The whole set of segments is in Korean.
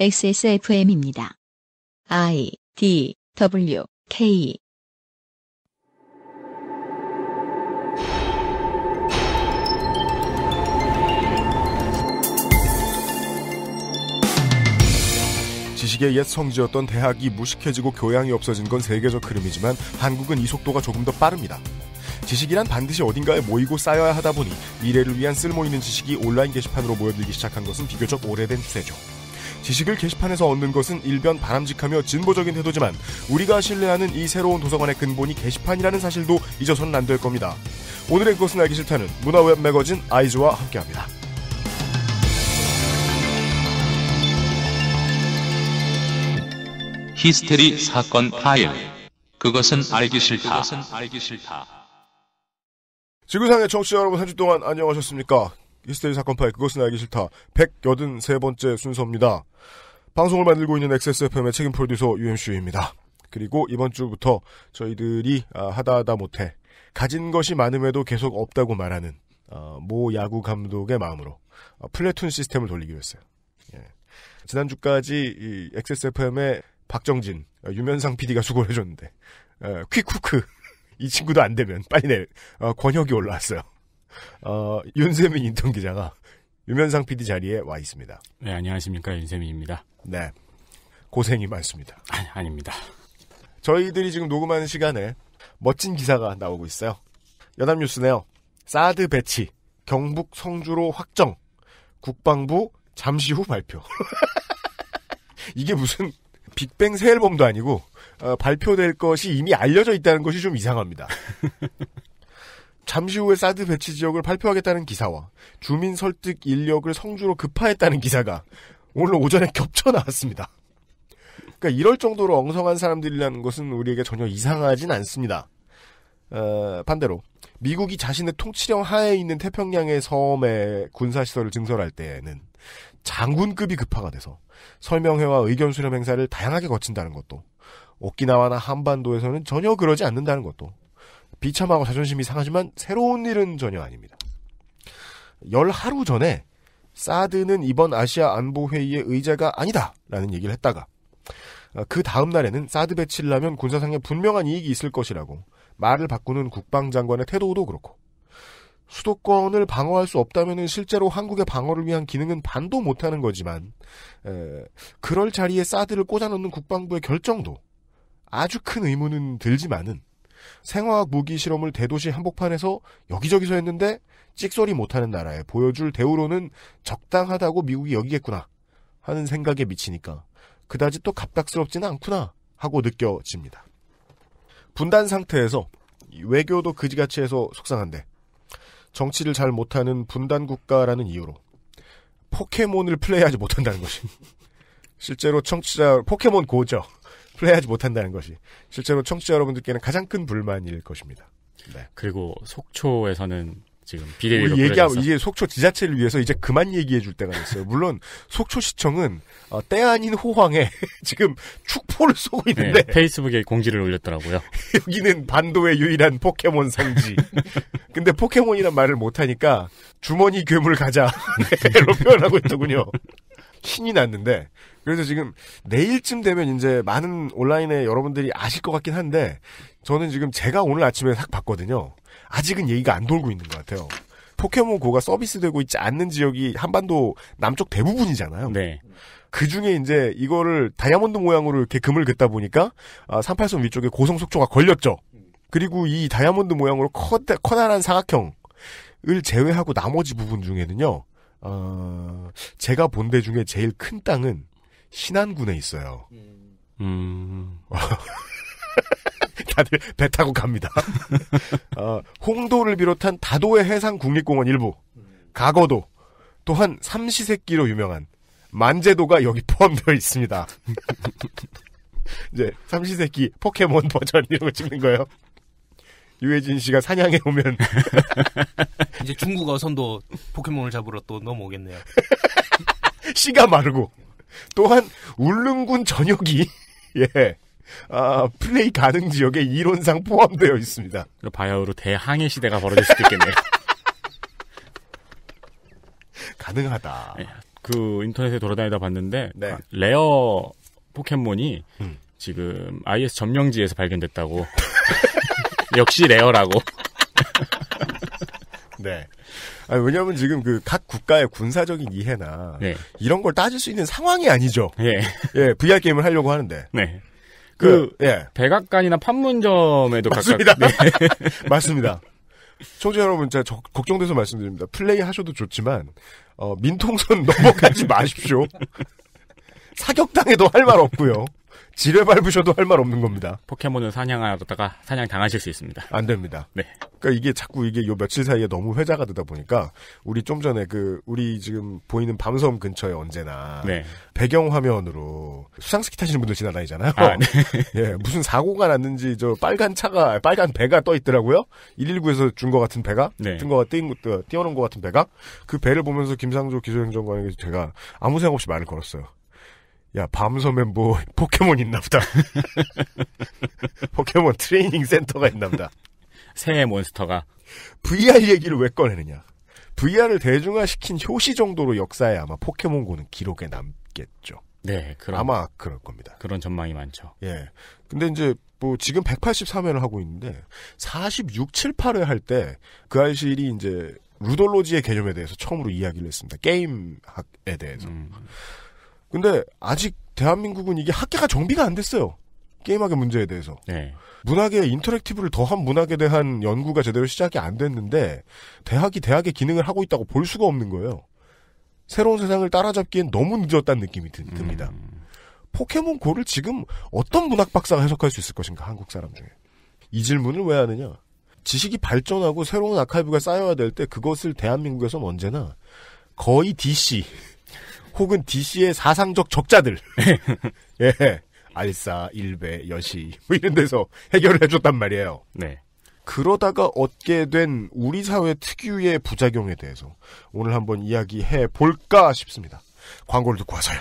XSFM입니다. I D W K 지식의 옛 성지였던 대학이 무식해지고 교양이 없어진 건 세계적 흐름이지만 한국은 이 속도가 조금 더 빠릅니다. 지식이란 반드시 어딘가에 모이고 쌓여야 하다 보니 미래를 위한 쓸모 있는 지식이 온라인 게시판으로 모여들기 시작한 것은 비교적 오래된 추세죠. 지식을 게시판에서 얻는 것은 일변 바람직하며 진보적인 태도지만 우리가 신뢰하는 이 새로운 도서관의 근본이 게시판이라는 사실도 잊어서는 안 될 겁니다. 오늘의 그것은 알기 싫다는 문화 웹 매거진 아이즈와 함께합니다. 히스테리 사건 파일 그것은 알기 싫다. 그것은 알기 싫다. 지구상의 청취자 여러분 한주 동안 안녕하셨습니까? 히스테리 사건 파일 그것은 알기 싫다 183번째 순서입니다. 방송을 만들고 있는 XSFM의 책임 프로듀서 UMC입니다. 그리고 이번 주부터 저희들이 아, 하다 하다 못해 가진 것이 많음에도 계속 없다고 말하는 어, 모 야구 감독의 마음으로 어, 플래툰 시스템을 돌리기로 했어요. 예. 지난주까지 XSFM의 박정진, 어, 유면상 PD가 수고를 해줬는데 퀵쿠크 이 친구도 안 되면 빨리 내 권혁이 올라왔어요. 어, 윤세민 인턴 기자가 유면상 PD 자리에 와 있습니다. 네, 안녕하십니까. 윤세민입니다. 네. 고생이 많습니다. 아, 아닙니다. 저희들이 지금 녹음하는 시간에 멋진 기사가 나오고 있어요. 연합뉴스네요. 사드 배치, 경북 성주로 확정, 국방부 잠시 후 발표. 이게 무슨 빅뱅 새 앨범도 아니고 어, 발표될 것이 이미 알려져 있다는 것이 좀 이상합니다. 잠시 후에 사드 배치 지역을 발표하겠다는 기사와 주민 설득 인력을 성주로 급파했다는 기사가 오늘 오전에 겹쳐 나왔습니다. 그러니까 이럴 정도로 엉성한 사람들이라는 것은 우리에게 전혀 이상하진 않습니다. 어, 반대로 미국이 자신의 통치령 하에 있는 태평양의 섬에 군사시설을 증설할 때는 에 장군급이 급파가 돼서 설명회와 의견 수렴 행사를 다양하게 거친다는 것도 오키나와나 한반도에서는 전혀 그러지 않는다는 것도 비참하고 자존심이 상하지만 새로운 일은 전혀 아닙니다. 열 하루 전에 사드는 이번 아시아 안보회의의 의제가 아니다라는 얘기를 했다가 어, 그 다음 날에는 사드 배치를 하면 군사상에 분명한 이익이 있을 것이라고 말을 바꾸는 국방장관의 태도도 그렇고 수도권을 방어할 수 없다면 실제로 한국의 방어를 위한 기능은 반도 못하는 거지만 에, 그럴 자리에 사드를 꽂아놓는 국방부의 결정도 아주 큰 의문은 들지만은 생화학 무기 실험을 대도시 한복판에서 여기저기서 했는데 찍소리 못하는 나라에 보여줄 대우로는 적당하다고 미국이 여기겠구나 하는 생각에 미치니까 그다지 또 갑작스럽지는 않구나 하고 느껴집니다. 분단 상태에서 외교도 그지같이 해서 속상한데 정치를 잘 못하는 분단 국가라는 이유로 포켓몬을 플레이하지 못한다는 것이 실제로 청취자 포켓몬 고죠. 플레이하지 못한다는 것이 실제로 청취자 여러분들께는 가장 큰 불만일 것입니다. 네. 그리고 속초에서는 지금 비대위로 얘기하고 이제 속초 지자체를 위해서 이제 그만 얘기해 줄 때가 됐어요. 물론 속초시청은 어, 때 아닌 호황에 지금 축포를 쏘고 네, 있는데 네, 페이스북에 공지를 올렸더라고요. 여기는 반도의 유일한 포켓몬 상지. 근데 포켓몬이란 말을 못하니까 주머니 괴물 가자로 표현하고 있더군요. 신이 났는데 그래서 지금 내일쯤 되면 이제 많은 온라인에 여러분들이 아실 것 같긴 한데 저는 지금 제가 오늘 아침에 싹 봤거든요. 아직은 얘기가 안 돌고 있는 것 같아요. 포켓몬 고가 서비스되고 있지 않는 지역이 한반도 남쪽 대부분이잖아요. 네. 그 중에 이제 이거를 다이아몬드 모양으로 이렇게 금을 긋다 보니까 아, 38선 위쪽에 고성 속초가 걸렸죠. 그리고 이 다이아몬드 모양으로 커다, 커다란 사각형을 제외하고 나머지 부분 중에는요. 어, 제가 본데 중에 제일 큰 땅은 신안군에 있어요. 음. 다들 배 타고 갑니다. 어, 홍도를 비롯한 다도의 해상국립공원 일부, 가거도, 또한 삼시세끼로 유명한 만제도가 여기 포함되어 있습니다. 이제 삼시세끼 포켓몬 버전 이런 거 찍는 거예요. 유해진 씨가 사냥해 오면 이제 중국 어선도 포켓몬을 잡으러 또 넘어오겠네요. 씨가 마르고 또한 울릉군 전역이 예. 아, 플레이 가능 지역에 이론상 포함되어 있습니다. 바야흐로 대항해 시대가 벌어질 수도 있겠네요. 가능하다. 예, 그 인터넷에 돌아다니다 봤는데 네. 아, 레어 포켓몬이 음. 지금 IS 점령지에서 발견됐다고 역시 레어라고. 네. 아왜냐면 지금 그 각 국가의 군사적인 이해나 네. 이런 걸 따질 수 있는 상황이 아니죠. 예. 예, VR 게임을 하려고 하는데. 네. 그, 그 예. 백악관이나 판문점에도 맞습니다. 각각 네. 맞습니다. 청취자 여러분, 제가 저, 걱정돼서 말씀드립니다. 플레이 하셔도 좋지만 어, 민통선 넘어가지 마십시오. 사격당해도 할 말 없고요. 지뢰 밟으셔도 할 말 없는 겁니다. 포켓몬을 사냥하다가 사냥 당하실 수 있습니다. 안 됩니다. 네. 그러니까 이게 자꾸 이게 요 며칠 사이에 너무 회자가 되다 보니까 우리 좀 전에 그 우리 지금 보이는 밤섬 근처에 언제나 네. 배경 화면으로 수상스키 타시는 분들 지나다니잖아요. 아, 네. 예, 무슨 사고가 났는지 저 빨간 차가 빨간 배가 떠 있더라고요. 119에서 준 것 같은 배가 네. 뜬 거가 띄것 뛰어놓은 것 같은 배가 그 배를 보면서 김상조 기소행정관에게 제가 아무 생각 없이 말을 걸었어요. 야, 밤섬엔 뭐, 포켓몬 있나 보다. 포켓몬 트레이닝 센터가 있나 보다. 새해 몬스터가. VR 얘기를 왜 꺼내느냐. VR을 대중화시킨 효시 정도로 역사에 아마 포켓몬고는 기록에 남겠죠. 네, 그런, 아마 그럴 겁니다. 그런 전망이 많죠. 예. 근데 이제 뭐 지금 183회를 하고 있는데 46, 7, 8회 할 때그 알실이 이제 루돌로지의 개념에 대해서 처음으로 이야기를 했습니다. 게임학에 대해서. 음. 근데 아직 대한민국은 이게 학계가 정비가 안 됐어요. 게임학의 문제에 대해서. 네. 문학의 인터랙티브를 더한 문학에 대한 연구가 제대로 시작이 안 됐는데 대학이 대학의 기능을 하고 있다고 볼 수가 없는 거예요. 새로운 세상을 따라잡기엔 너무 늦었다는 느낌이 듭니다. 음. 포켓몬 고를 지금 어떤 문학 박사가 해석할 수 있을 것인가 한국 사람 중에 이 질문을 왜 하느냐? 지식이 발전하고 새로운 아카이브가 쌓여야 될 때 그것을 대한민국에서 언제나 거의 DC 혹은 DC의 사상적 적자들. 네. 예. 알싸, 일베, 여시 뭐 이런 데서 해결을 해줬단 말이에요. 네. 그러다가 얻게 된 우리 사회 특유의 부작용에 대해서 오늘 한번 이야기해 볼까 싶습니다. 광고를 듣고 와서요.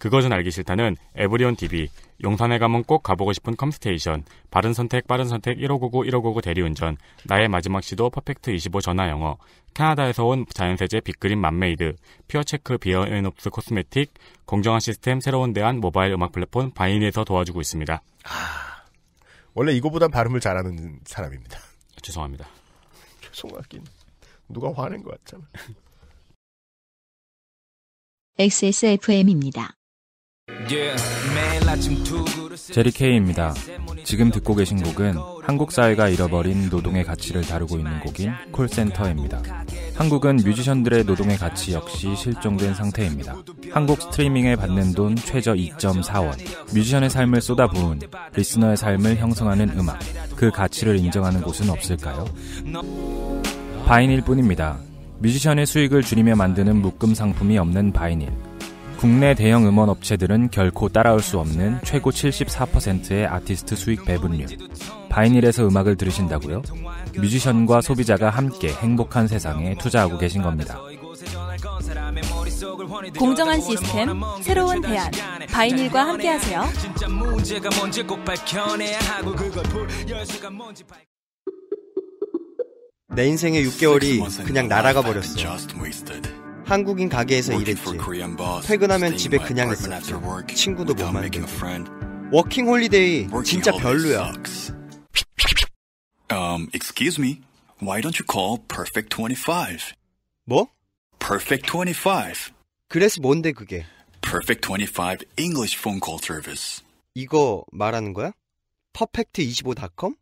그것은 알기 싫다는 에브리온 TV, 용산에 가면 꼭 가보고 싶은 컴스테이션, 바른 선택, 빠른 선택, 1599, 1599 대리운전, 나의 마지막 시도, 퍼펙트 25 전화 영어, 캐나다에서 온 자연세제 빅그린 맘메이드, 퓨어체크 비어 앤옵스 코스메틱, 공정한 시스템, 새로운 대안, 모바일 음악 플랫폼, 바인에서 도와주고 있습니다. 아, 원래 이거보다 발음을 잘하는 사람입니다. 죄송합니다. 죄송하긴. 누가 화낸 것 같잖아. XSFM입니다. 제리 케이입니다. 지금 듣고 계신 곡은 한국 사회가 잃어버린 노동의 가치를 다루고 있는 곡인 콜센터입니다. 한국은 뮤지션들의 노동의 가치 역시 실종된 상태입니다. 한국 스트리밍에 받는 돈 최저 2.4원, 뮤지션의 삶을 쏟아부은 리스너의 삶을 형성하는 음악, 그 가치를 인정하는 곳은 없을까요? 바인일 뿐입니다. 뮤지션의 수익을 줄이며 만드는 묶음 상품이 없는 바인일. 국내 대형 음원 업체들은 결코 따라올 수 없는 최고 74%의 아티스트 수익 배분률 바이닐에서 음악을 들으신다고요? 뮤지션과 소비자가 함께 행복한 세상에 투자하고 계신 겁니다. 공정한 시스템, 새로운 대안, 바이닐과 함께하세요. 내 인생의 6개월이 그냥 날아가 버렸어. 한국인 가게에서 일했지. 퇴근하면 집에 그냥 있었지. 친구도 못 만들고. 워킹 홀리데이 진짜 별로야. Um, excuse me. Why don't you call Perfect 25? 뭐? Perfect 25. 그래서 뭔데 그게? Perfect 25 English phone call service. 이거 말하는 거야? perfect25.com?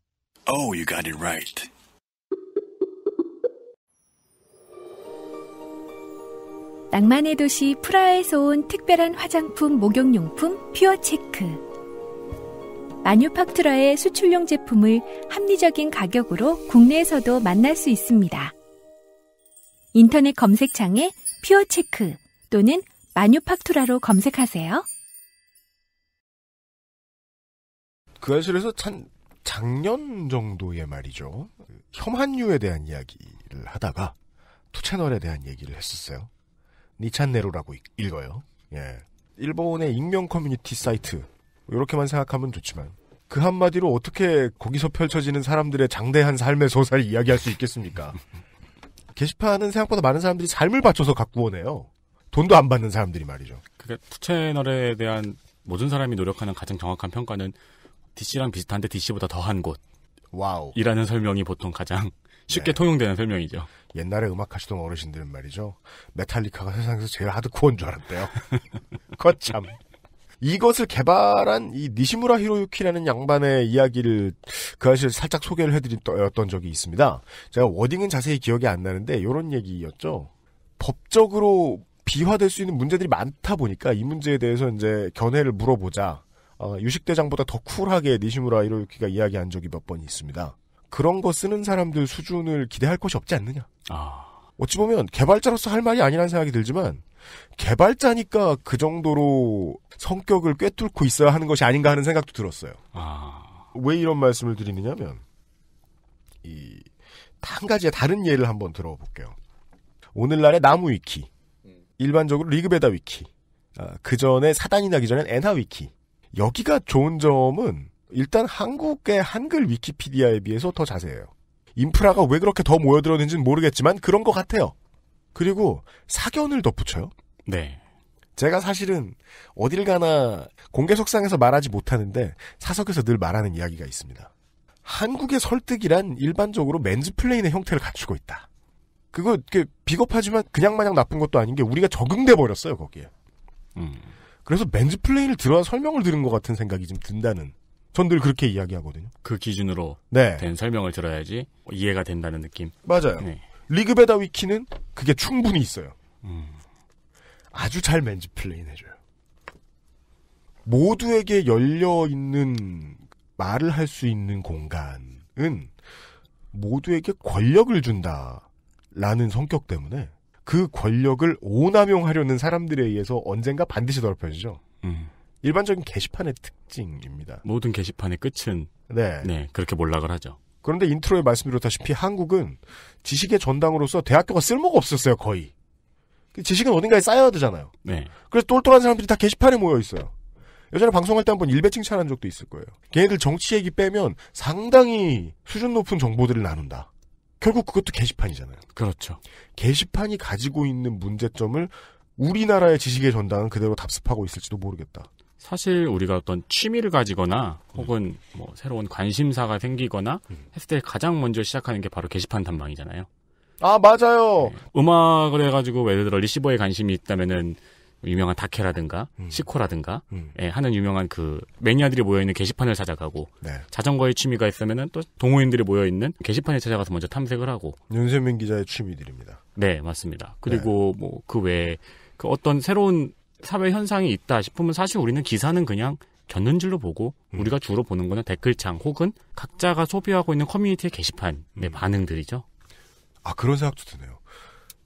Oh, you got it right. 낭만의 도시 프라하에서 온 특별한 화장품 목욕용품 퓨어체크 마뉴팍투라의 수출용 제품을 합리적인 가격으로 국내에서도 만날 수 있습니다. 인터넷 검색창에 퓨어체크 또는 마뉴팍투라로 검색하세요. 그사실에서참 작년 정도의 말이죠. 그 혐한류에 대한 이야기를 하다가 투 채널에 대한 얘기를 했었어요. 니찬네로라고 읽어요. 예. 일본의 익명 커뮤니티 사이트. 이렇게만 생각하면 좋지만 그 한마디로 어떻게 거기서 펼쳐지는 사람들의 장대한 삶의 소사를 이야기할 수 있겠습니까? 게시판은 생각보다 많은 사람들이 삶을 바쳐서 갖고 오네요. 돈도 안 받는 사람들이 말이죠. 그게 투 채널에 대한 모든 사람이 노력하는 가장 정확한 평가는 DC랑 비슷한데 DC보다 더 한 곳. 와우. 이라는 설명이 보통 가장 쉽게 네. 통용되는 설명이죠. 옛날에 음악 하시던 어르신들은 말이죠. 메탈리카가 세상에서 제일 하드코어인 줄 알았대요. 거참. 이것을 개발한 이 니시무라 히로유키라는 양반의 이야기를 그 아저씨를 살짝 소개를 해드렸던 적이 있습니다. 제가 워딩은 자세히 기억이 안 나는데 이런 얘기였죠. 법적으로 비화될 수 있는 문제들이 많다 보니까 이 문제에 대해서 이제 견해를 물어보자. 어, 유식대장보다 더 쿨하게 니시무라 히로유키가 이야기한 적이 몇 번 있습니다. 그런 거 쓰는 사람들 수준을 기대할 것이 없지 않느냐. 아. 어찌 보면 개발자로서 할 말이 아니라는 생각이 들지만 개발자니까 그 정도로 성격을 꿰뚫고 있어야 하는 것이 아닌가 하는 생각도 들었어요. 아. 왜 이런 말씀을 드리느냐면 이한 가지의 다른 예를 한번 들어볼게요. 오늘날의 나무 위키, 일반적으로 리그베다 위키, 아, 그 전에 사단이 나기 전엔 엔하 위키. 여기가 좋은 점은 일단 한국의 한글 위키피디아에 비해서 더 자세해요. 인프라가 왜 그렇게 더 모여들었는지는 모르겠지만 그런 것 같아요. 그리고 사견을 덧붙여요. 네. 제가 사실은 어딜 가나 공개 석상에서 말하지 못하는데 사석에서 늘 말하는 이야기가 있습니다. 한국의 설득이란 일반적으로 맨즈플레인의 형태를 갖추고 있다. 그거 비겁하지만 그냥 마냥 나쁜 것도 아닌 게 우리가 적응돼 버렸어요 거기에. 음. 그래서 맨즈플레인을 들어와 설명을 들은 것 같은 생각이 좀 든다는 전들 그렇게 이야기하거든요. 그 기준으로 네. 된 설명을 들어야지 이해가 된다는 느낌. 맞아요. 네. 리그베다 위키는 그게 충분히 있어요. 음. 아주 잘 맨지 플레인 해줘요. 모두에게 열려 있는 말을 할 수 있는 공간은 모두에게 권력을 준다라는 성격 때문에 그 권력을 오남용하려는 사람들에 의해서 언젠가 반드시 더럽혀지죠. 음. 일반적인 게시판의 특징입니다. 모든 게시판의 끝은 네, 네 그렇게 몰락을 하죠. 그런데 인트로에 말씀드렸다시피 한국은 지식의 전당으로서 대학교가 쓸모가 없었어요 거의. 그 지식은 어딘가에 쌓여야 되잖아요. 네. 그래서 똘똘한 사람들이 다 게시판에 모여 있어요. 예전에 방송할 때한번 일베 칭찬한 적도 있을 거예요. 걔네들 정치 얘기 빼면 상당히 수준 높은 정보들을 나눈다. 결국 그것도 게시판이잖아요. 그렇죠. 게시판이 가지고 있는 문제점을 우리나라의 지식의 전당은 그대로 답습하고 있을지도 모르겠다. 사실 우리가 어떤 취미를 가지거나 음. 혹은 뭐 새로운 관심사가 생기거나 음. 했을 때 가장 먼저 시작하는 게 바로 게시판 탐방이잖아요. 아 맞아요. 네. 음악을 해가지고 예를 들어 리시버에 관심이 있다면은 유명한 다케라든가 음. 시코라든가 음. 예, 하는 유명한 그 매니아들이 모여 있는 게시판을 찾아가고 네. 자전거의 취미가 있으면은 또 동호인들이 모여 있는 게시판에 찾아가서 먼저 탐색을 하고 윤세민 기자의 취미들입니다. 네 맞습니다. 그리고 네. 뭐 뭐그 외에 그 어떤 새로운 사회 현상이 있다 싶으면 사실 우리는 기사는 그냥 곁눈질로 보고 음. 우리가 주로 보는 거는 댓글창 혹은 각자가 소비하고 있는 커뮤니티의 게시판의 네, 음. 반응들이죠. 아 그런 생각도 드네요.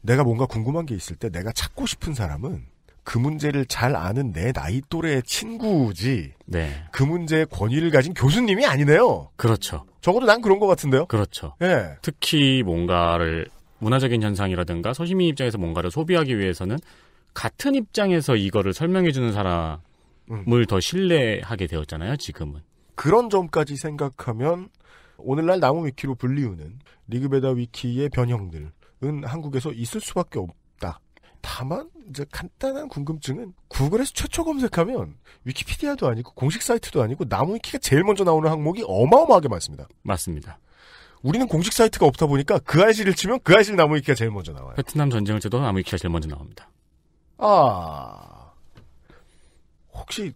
내가 뭔가 궁금한 게 있을 때 내가 찾고 싶은 사람은 그 문제를 잘 아는 내 나이 또래의 친구지. 네. 그 문제의 권위를 가진 교수님이 아니네요. 그렇죠. 적어도 난 그런 것 같은데요. 그렇죠. 예. 특히 뭔가를 문화적인 현상이라든가 소시민 입장에서 뭔가를 소비하기 위해서는 같은 입장에서 이거를 설명해주는 사람을 음. 더 신뢰하게 되었잖아요, 지금은. 그런 점까지 생각하면 오늘날 나무 위키로 불리우는 리그베다 위키의 변형들은 한국에서 있을 수밖에 없다. 다만 이제 간단한 궁금증은 구글에서 최초 검색하면 위키피디아도 아니고 공식 사이트도 아니고 나무 위키가 제일 먼저 나오는 항목이 어마어마하게 많습니다. 맞습니다. 우리는 공식 사이트가 없다 보니까 그아이씨를 치면 그아이씨 나무 위키가 제일 먼저 나와요. 베트남 전쟁을 쳐도 나무 위키가 제일 먼저 나옵니다. 아, 혹시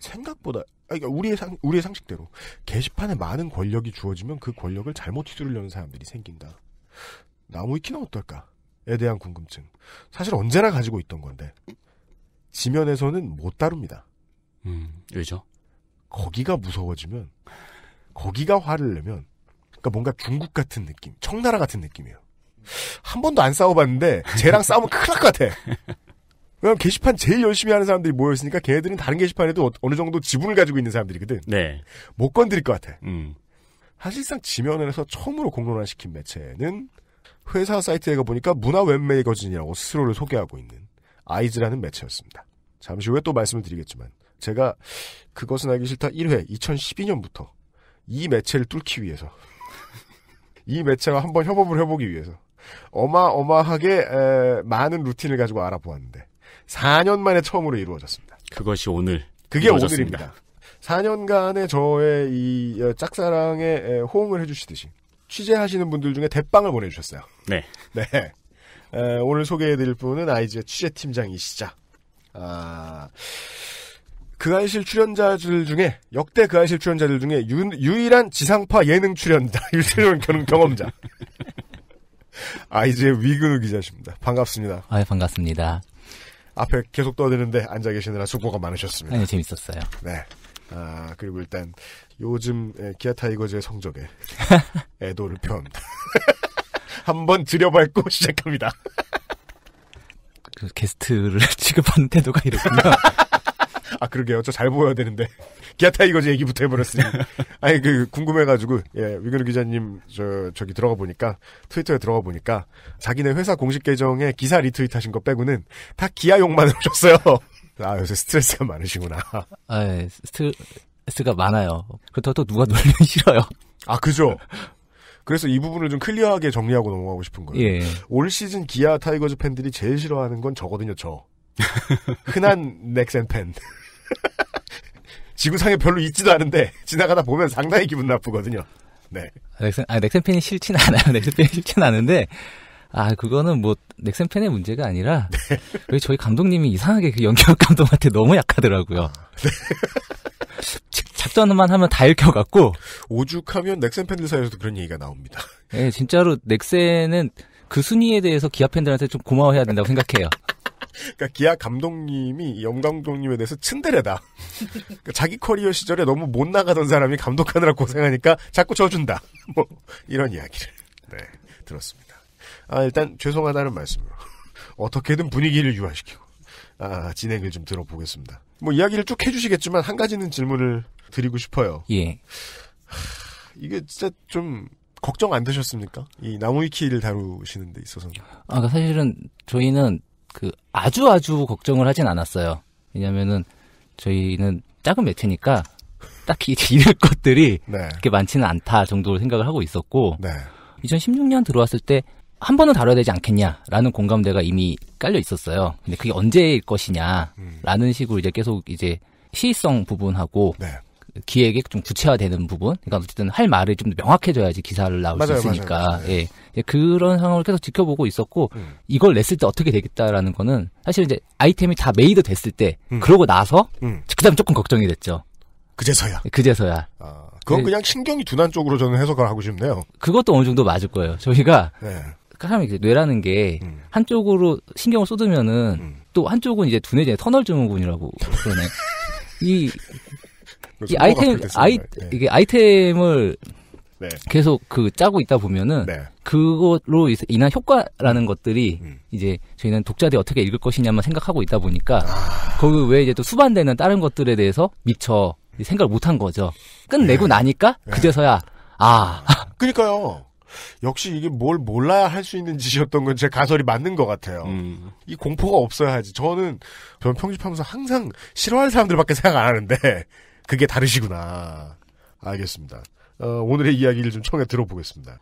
생각보다 아, 그러니까 우리의 상 우리의 상식대로 게시판에 많은 권력이 주어지면 그 권력을 잘못 휘두르려는 사람들이 생긴다. 나무위키는 어떨까에 대한 궁금증. 사실 언제나 가지고 있던 건데 지면에서는 못 다룹니다. 음, 왜죠? 거기가 무서워지면 거기가 화를 내면 그러니까 뭔가 중국 같은 느낌, 청나라 같은 느낌이에요. 한 번도 안 싸워봤는데 쟤랑 싸우면 큰일 날 것 같아. 왜냐면 게시판 제일 열심히 하는 사람들이 모여있으니까 걔네들은 다른 게시판에도 어, 어느 정도 지분을 가지고 있는 사람들이거든. 네. 못 건드릴 것 같아. 음. 사실상 지면에서 처음으로 공론화 시킨 매체는 회사 사이트에 가보니까 문화 웹매거진이라고 스스로를 소개하고 있는 아이즈라는 매체였습니다. 잠시 후에 또 말씀을 드리겠지만 제가 그것은 알기 싫다 1회 2012년부터 이 매체를 뚫기 위해서 이 매체와 한번 협업을 해보기 위해서 어마어마하게 많은 루틴을 가지고 알아보았는데 4년 만에 처음으로 이루어졌습니다. 그것이 오늘. 그게 이루어졌습니다. 오늘입니다. 4년간의 저의 이 어, 짝사랑에 호응을 해주시듯이 취재하시는 분들 중에 대빵을 보내주셨어요. 네. 네. 에, 오늘 소개해드릴 분은 아이즈의 취재팀장이시자 아, 그 아이실 출연자들 중에 역대 그 아이실 출연자들 중에 유, 일한 지상파 예능 출연자 유세론 결 경험자 아이즈의 위근우 기자십니다. 반갑습니다. 아 반갑습니다. 앞에 계속 떠드는데 앉아 계시느라 수고가 많으셨습니다. 아니, 재밌었어요. 네. 아, 그리고 일단 요즘 기아 타이거즈의 성적에 애도를 표합니다. 한번 들여밟고 시작합니다. 그 게스트를 취급하는 태도가 이렇군요. 아 그러게요. 저 잘 보여야 되는데 기아 타이거즈 얘기부터 해버렸으니. 아니 그 궁금해가지고 예 위근우 기자님 저 저기 들어가 보니까 트위터에 들어가 보니까 자기네 회사 공식 계정에 기사 리트윗하신 거 빼고는 다 기아 욕만 하셨어요. 아 요새 스트레스가 많으시구나. 아 예, 스트레스가 많아요. 그렇다고 또 누가 놀면 싫어요. 아 그죠. 그래서 이 부분을 좀 클리어하게 정리하고 넘어가고 싶은 거예요. 예. 올 시즌 기아 타이거즈 팬들이 제일 싫어하는 건 저거든요, 저. 흔한 넥센 팬. 지구상에 별로 있지도 않은데 지나가다 보면 상당히 기분 나쁘거든요. 네. 아, 넥슨 아 넥슨 팬이 싫진 않아요. 넥슨 팬이 싫진 않은데 아 그거는 뭐 넥슨 팬의 문제가 아니라 네. 왜 저희 감독님이 이상하게 그연기 감독한테 너무 약하더라고요. 아, 네. 작전만 하면 다 읽혀갖고 오죽하면 넥센 팬들 사이에서도 그런 얘기가 나옵니다. 네, 진짜로 넥센은 그 순위에 대해서 기아 팬들한테 좀 고마워해야 된다고 생각해요. 그러니까 기아 감독님이 영 감독님에 대해서 츤데레다. 그러니까 자기 커리어 시절에 너무 못 나가던 사람이 감독하느라 고생하니까 자꾸 져준다. 뭐 이런 이야기를 네, 들었습니다. 아, 일단 죄송하다는 말씀으로 어떻게든 분위기를 유화시키고 아, 진행을 좀 들어보겠습니다. 뭐 이야기를 쭉 해주시겠지만 한 가지는 질문을 드리고 싶어요. 예. 이게 진짜 좀 걱정 안 되셨습니까? 이 나무위키를 다루시는 데 있어서는. 아, 그 사실은 저희는 그 아주 아주 걱정을 하진 않았어요. 왜냐면은 저희는 작은 매체니까 딱히 잃을 것들이 네. 그렇게 많지는 않다 정도로 생각을 하고 있었고 네. 2016년 들어왔을 때 한 번은 다뤄야 되지 않겠냐라는 공감대가 이미 깔려 있었어요. 근데 그게 언제일 것이냐라는 식으로 이제 계속 이제 시의성 부분하고 네. 기획이 좀 구체화되는 부분, 그러니까 어쨌든 할 말을 좀 명확해져야지 기사를 나올 맞아요, 수 있으니까, 맞아요, 맞아요. 예. 예. 그런 상황을 계속 지켜보고 있었고, 음. 이걸 냈을 때 어떻게 되겠다라는 거는, 사실 이제 아이템이 다 메이드 됐을 때, 음. 그러고 나서, 음. 그 다음 조금 걱정이 됐죠. 그제서야. 그제서야. 아, 그건 그 그냥 신경이 둔한 쪽으로 저는 해석을 하고 싶네요. 그것도 어느 정도 맞을 거예요. 저희가, 네. 그 사람 이 뇌라는 게 음. 한쪽으로 신경을 쏟으면은 음. 또 한쪽은 이제 두뇌 이제 터널 증후군이라고 그러네. 이이 아이템 아이 네. 이게 아이템을 네. 계속 그 짜고 있다 보면은 네. 그거로 인한 효과라는 것들이 음. 이제 저희는 독자들이 어떻게 읽을 것이냐만 생각하고 있다 보니까 아... 거기 그 외에 이제 또 수반되는 다른 것들에 대해서 미처 생각을 못 한 거죠. 끝내고 네. 나니까 네. 그제서야 아. 그니까요. 러 역시 이게 뭘 몰라야 할 수 있는 짓이었던 건 제 가설이 맞는 것 같아요. 음. 이 공포가 없어야 지 저는 저는 편집하면서 항상 싫어하는 사람들밖에 생각 안 하는데 그게 다르시구나. 알겠습니다. 어, 오늘의 이야기를 좀 청해 들어보겠습니다.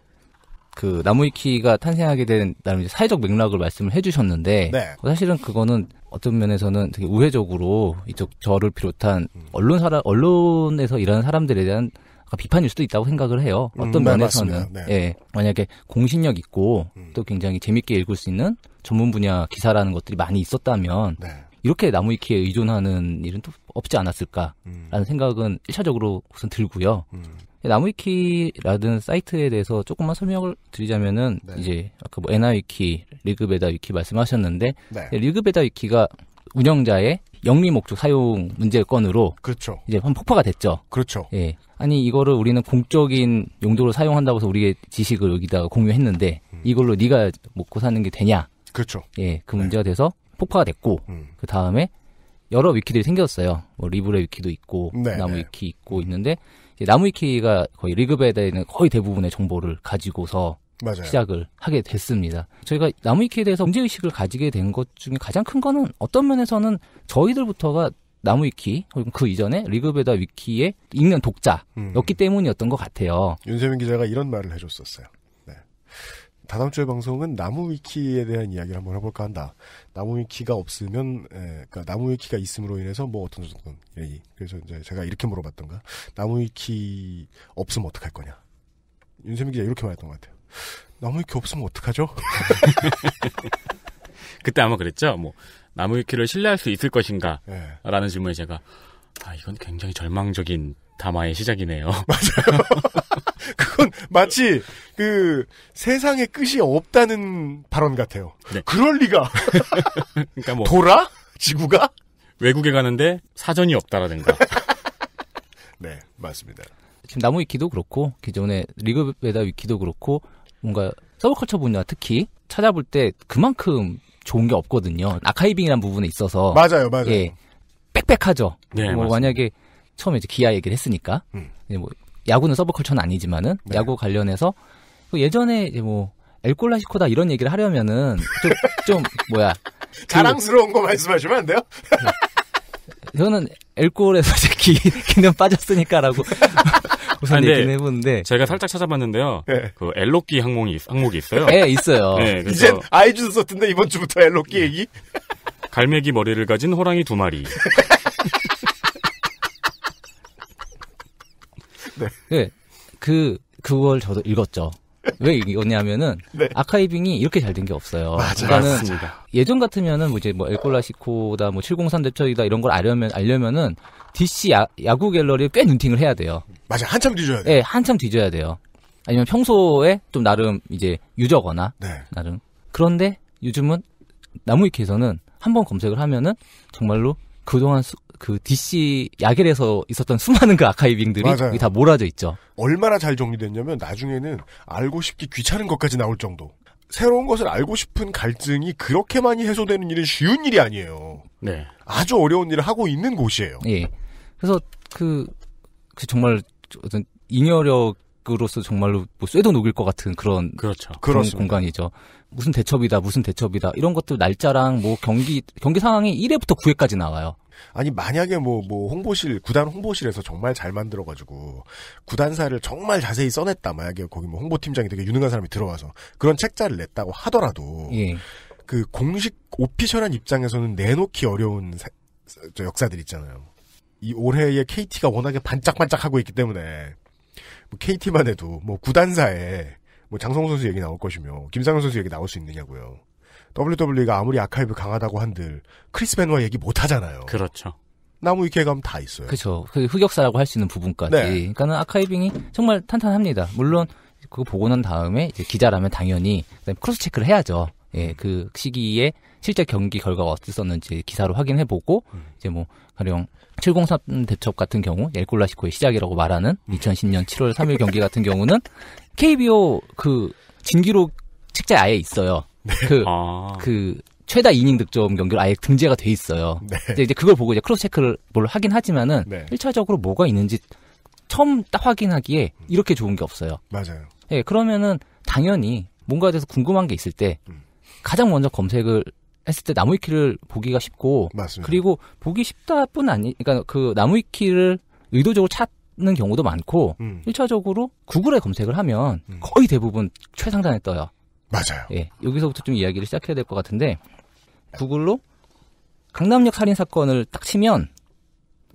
그 나무위키가 탄생하게 된 나름 이제 사회적 맥락을 말씀을 해주셨는데 네. 사실은 그거는 어떤 면에서는 되게 우회적으로 이쪽 저를 비롯한 음. 언론 사람 언론에서 일하는 사람들에 대한 비판일 수도 있다고 생각을 해요. 음, 어떤 음, 면에서는 네. 예, 만약에 공신력 있고 음. 또 굉장히 재밌게 읽을 수 있는 전문 분야 기사라는 것들이 많이 있었다면 네. 이렇게 나무 위키에 의존하는 일은 또 없지 않았을까라는 음. 생각은 1차적으로 우선 들고요. 음. 나무 위키라는 사이트에 대해서 조금만 설명을 드리자면은 네. 이제 아까 뭐 에나 위키, 리그베다 위키 말씀하셨는데 네. 리그베다 위키가 운영자의 영리 목적 사용 문제 건으로 그렇죠. 이제 한 폭파가 됐죠. 그렇죠. 예. 아니 이거를 우리는 공적인 용도로 사용한다고 해서 우리의 지식을 여기다가 공유했는데 음. 이걸로 네가 먹고 사는 게 되냐? 그렇죠. 예, 그 네. 문제가 네. 돼서 폭파가 됐고 음. 그 다음에 여러 위키들이 생겼어요. 뭐 리브레 위키도 있고 네, 나무 네. 위키 있고 있는데 나무 위키가 거의 리그베에 대한 거의 대부분의 정보를 가지고서 맞아요. 시작을 하게 됐습니다. 저희가 나무 위키에 대해서 문제 의식을 가지게 된 것 중에 가장 큰 거는 어떤 면에서는 저희들부터가 나무 위키 혹은 그 이전에 리그베다 위키에 읽는 독자였기 음. 때문이었던 것 같아요. 윤세민 기자가 이런 말을 해줬었어요. 네. 다다음 주에 방송은 나무위키에 대한 이야기를 한번 해볼까 한다. 나무위키가 없으면, 에, 예, 그러니까 나무위키가 있음으로 인해서 뭐 어떤 어떤 얘기. 예, 그래서 이제 제가 이렇게 물어봤던가. 나무위키 없으면 어떡할 거냐. 윤세민 기자 이렇게 말했던 것 같아요. 나무위키 없으면 어떡하죠? 그때 아마 그랬죠. 뭐 나무위키를 신뢰할 수 있을 것인가라는 예. 질문에 제가 아 이건 굉장히 절망적인 담화의 시작이네요. 맞아요. 그건 마치 그 세상에 끝이 없다는 발언 같아요. 네. 그럴 리가. 그러니까 뭐 돌아? 지구가? 외국에 가는데 사전이 없다라든가. 네, 맞습니다. 지금 나무 위키도 그렇고 기존의 그 리그베다 위키도 그렇고 뭔가 서브컬처 분야 특히 찾아볼 때 그만큼 좋은 게 없거든요. 아카이빙이란 부분에 있어서 맞아요, 맞아요. 예, 빽빽하죠. 네, 뭐 만약에 처음에 이제 기아 얘기를 했으니까 음. 뭐 야구는 서브컬처는 아니지만은 네. 야구 관련해서 그 예전에 이제 뭐엘콜라시코다 이런 얘기를 하려면은 좀, 좀 뭐야 그 자랑스러운 거 말씀하시면 안 돼요? 네. 저는 엘골에서 기, 기는 빠졌으니까라고 우선 아, 얘기는 해보는데 제가 살짝 찾아봤는데요. 네. 그 엘로끼 항목이 항목이 있어요. 네 있어요. 네, 이제 아이즈 썼던데 이번 주부터 엘로끼 네. 얘기. 갈매기 머리를 가진 호랑이 두 마리. 네. 네. 그 그걸 저도 읽었죠. 왜읽었냐면은 네. 아카이빙이 이렇게 잘 된 게 없어요. 맞아요. 예전 같으면은 뭐 이제 뭐 엘콜라시코다 뭐 703 대첩이다 이런 걸 알려면 알려면은 DC 야, 야구 갤러리에 꽤 눈팅을 해야 돼요. 맞아. 한참 뒤져야 돼요. 네, 한참 뒤져야 돼요. 아니면 평소에 좀 나름 이제 유저거나 네. 나름 그런데 요즘은 나무위키에서는 한 번 검색을 하면은 정말로 그동안 수, 그 DC 야겔에서 있었던 수많은 그 아카이빙들이 맞아요. 다 몰아져 있죠. 얼마나 잘 정리됐냐면 나중에는 알고 싶기 귀찮은 것까지 나올 정도. 새로운 것을 알고 싶은 갈증이 그렇게 많이 해소되는 일은 쉬운 일이 아니에요. 네. 아주 어려운 일을 하고 있는 곳이에요. 예. 그래서 그, 그 정말 어떤 잉여력 으로서 정말로 뭐 쇠도 녹일 것 같은 그런 그렇죠. 그런 그렇습니다. 공간이죠. 무슨 대첩이다, 무슨 대첩이다 이런 것들 날짜랑 뭐 경기 경기 상황이 1회부터 9회까지 나와요. 아니 만약에 뭐뭐 뭐 홍보실 구단 홍보실에서 정말 잘 만들어가지고 구단사를 정말 자세히 써냈다 만약에 거기 뭐 홍보팀장이 되게 유능한 사람이 들어와서 그런 책자를 냈다고 하더라도 예. 그 공식 오피셜한 입장에서는 내놓기 어려운 사, 역사들 있잖아요. 이 올해의 KT가 워낙에 반짝반짝하고 있기 때문에 뭐 KT만 해도 뭐 구단사에 뭐 장성호 선수 얘기 나올 것이며 김상현 선수 얘기 나올 수 있느냐고요. WWE가 아무리 아카이브 강하다고 한들 크리스 벤노아 얘기 못 하잖아요. 그렇죠. 나무 위계감 다 있어요. 그렇죠. 그 흑역사라고 할 수 있는 부분까지. 네. 그러니까는 아카이빙이 정말 탄탄합니다. 물론 그거 보고 난 다음에 기자라면 당연히 크로스 체크를 해야죠. 예, 그 시기에 실제 경기 결과가 어땠었는지 기사로 확인해 보고 음. 이제 뭐 가령 703 대첩 같은 경우 엘골라시코의 시작이라고 말하는 2010년 7월 3일 경기 같은 경우는 KBO 그 진기록 책자에 아예 있어요. 네. 그, 아. 그, 최다 이닝 득점 경기로 아예 등재가 돼 있어요. 네. 근데 이제 그걸 보고 이제 크로스 체크를 뭘 하긴 하지만은 1차적으로 뭐가 있는지 처음 딱 확인하기에 음. 이렇게 좋은 게 없어요. 맞아요. 예, 그러면은 당연히 뭔가에 대해서 궁금한 게 있을 때 음. 가장 먼저 검색을 했을 때 나무위키를 보기가 쉽고 맞습니다. 그리고 보기 쉽다뿐 아니 그러니까 그 나무위키를 의도적으로 찾는 경우도 많고 1차적으로 음. 구글에 검색을 하면 음. 거의 대부분 최상단에 떠요. 맞아요. 예, 여기서부터 좀 이야기를 시작해야 될 것 같은데 구글로 강남역 살인 사건을 딱 치면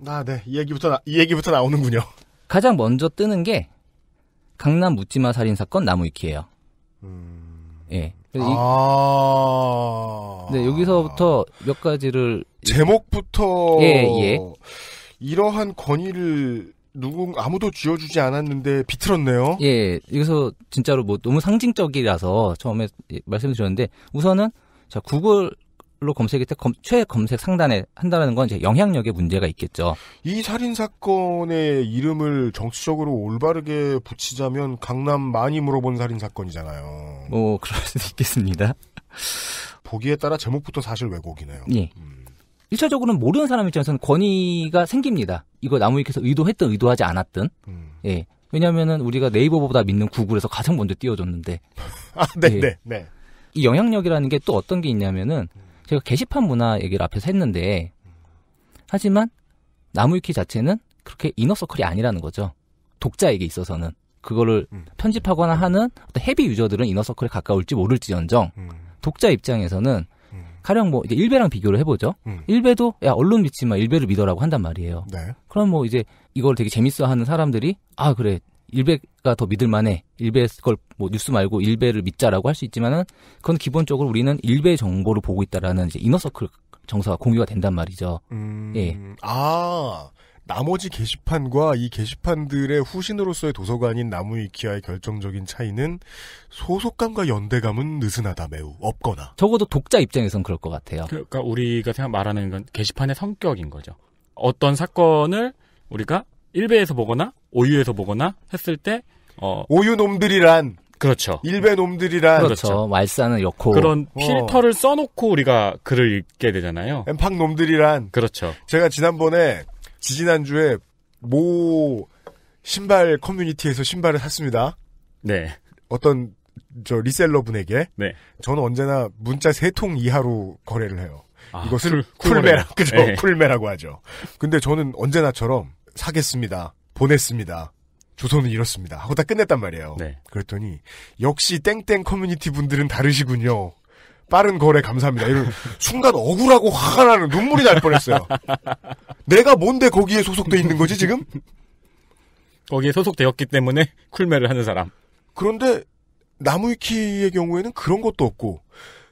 아, 네. 이 얘기부터 이 얘기부터 나오는군요. 가장 먼저 뜨는 게 강남 묻지마 살인 사건 나무위키예요. 음... 예. 아. 이... 네, 여기서부터 몇 가지를 제목부터 예, 예. 이러한 권위를 누군 아무도 쥐어주지 않았는데 비틀었네요. 예, 여기서 진짜로 뭐 너무 상징적이라서 처음에 말씀드렸는데 우선은 자 구글로 검색일 때 검, 최 검색 상단에 한다는 건 이제 영향력의 문제가 있겠죠. 이 살인 사건의 이름을 정치적으로 올바르게 붙이자면 강남 많이 물어본 살인 사건이잖아요. 뭐 그럴 수 있겠습니다. 보기에 따라 제목부터 사실 왜곡이네요. 예. 음. 1차적으로는 모르는 사람 입장에서는 권위가 생깁니다. 이걸 나무위키에서 의도했던 의도하지 않았든 음. 예 왜냐하면은 우리가 네이버보다 믿는 구글에서 가장 먼저 띄워줬는데 아 네네 예. 네, 네. 이 영향력이라는 게 또 어떤 게 있냐면은 제가 게시판 문화 얘기를 앞에서 했는데 하지만 나무위키 자체는 그렇게 이너서클이 아니라는 거죠 독자에게 있어서는 그거를 음. 편집하거나 하는 어떤 헤비 유저들은 이너서클에 가까울지 모를지언정 음. 독자 입장에서는 가령 뭐 이제 일베랑 비교를 해보죠. 음. 일베도 야 언론 믿지 마 일베를 믿어라고 한단 말이에요. 네. 그럼 뭐 이제 이걸 되게 재밌어하는 사람들이 아 그래 일베가 더 믿을만해 일베 걸뭐 뉴스 말고 일베를 믿자라고 할 수 있지만은 그건 기본적으로 우리는 일베 정보를 보고 있다라는 이제 이너서클 정서가 공유가 된단 말이죠. 음... 예. 아 나머지 게시판과 이 게시판들의 후신으로서의 도서관인 나무위키와의 결정적인 차이는 소속감과 연대감은 느슨하다 매우 없거나 적어도 독자 입장에선 그럴 것 같아요. 그러니까 우리가 생각 말하는 건 게시판의 성격인 거죠. 어떤 사건을 우리가 1배에서 보거나 오유에서 보거나 했을 때 어... 오유 놈들이란 그렇죠. 일베 놈들이란 그렇죠. 그렇죠. 말싸는 여고 그런 어. 필터를 써놓고 우리가 글을 읽게 되잖아요. 엠팍 놈들이란 그렇죠. 제가 지난번에 지지난주에 모 신발 커뮤니티에서 신발을 샀습니다. 네. 어떤 저 리셀러 분에게 네. 저는 언제나 문자 세 통 이하로 거래를 해요. 아, 이것을 쿨, 메라 그죠? 네. 쿨메라고 하죠. 근데 저는 언제나처럼 사겠습니다. 보냈습니다. 조선은 이렇습니다. 하고 다 끝냈단 말이에요. 네. 그랬더니 역시 땡땡 커뮤니티 분들은 다르시군요. 빠른 거래 감사합니다. 이런 순간 억울하고 화가 나는 눈물이 날 뻔했어요. 내가 뭔데 거기에 소속돼 있는 거지 지금? 거기에 소속되었기 때문에 쿨매를 하는 사람. 그런데 나무위키의 경우에는 그런 것도 없고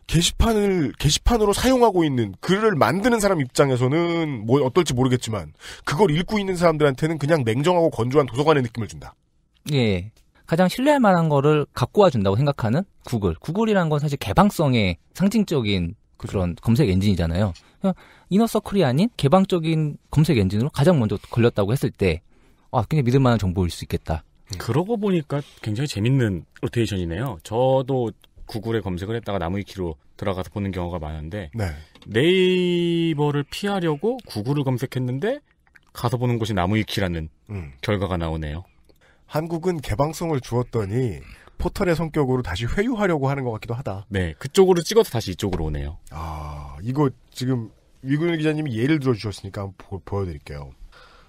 게시판을 게시판으로 사용하고 있는 글을 만드는 사람 입장에서는 뭐 어떨지 모르겠지만 그걸 읽고 있는 사람들한테는 그냥 냉정하고 건조한 도서관의 느낌을 준다. 예. 가장 신뢰할 만한 거를 갖고 와준다고 생각하는 구글. 구글이란건 사실 개방성의 상징적인 그런 검색 엔진이잖아요. 이너서클이 그러니까 아닌 개방적인 검색 엔진으로 가장 먼저 걸렸다고 했을 때, 아, 그냥 믿을 만한 정보일 수 있겠다. 음. 그러고 보니까 굉장히 재밌는 로테이션이네요. 저도 구글에 검색을 했다가 나무위키로 들어가서 보는 경우가 많은데 네. 이버를 피하려고 구글을 검색했는데 가서 보는 곳이 나무위키라는 음. 결과가 나오네요. 한국은 개방성을 주었더니 포털의 성격으로 다시 회유하려고 하는 것 같기도 하다. 네, 그쪽으로 찍어서 다시 이쪽으로 오네요. 아, 이거 지금 위근일 기자님이 예를 들어주셨으니까 한번 보, 여드릴게요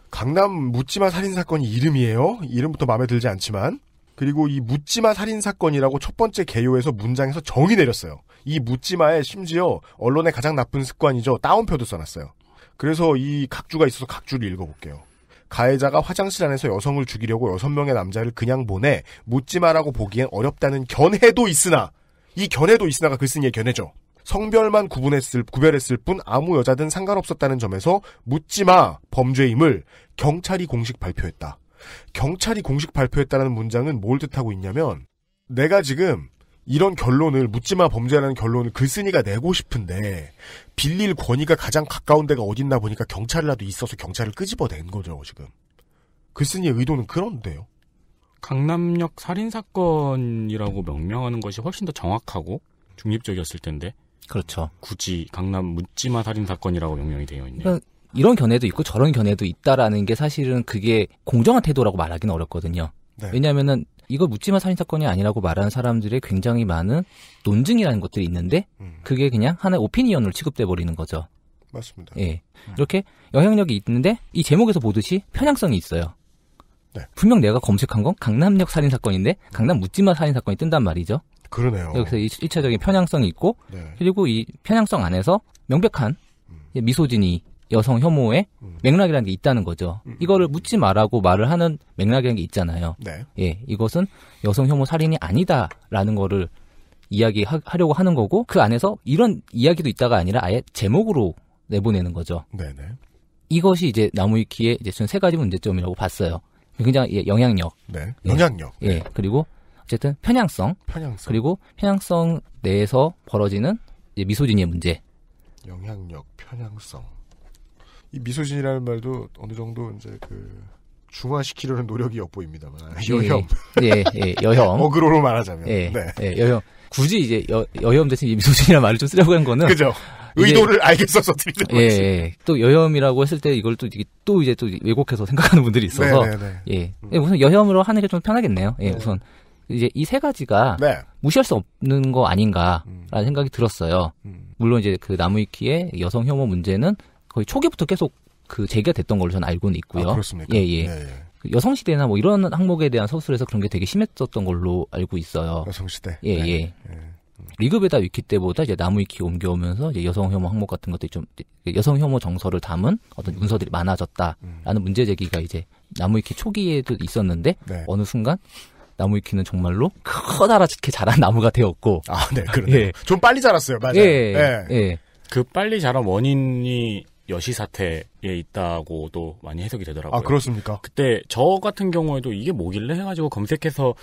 강남 묻지마 살인 사건이 이름이에요. 이름부터 마음에 들지 않지만 그리고 이 묻지마 살인 사건이라고 첫 번째 개요에서 문장에서 정이 내렸어요. 이 묻지마에 심지어 언론의 가장 나쁜 습관이죠. 따옴표도 써놨어요. 그래서 이 각주가 있어서 각주를 읽어볼게요. 가해자가 화장실 안에서 여성을 죽이려고 여섯 명의 남자를 그냥 보내 묻지 마라고 보기엔 어렵다는 견해도 있으나 이 견해도 있으나가 글쓴이의 견해죠. 성별만 구분했을 구별했을 뿐 아무 여자든 상관없었다는 점에서 묻지 마 범죄임을 경찰이 공식 발표했다. 경찰이 공식 발표했다는 문장은 뭘 뜻하고 있냐면 내가 지금 이런 결론을 묻지마 범죄라는 결론을 글쓴이가 내고 싶은데 빌릴 권위가 가장 가까운 데가 어딨나 보니까 경찰이라도 있어서 경찰을 끄집어낸 거죠, 지금. 글쓴이의 의도는 그런데요. 강남역 살인사건이라고 명명하는 것이 훨씬 더 정확하고 중립적이었을 텐데. 그렇죠. 굳이 강남 묻지마 살인사건이라고 명명이 되어 있네요. 그러니까 이런 견해도 있고 저런 견해도 있다라는 게 사실은 그게 공정한 태도라고 말하기는 어렵거든요. 네. 왜냐하면은 이걸 묻지마 살인 사건이 아니라고 말하는 사람들의 굉장히 많은 논증이라는 것들이 있는데 음. 그게 그냥 하나의 오피니언으로 취급돼 버리는 거죠. 맞습니다. 예. 음. 이렇게 영향력이 있는데 이 제목에서 보듯이 편향성이 있어요. 네. 분명 내가 검색한 건 강남역 살인 사건인데 강남 묻지마 살인 사건이 뜬단 말이죠. 그러네요. 여기서 일차적인 편향성이 있고 네. 그리고 이 편향성 안에서 명백한 음. 예, 미소진이 여성 혐오의 음. 맥락이라는 게 있다는 거죠. 음. 이거를 묻지 말라고 말을 하는 맥락이라는 게 있잖아요. 네. 예, 이것은 여성 혐오 살인이 아니다라는 거를 이야기하려고 하는 거고 그 안에서 이런 이야기도 있다가 아니라 아예 제목으로 내보내는 거죠. 네네. 이것이 이제 나무위키의 이제 전세 가지 문제점이라고 봤어요. 굉장히 예, 영향력. 네. 예. 영향력. 예. 네. 예. 그리고 어쨌든 편향성. 편향성. 그리고 편향성 내에서 벌어지는 미소진의 문제. 영향력, 편향성. 이 미소진이라는 말도 어느 정도 이제 그 중화시키려는 노력이 엿보입니다만 예, 여혐 예, 예, 예 여혐 어그로로 말하자면 예, 네. 예, 여혐 굳이 이제 여, 여혐 대신 미소진이라는 말을 좀 쓰려고 한 거는 그죠 의도를 알겠어서 드리는 거죠. 예, 예, 또 여혐이라고 했을 때 이걸 또, 이게 또 이제 또 왜곡해서 생각하는 분들이 있어서 네, 네, 네. 예. 음. 예 우선 여혐으로 하는 게 좀 편하겠네요. 예, 네. 우선 이제 이 세 가지가 네. 무시할 수 없는 거 아닌가라는 음. 생각이 들었어요. 음. 물론 이제 그 나무위키의 여성 혐오 문제는 거의 초기부터 계속 그 제기가 됐던 걸로 저는 알고는 있고요. 아, 그렇습니까? 예, 예. 예, 예. 그 여성시대나 뭐 이런 항목에 대한 서술에서 그런 게 되게 심했었던 걸로 알고 있어요. 여성시대. 예, 네. 예. 예. 리그베다 위키 때보다 이제 나무위키 옮겨오면서 이제 여성 혐오 항목 같은 것들이 좀 그 여성 혐오 정서를 담은 어떤 문서들이 많아졌다라는 음. 문제 제기가 이제 나무위키 초기에도 있었는데 네. 어느 순간 나무위키는 정말로 커다랗게 자란 나무가 되었고 아, 네, 그러네요. 예. 좀 빨리 자랐어요, 맞아요. 예. 예. 예. 그 빨리 자란 원인이 여시 사태에 있다고도 많이 해석이 되더라고요. 아 그렇습니까? 그때 저 같은 경우에도 이게 뭐길래 해가지고 검색해서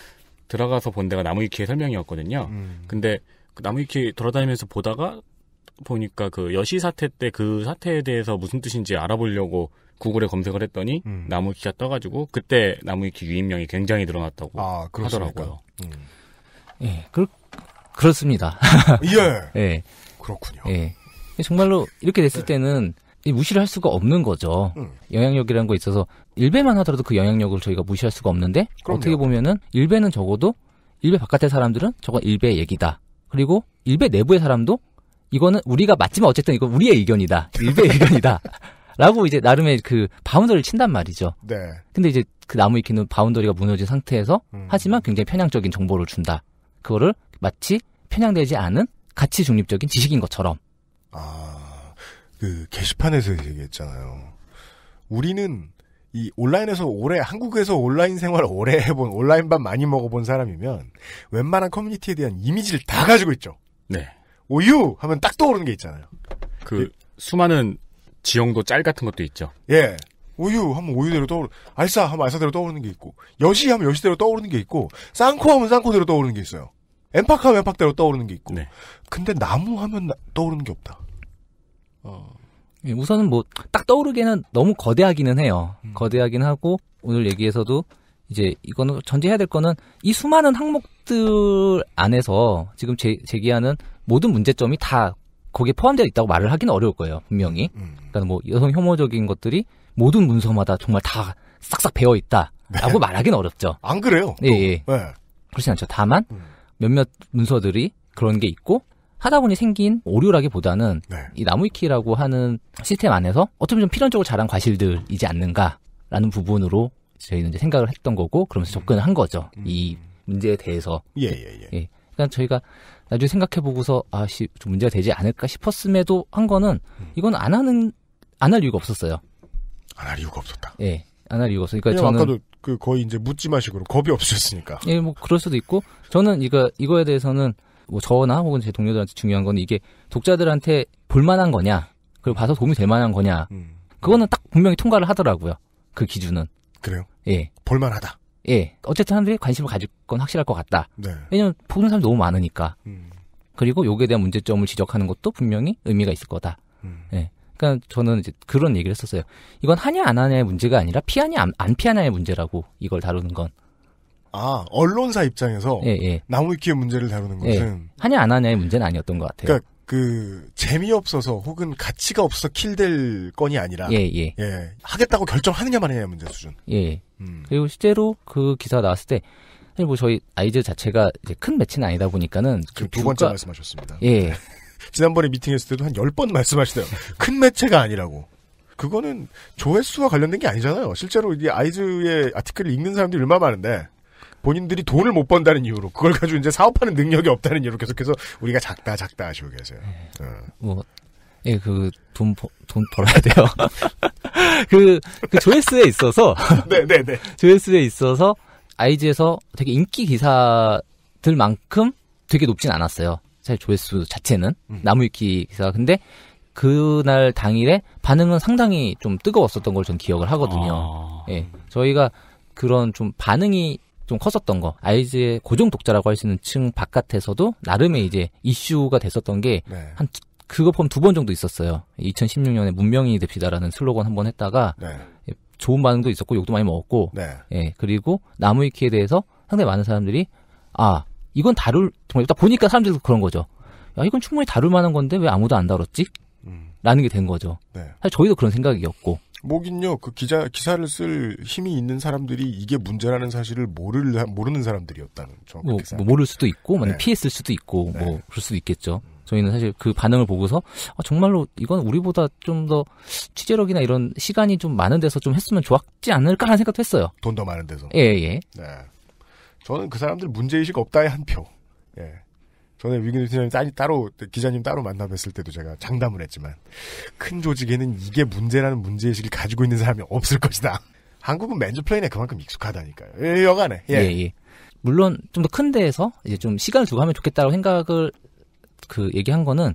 들어가서 본 데가 나무위키의 설명이었거든요. 음. 근데 그 나무위키 돌아다니면서 보다가 보니까 그 여시 사태 때 그 사태에 대해서 무슨 뜻인지 알아보려고 구글에 검색을 했더니 음. 나무위키가 떠가지고 그때 나무위키 유입명이 굉장히 늘어났다고 아, 하더라고요. 음. 예, 그, 그렇습니다. 예. 예. 그렇군요. 예. 정말로 이렇게 됐을 네. 때는 무시를 할 수가 없는 거죠. 음. 영향력이라는 거 있어서 일배만 하더라도 그 영향력을 저희가 무시할 수가 없는데 그럼요. 어떻게 보면은 일배는 적어도 일배 바깥의 사람들은 저건 일배의 얘기다. 그리고 일배 내부의 사람도 이거는 우리가 맞지만 어쨌든 이건 우리의 의견이다. 일배의 의견이다. 라고 이제 나름의 그 바운더리를 친단 말이죠. 네. 근데 이제 그 나무 익히는 바운더리가 무너진 상태에서 음. 하지만 굉장히 편향적인 정보를 준다. 그거를 마치 편향되지 않은 가치 중립적인 지식인 것처럼 아... 그 게시판에서 얘기했잖아요. 우리는 이 온라인에서 오래 한국에서 온라인 생활을 오래 해본 온라인 밥 많이 먹어본 사람이면 웬만한 커뮤니티에 대한 이미지를 다 가지고 있죠. 네. 오유 하면 딱 떠오르는 게 있잖아요. 그 예. 수많은 지형도 짤 같은 것도 있죠. 예. 오유 하면 오유대로 떠오르, 알싸 하면 알싸대로 떠오르는 게 있고, 여시 하면 여시대로 떠오르는 게 있고, 쌍코 하면 쌍코대로 떠오르는 게 있어요. 엠팍 하면 엠팍대로 떠오르는 게 있고. 네. 근데 나무 하면 나, 떠오르는 게 없다. 어. 예, 우선은 뭐 딱 떠오르기에는 너무 거대하기는 해요. 음. 거대하긴 하고 오늘 얘기에서도 이제 이거는 전제해야 될 거는 이 수많은 항목들 안에서 지금 제, 제기하는 모든 문제점이 다 거기에 포함되어 있다고 말을 하기는 어려울 거예요 분명히. 음. 그러니까 뭐 여성 혐오적인 것들이 모든 문서마다 정말 다 싹싹 배어 있다라고 네. 말하기는 어렵죠. 안 그래요? 예, 예. 네. 그렇진 않죠. 다만 음. 몇몇 문서들이 그런 게 있고 하다 보니 생긴 오류라기보다는 네. 이 나무위키라고 하는 시스템 안에서 어쩌면 좀 필연적으로 자란 과실들이지 않는가라는 부분으로 저희는 이제 생각을 했던 거고 그러면서 접근을 한 거죠. 음. 이 문제에 대해서. 예, 예, 예. 예. 그러니까 저희가 나중에 생각해보고서 아씨 문제가 되지 않을까 싶었음에도 한 거는 음. 이건 안 하는 안 할 이유가 없었어요. 안 할 이유가 없었다. 예. 안 할 이유가 없어요. 그러니까 예, 저는 아까도 그 거의 이제 묻지 마시고 겁이 없으셨으니까. 예, 뭐 그럴 수도 있고 저는 이거 이거에 대해서는 뭐 저나 혹은 제 동료들한테 중요한 건 이게 독자들한테 볼만한 거냐 그리고 봐서 도움이 될 만한 거냐 음. 그거는 딱 분명히 통과를 하더라고요 그 기준은 그래요 예 볼만하다 예 어쨌든 사람들이 관심을 가질 건 확실할 것 같다 네. 왜냐면 보는 사람이 너무 많으니까 음. 그리고 요기에 대한 문제점을 지적하는 것도 분명히 의미가 있을 거다 음. 예 그러니까 저는 이제 그런 얘기를 했었어요 이건 하냐 안 하냐의 문제가 아니라 피하냐 안, 안 피하냐의 문제라고 이걸 다루는 건아 언론사 입장에서 예, 예. 나무위키의 문제를 다루는 예. 것은 예. 하냐 안 하냐의 문제는 아니었던 것 같아요. 그러니까 그 재미없어서 혹은 가치가 없어 킬될 건이 아니라 예, 예, 예. 하겠다고 결정하느냐 마느냐의 문제 수준. 예. 음. 그리고 실제로 그 기사 나왔을 때 사실 뭐 저희 아이즈 자체가 이제 큰 매체는 아니다 보니까는 지금 두 번째 말씀하셨습니다. 예. 지난번에 미팅했을 때도 한 열 번 말씀하시대요. 큰 매체가 아니라고. 그거는 조회수와 관련된 게 아니잖아요. 실제로 이 아이즈의 아티클을 읽는 사람들이 얼마나 많은데 본인들이 돈을 못 번다는 이유로 그걸 가지고 이제 사업하는 능력이 없다는 이유로 계속해서 우리가 작다 작다 하시고 계세요. 네. 뭐 예, 그, 돈, 돈 벌어야 돼요. 그, 그 조회수에 있어서. 네네네. 네, 네. 조회수에 있어서, 아이즈에서 되게 인기 기사들만큼 되게 높진 않았어요. 사실 조회수 자체는. 음. 나무위키 기사가. 근데, 그날 당일에 반응은 상당히 좀 뜨거웠었던 걸 전 기억을 하거든요. 아... 예. 저희가 그런 좀 반응이 좀 컸었던 거 아이즈의 고정 독자라고 할 수 있는 층 바깥에서도 나름의 이제 이슈가 됐었던 게한 네. 그거 포함 두번 정도 있었어요. 2016년에 문명인이 됩시다라는 슬로건 한 번 했다가 네. 예, 좋은 반응도 있었고 욕도 많이 먹었고 네. 예 그리고 나무위키에 대해서 상당히 많은 사람들이 아 이건 다룰 정말 딱 보니까 사람들도 그런 거죠. 야 이건 충분히 다룰 만한 건데 왜 아무도 안 다뤘지? 음. 라는 게 된 거죠. 네. 사실 저희도 그런 생각이었고 뭐긴요. 그 기자 기사를 쓸 힘이 있는 사람들이 이게 문제라는 사실을 모를 모르는 사람들이었다는 뭐, 뭐 모를 수도 있고, 네. 피했을 수도 있고, 네. 뭐 그럴 수도 있겠죠. 저희는 사실 그 반응을 보고서 아, 정말로 이건 우리보다 좀 더 취재력이나 이런 시간이 좀 많은 데서 좀 했으면 좋았지 않을까라는 생각도 했어요. 돈 더 많은 데서. 예 예. 네. 저는 그 사람들 문제의식 없다의 한 표. 예. 전에 위기뉴스님 따로 기자님 따로 만나뵀을 때도 제가 장담을 했지만 큰 조직에는 이게 문제라는 문제의식을 가지고 있는 사람이 없을 것이다. 한국은 맨즈플레인에 그만큼 익숙하다니까요. 예, 여간에. 예. 예, 예. 물론 좀 더 큰 데에서 이제 좀 시간을 두고 하면 좋겠다고 생각을 그 얘기한 거는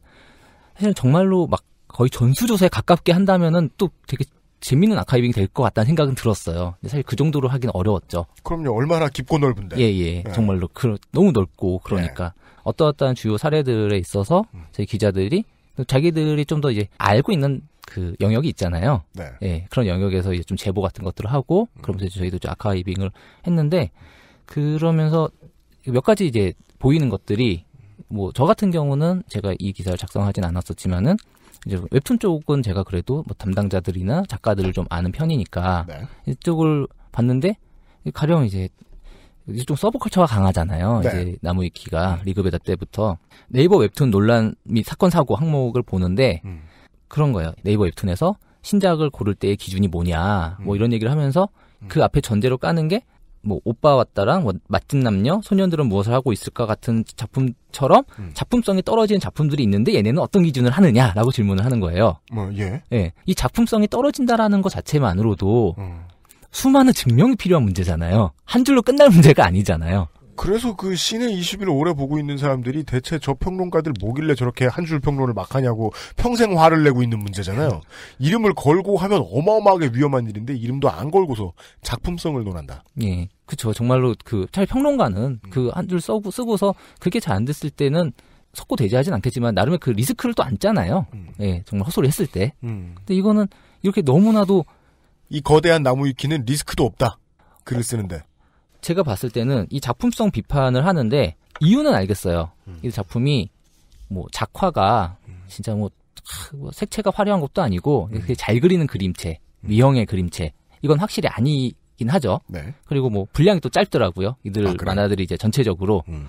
사실 정말로 막 거의 전수조사에 가깝게 한다면은 또 되게 재밌는 아카이빙이 될 것 같다는 생각은 들었어요. 사실 그 정도로 하긴 어려웠죠. 그럼요. 얼마나 깊고 넓은데. 예, 예. 예. 정말로 그, 너무 넓고 그러니까. 예. 어떠어떠한 주요 사례들에 있어서 음. 저희 기자들이 자기들이 좀 더 이제 알고 있는 그 영역이 있잖아요. 네. 예, 그런 영역에서 이제 좀 제보 같은 것들을 하고 음. 그러면서 저희도 이 아카이빙을 했는데 그러면서 몇 가지 이제 보이는 것들이 뭐 저 같은 경우는 제가 이 기사를 작성하진 않았었지만은 이제 웹툰 쪽은 제가 그래도 뭐 담당자들이나 작가들을 좀 아는 편이니까 네. 이쪽을 봤는데 가령 이제 일종 서브컬처가 강하잖아요. 네. 이제 나무위키가 리그베다 때부터 네이버 웹툰 논란 및 사건 사고 항목을 보는데 음. 그런 거예요. 네이버 웹툰에서 신작을 고를 때의 기준이 뭐냐 뭐 음. 이런 얘기를 하면서 음. 그 앞에 전제로 까는 게 뭐 오빠 왔다랑 뭐, 뭐 맛집 남녀 소년들은 무엇을 하고 있을까 같은 작품처럼 음. 작품성이 떨어지는 작품들이 있는데 얘네는 어떤 기준을 하느냐라고 질문을 하는 거예요. 뭐 예. 예. 이 작품성이 떨어진다라는 것 자체만으로도 수많은 증명이 필요한 문제잖아요. 한 줄로 끝날 문제가 아니잖아요. 그래서 그 시내 20일 오래 보고 있는 사람들이 대체 저 평론가들 뭐길래 저렇게 한 줄 평론을 막 하냐고 평생 화를 내고 있는 문제잖아요. 이름을 걸고 하면 어마어마하게 위험한 일인데 이름도 안 걸고서 작품성을 논한다. 예. 그쵸. 정말로 그, 차라리 평론가는 음. 그한줄 쓰고, 쓰고서 그게 잘 안 됐을 때는 속고대지하진 않겠지만 나름의 그 리스크를 또 안잖아요. 음. 예. 정말 헛소리 했을 때. 음. 근데 이거는 이렇게 너무나도 이 거대한 나무 위키는 리스크도 없다. 글을 쓰는데. 제가 봤을 때는 이 작품성 비판을 하는데 이유는 알겠어요. 음. 이 작품이 뭐 작화가 음. 진짜 뭐, 뭐, 색채가 화려한 것도 아니고 음. 잘 그리는 그림체, 음. 미형의 그림체 이건 확실히 아니긴 하죠. 네. 그리고 뭐 분량이 또 짧더라고요. 이들 아, 만화들이 이제 전체적으로. 음.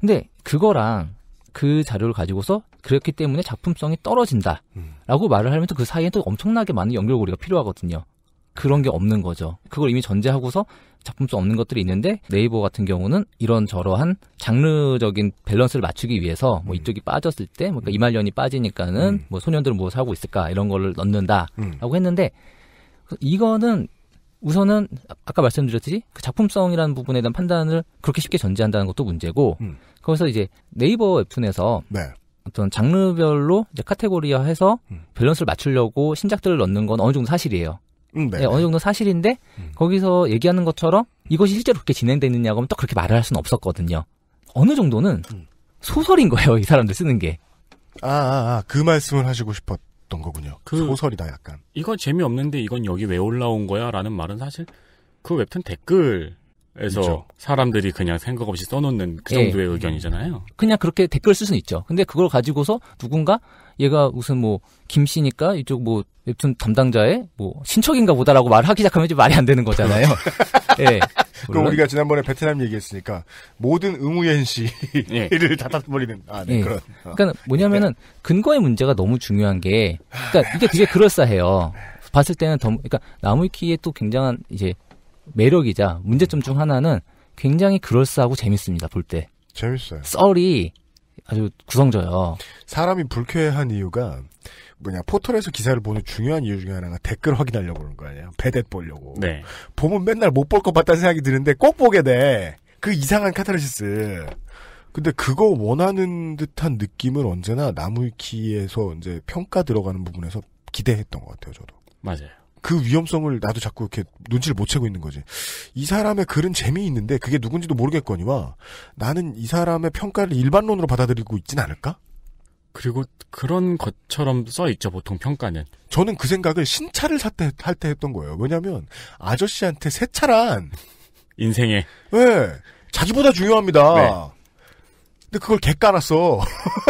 근데 그거랑 그 자료를 가지고서 그렇기 때문에 작품성이 떨어진다라고 음. 말을 하면 또 그 사이에 또 엄청나게 많은 연결고리가 필요하거든요. 그런 게 없는 거죠. 그걸 이미 전제하고서 작품성 없는 것들이 있는데 네이버 같은 경우는 이런 저러한 장르적인 밸런스를 맞추기 위해서 뭐 음. 이쪽이 빠졌을 때 뭐 그러니까 이말년이 빠지니까는 음. 뭐 소년들은 무엇을 뭐 하고 있을까 이런 거를 넣는다라고 음. 했는데 이거는 우선은 아까 말씀드렸듯이 그 작품성이라는 부분에 대한 판단을 그렇게 쉽게 전제한다는 것도 문제고 음. 거기서 이제 네이버 웹툰에서 네. 어떤 장르별로 이제 카테고리화해서 음. 밸런스를 맞추려고 신작들을 넣는 건 어느 정도 사실이에요. 음, 네, 예, 어느 네. 정도 사실인데 음. 거기서 얘기하는 것처럼 이것이 실제로 그렇게 진행됐느냐고 하면 또 그렇게 말을 할 수는 없었거든요. 어느 정도는 음. 소설인 거예요, 이 사람들 쓰는 게. 아, 아, 아, 그 말씀을 하시고 싶었던 거군요. 그 소설이다, 약간. 이건 재미없는데 이건 여기 왜 올라온 거야? 라는 말은 사실 그 웹툰 댓글 에서 그렇죠. 사람들이 그냥 생각 없이 써놓는 그 예. 정도의 예. 의견이잖아요. 그냥 그렇게 댓글 쓸 수는 있죠. 근데 그걸 가지고서 누군가 얘가 무슨 뭐 김씨니까 이쪽 뭐 웹툰 담당자의 뭐친척인가 보다라고 말하기 을 시작하면 이제 말이 안 되는 거잖아요. 예. 네, 그럼 우리가 지난번에 베트남 얘기했으니까 모든 응우현 씨를 예. 다다아버리는 아, 네, 예. 그런. 그러니까 어. 그러니까 뭐냐면은 근거의 문제가 너무 중요한 게 그러니까 아, 이게 되게 그럴싸해요. 봤을 때는 더 그러니까 나무위키의 또 굉장한 이제 매력이자 문제점 중 하나는 굉장히 그럴싸하고 재밌습니다. 볼 때. 재밌어요. 썰이 아주 구성져요. 사람이 불쾌한 이유가 뭐냐 포털에서 기사를 보는 중요한 이유 중에 하나가 댓글 확인하려고 그런 거 아니에요. 배댓 보려고. 네. 보면 맨날 못 볼 것 같다는 생각이 드는데 꼭 보게 돼. 그 이상한 카타르시스. 근데 그거 원하는 듯한 느낌을 언제나 나무위키에서 이제 평가 들어가는 부분에서 기대했던 것 같아요, 저도. 맞아요. 그 위험성을 나도 자꾸 이렇게 눈치를 못 채고 있는 거지. 이 사람의 글은 재미있는데 그게 누군지도 모르겠거니와 나는 이 사람의 평가를 일반론으로 받아들이고 있진 않을까? 그리고 그런 것처럼 써 있죠 보통 평가는. 저는 그 생각을 신차를 살때 할 때 했던 거예요. 왜냐하면 아저씨한테 새 차란 인생에 네 자기보다 중요합니다. 네. 근데 그걸 개 깔았어.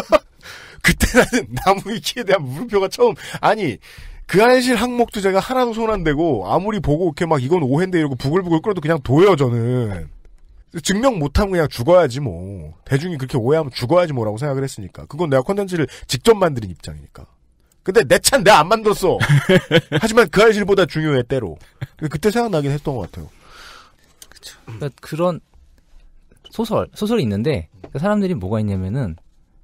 그때 나는 나무 위키에 대한 물음표가 처음 아니 그 안실 항목투자가 하나도 손 안 대고 아무리 보고 이렇게 막 이건 오해인데 이러고 부글부글 끓어도 그냥 둬요 저는. 증명 못하면 그냥 죽어야지 뭐 대중이 그렇게 오해하면 죽어야지 뭐라고 생각을 했으니까 그건 내가 컨텐츠를 직접 만드는 입장이니까 근데 내차 내가 안 만들었어 하지만 그아실보다 중요해 때로 그때 생각나긴 했던 것 같아요 그쵸. 그러니까 그런 소설 소설이 있는데 그러니까 사람들이 뭐가 있냐면은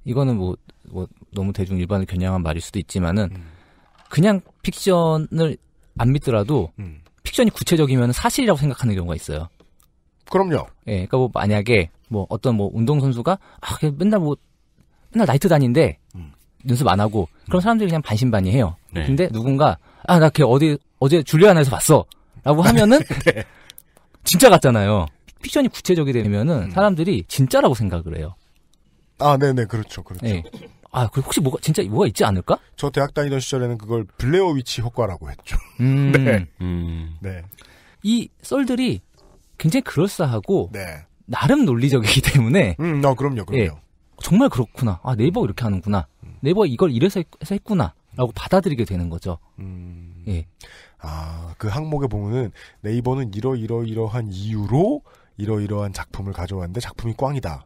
이거는 뭐, 뭐 너무 대중 일반을 겨냥한 말일 수도 있지만은 음. 그냥 픽션을 안 믿더라도 음. 픽션이 구체적이면 사실이라고 생각하는 경우가 있어요. 그럼요. 예, 그러니까 뭐 만약에 뭐 어떤 뭐 운동 선수가 아, 맨날 뭐 맨날 나이트 다닌데 음. 연습 안 하고 그런 사람들이 그냥 반신반의해요. 네. 근데 누군가 아 나 걔 어디 어제 줄리아나에서 봤어라고 하면은 네. 진짜 같잖아요. 픽션이 구체적이 되면은 음. 사람들이 진짜라고 생각을 해요. 아, 네네, 그렇죠, 그렇죠. 네. 아, 그 혹시 뭐가 진짜 뭐가 있지 않을까? 저 대학 다니던 시절에는 그걸 블레어 위치 효과라고 했죠. 음, 네. 음. 네. 이 썰들이 굉장히 그럴싸하고 네. 나름 논리적이기 때문에 음, 어, 그럼요. 그럼요. 예, 정말 그렇구나. 아, 네이버 이렇게 하는구나. 음. 네이버가 이걸 이래서 했, 구나라고 음. 받아들이게 되는 거죠. 음. 예. 아, 그 항목에 보면은 네이버는 이러이러이러한 이유로 이러이러한 작품을 가져왔는데 작품이 꽝이다.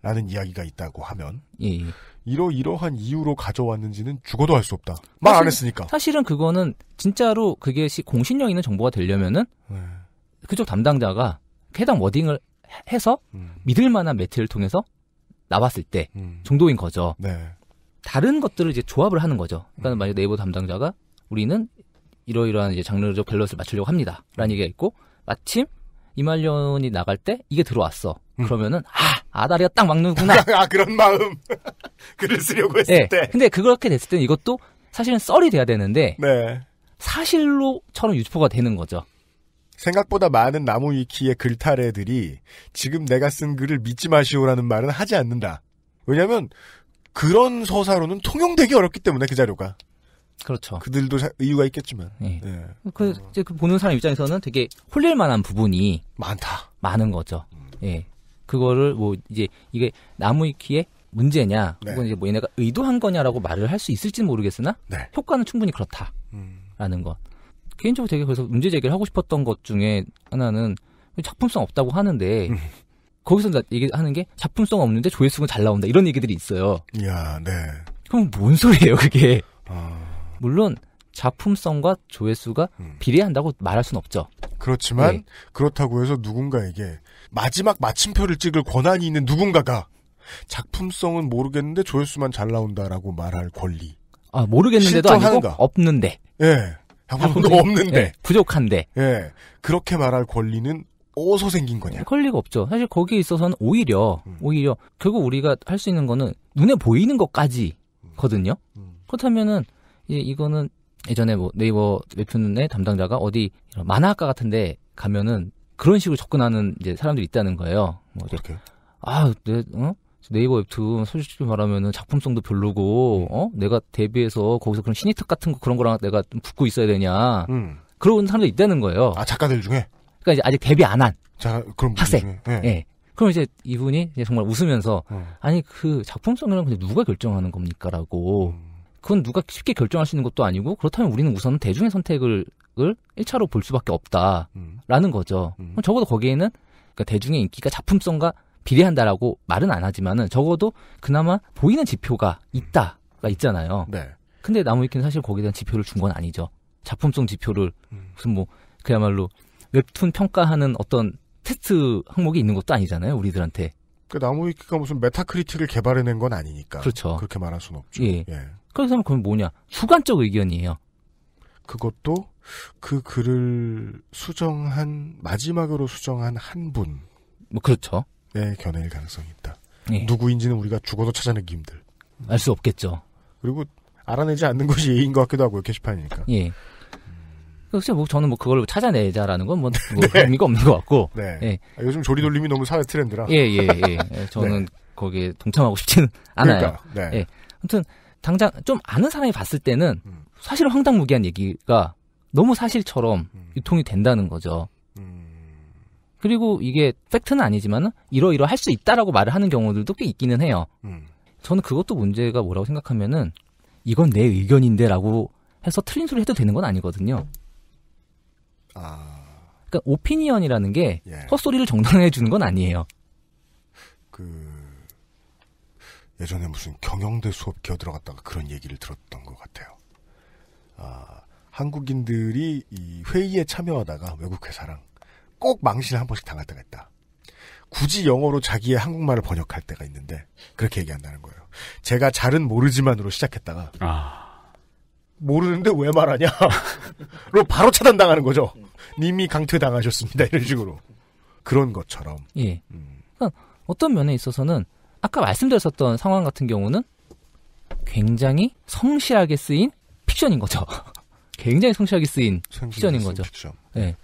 라는 이야기가 있다고 하면 예, 예. 이러이러한 이유로 가져왔는지는 죽어도 알 수 없다. 말 안 했으니까. 사실은 그거는 진짜로 그게 공신력 있는 정보가 되려면은 네. 그쪽 담당자가 해당 워딩을 해서 음. 믿을 만한 매트를 통해서 나왔을 때 음. 정도인 거죠. 네. 다른 것들을 이제 조합을 하는 거죠. 그러니까 음. 만약 네이버 담당자가 우리는 이러이러한 이제 장르적 밸런스를 맞추려고 합니다. 라는 음. 얘기가 있고 마침 이말년이 나갈 때 이게 들어왔어. 음. 그러면은 아 아다리가 딱 막는구나. 아 그런 마음 글을 쓰려고 했을 네. 때. 근데 그렇게 됐을 때 이것도 사실은 썰이 돼야 되는데 네. 사실로처럼 유포가 되는 거죠. 생각보다 많은 나무 위키의 글타래들이 지금 내가 쓴 글을 믿지 마시오라는 말은 하지 않는다. 왜냐하면 그런 서사로는 통용되기 어렵기 때문에 그 자료가. 그렇죠. 그들도 이유가 있겠지만. 네. 네. 그, 음. 이그 보는 사람 입장에서는 되게 홀릴 만한 부분이 많다. 많은 거죠. 음. 예. 음. 네. 그거를 뭐 이제 이게 나무위키의 문제냐, 네. 혹은 이제 뭐 얘네가 의도한 거냐라고 말을 할 수 있을지는 모르겠으나 네. 효과는 충분히 그렇다라는 음. 것. 개인적으로 되게 그래서 문제 제기를 하고 싶었던 것 중에 하나는 작품성 없다고 하는데 거기서 얘기하는 게 작품성 없는데 조회수는 잘 나온다 이런 얘기들이 있어요. 야, 네. 그럼 뭔 소리예요 그게? 아... 물론 작품성과 조회수가 음. 비례한다고 말할 순 없죠. 그렇지만 네. 그렇다고 해서 누군가에게 마지막 마침표를 찍을 권한이 있는 누군가가 작품성은 모르겠는데 조회수만 잘 나온다라고 말할 권리. 아 모르겠는데도 아니고 없는데. 예. 작품도 없는데 예, 부족한데. 예. 그렇게 말할 권리는 어디서 생긴 거냐? 권리가 없죠. 사실 거기에 있어서는 오히려 음. 오히려 결국 우리가 할 수 있는 거는 눈에 보이는 것까지거든요. 음. 음. 그렇다면은 예, 이거는 예전에 뭐 네이버 웹툰의 담당자가 어디 만화학과 같은데 가면은 그런 식으로 접근하는 이제 사람들이 있다는 거예요. 뭐 어떻게? 아, 네, 어? 네이버 웹툰 솔직히 말하면은 작품성도 별로고, 음. 어? 내가 데뷔해서 거기서 그런 신이특 같은 거 그런 거랑 내가 좀 붙고 있어야 되냐. 음. 그런 사람도 들 있다는 거예요. 아, 작가들 중에? 그러니까 이제 아직 데뷔 안 한. 그럼 학생. 예. 예. 그럼 이제 이분이 이제 정말 웃으면서, 음. 아니, 그 작품성이란 그냥 누가 결정하는 겁니까? 라고. 음. 그건 누가 쉽게 결정할 수 있는 것도 아니고 그렇다면 우리는 우선 대중의 선택을 1차로 볼 수밖에 없다라는 음. 거죠. 음. 적어도 거기에는 그러니까 대중의 인기가 작품성과 비례한다라고 말은 안 하지만은 적어도 그나마 보이는 지표가 음. 있다가 있잖아요. 네. 근데 나무위키는 사실 거기에 대한 지표를 준 건 아니죠. 작품성 지표를 음. 무슨 뭐 그야말로 웹툰 평가하는 어떤 테스트 항목이 있는 것도 아니잖아요. 우리들한테. 그 나무위키가 무슨 메타크리틱을 개발해낸 건 아니니까. 그렇죠. 그렇게 말할 수는 없죠. 예. 예. 그래서 그건 뭐냐? 주관적 의견이에요. 그것도 그 글을 수정한 마지막으로 수정한 한 분. 뭐 그렇죠. 네, 견해일 가능성이 있다. 예. 누구인지는 우리가 죽어도 찾아내기 힘들. 알 수 없겠죠. 그리고 알아내지 않는 것이 예인 것 같기도 하고요, 게시판이니까. 예. 글쎄, 뭐, 저는 뭐, 그걸 찾아내자라는 건 뭐, 네. 뭐 의미가 없는 것 같고. 네. 예. 아, 요즘 조리돌림이 너무 사회 트렌드라. 예, 예, 예. 저는 네. 거기에 동참하고 싶지는 않아요. 그러니까, 네. 예. 아무튼, 당장 좀 아는 사람이 봤을 때는 음. 사실 황당무계한 얘기가 너무 사실처럼 음. 유통이 된다는 거죠. 음. 그리고 이게 팩트는 아니지만 이러이러 할 수 있다라고 말을 하는 경우들도 꽤 있기는 해요. 저는 그것도 문제가 뭐라고 생각하면은 이건 내 의견인데라고 해서 틀린 소리 해도 되는 건 아니거든요. 아. 그러니까 오피니언이라는 게 예. 헛소리를 정당화해 주는 건 아니에요. 그 예전에 무슨 경영대 수업 기어 들어갔다가 그런 얘기를 들었던 것 같아요. 아, 한국인들이 이 회의에 참여하다가 외국 회사랑 꼭 망신을 한 번씩 당할 때가 있다. 굳이 영어로 자기의 한국말을 번역할 때가 있는데 그렇게 얘기한다는 거예요. 제가 잘은 모르지만으로 시작했다가 아... 모르는데 왜 말하냐?로 바로 차단당하는 거죠. 님이 강퇴당하셨습니다. 이런 식으로 그런 것처럼. 예. 음. 그러니까 어떤 면에 있어서는 아까 말씀드렸었던 상황 같은 경우는 굉장히 성실하게 쓰인 픽션인 거죠. 굉장히 성실하게 쓰인 픽션인 거죠. 픽션. 네.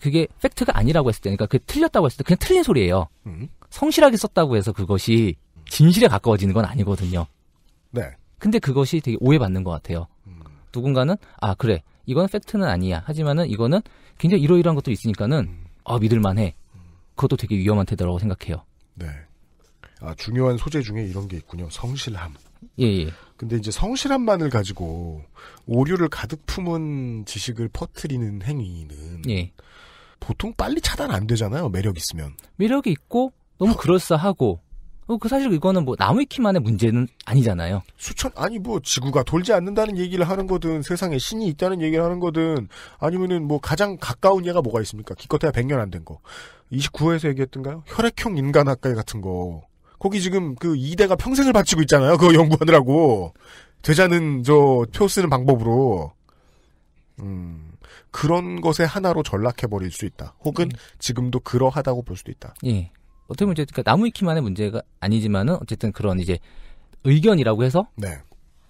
그게 팩트가 아니라고 했을 때, 그러니까 그 틀렸다고 했을 때 그냥 틀린 소리예요. 음. 성실하게 썼다고 해서 그것이 진실에 가까워지는 건 아니거든요. 네. 근데 그것이 되게 오해받는 것 같아요. 음. 누군가는 아 그래 이건 팩트는 아니야. 하지만은 이거는 굉장히 이러이러한 것도 있으니까는 음. 아 믿을만해. 음. 그것도 되게 위험한 태도라고 생각해요. 네. 아, 중요한 소재 중에 이런 게 있군요. 성실함. 예, 예. 근데 이제 성실함만을 가지고 오류를 가득 품은 지식을 퍼트리는 행위는 예. 보통 빨리 차단 안 되잖아요. 매력 있으면. 매력이 있고 너무 그럴싸하고 어, 그 사실 이거는 뭐나무키만의 문제는 아니잖아요. 수천 아니 뭐 지구가 돌지 않는다는 얘기를 하는 거든 세상에 신이 있다는 얘기를 하는 거든 아니면은 뭐 가장 가까운 예가 뭐가 있습니까? 기껏해야 100년 안 된 거. 29회에서 얘기했던가요? 혈액형 인간학과 같은 거. 거기 지금 그 이대가 평생을 바치고 있잖아요. 그거 연구하느라고. 되자는 저 표 쓰는 방법으로. 음, 그런 것에 하나로 전락해버릴 수 있다. 혹은 음. 지금도 그러하다고 볼 수도 있다. 예. 어떻게 보면 이제 그러니까 나무 위키만의 문제가 아니지만은 어쨌든 그런 이제 의견이라고 해서 네.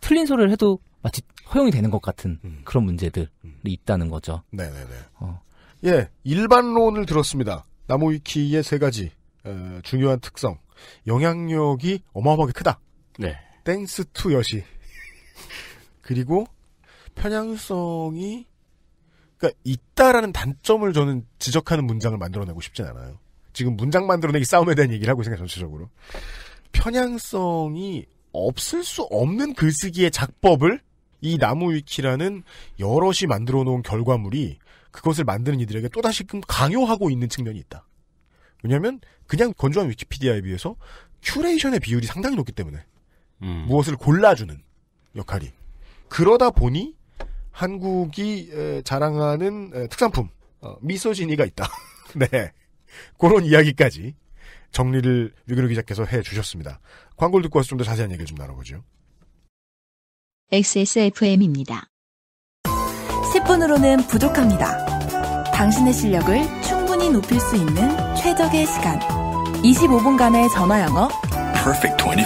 틀린 소리를 해도 마치 허용이 되는 것 같은 음. 그런 문제들이 음. 있다는 거죠. 네네네. 어. 예, 일반론을 들었습니다. 나무위키의 세 가지 어, 중요한 특성. 영향력이 어마어마하게 크다. 네. 땡스 투 여시. 그리고 편향성이 그러니까 있다라는 단점을 저는 지적하는 문장을 만들어내고 싶진 않아요. 지금 문장 만들어내기 싸움에 대한 얘기를 하고 있으니까 전체적으로 편향성이 없을 수 없는 글쓰기의 작법을 이 나무위키라는 여럿이 만들어 놓은 결과물이 그것을 만드는 이들에게 또다시 강요하고 있는 측면이 있다. 왜냐하면 그냥 건조한 위키피디아에 비해서 큐레이션의 비율이 상당히 높기 때문에 음. 무엇을 골라주는 역할이 그러다 보니 한국이 자랑하는 특산품 어, 미소지니가 있다. 네, 그런 이야기까지 정리를 유기로 기자께서 해 주셨습니다. 광고를 듣고 와서 좀 더 자세한 얘기를 좀 나눠보죠. XSFM입니다. 10분으로는 부족합니다. 당신의 실력을 충분히 높일 수 있는 최적의 시간 25분간의 전화 영어 Perfect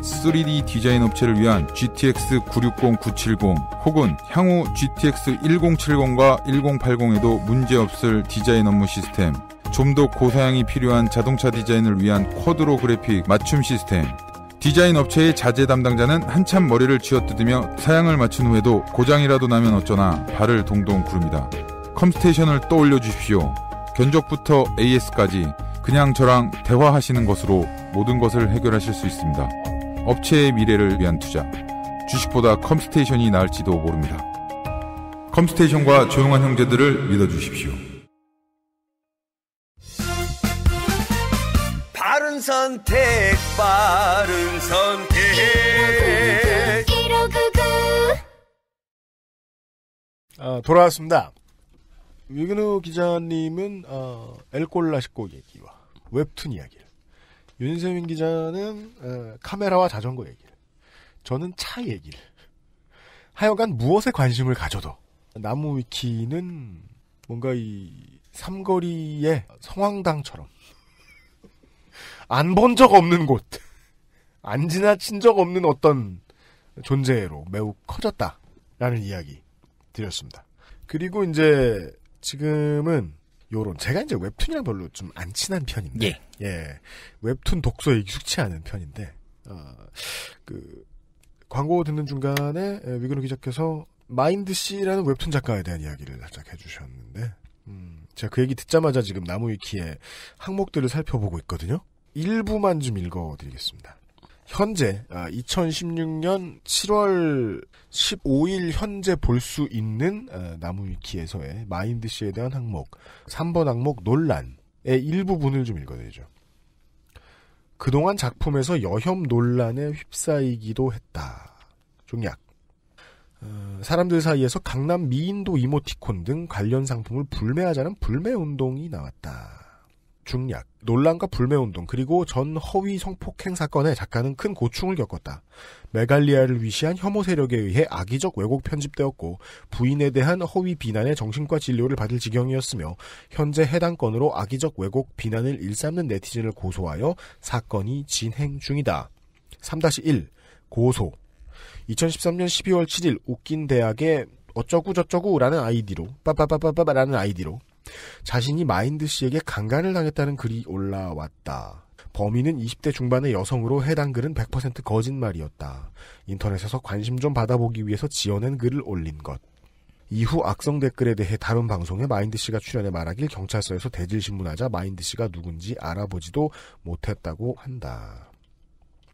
25 3D 디자인 업체를 위한 GTX 960, 970 혹은 향후 GTX 1070과 1080에도 문제없을 디자인 업무 시스템, 좀 더 고사양이 필요한 자동차 디자인을 위한 쿼드로 그래픽 맞춤 시스템, 디자인 업체의 자재 담당자는 한참 머리를 쥐어뜯으며 사양을 맞춘 후에도 고장이라도 나면 어쩌나 발을 동동 구릅니다. 컴스테이션을 떠올려 주십시오. 견적부터 AS까지 그냥 저랑 대화하시는 것으로 모든 것을 해결하실 수 있습니다. 업체의 미래를 위한 투자. 주식보다 컴스테이션이 나을지도 모릅니다. 컴스테이션과 조용한 형제들을 믿어주십시오. 빠른 선택, 빠른 선택. 1599. 어, 돌아왔습니다. 유근우 기자님은 어, 엘골라 식고 얘기와 웹툰 이야기를. 윤세민 기자는 어, 카메라와 자전거 얘기를. 저는 차 얘기를. 하여간 무엇에 관심을 가져도 나무 위키는 뭔가 이 삼거리의 성황당처럼 안본적 없는 곳, 안 지나친 적 없는 어떤 존재로 매우 커졌다라는 이야기 드렸습니다. 그리고 이제 지금은 요런 제가 이제 웹툰이랑 별로 좀 안 친한 편인데 예. 예. 웹툰 독서에 익숙치 않은 편인데 어, 그 광고 듣는 중간에 예, 위그노 기자께서 마인드 씨라는 웹툰 작가에 대한 이야기를 살짝 해주셨는데 음, 제가 그 얘기 듣자마자 지금 나무위키의 항목들을 살펴보고 있거든요. 일부만 좀 읽어드리겠습니다. 현재 2016년 7월 15일 현재 볼 수 있는 아, 나무위키에서의 마인드 씨에 대한 항목 3번 항목 논란의 일부분을 좀 읽어드리죠. 그동안 작품에서 여혐 논란에 휩싸이기도 했다. 종약. 어, 사람들 사이에서 강남 미인도 이모티콘 등 관련 상품을 불매하자는 불매운동이 나왔다. 중략, 논란과 불매운동, 그리고 전 허위 성폭행 사건에 작가는 큰 고충을 겪었다. 메갈리아를 위시한 혐오 세력에 의해 악의적 왜곡 편집되었고, 부인에 대한 허위 비난의 정신과 진료를 받을 지경이었으며, 현재 해당 건으로 악의적 왜곡 비난을 일삼는 네티즌을 고소하여 사건이 진행 중이다. 3-1. 고소. 2013년 12월 7일 웃긴 대학의 어쩌구저쩌구라는 아이디로, 빠빠빠빠빠라는 아이디로, 자신이 마인드 씨에게 강간을 당했다는 글이 올라왔다. 범인은 20대 중반의 여성으로 해당 글은 100% 거짓말이었다. 인터넷에서 관심 좀 받아보기 위해서 지어낸 글을 올린 것. 이후 악성 댓글에 대해 다른 방송에 마인드 씨가 출연해 말하길 경찰서에서 대질신문하자 마인드 씨가 누군지 알아보지도 못했다고 한다.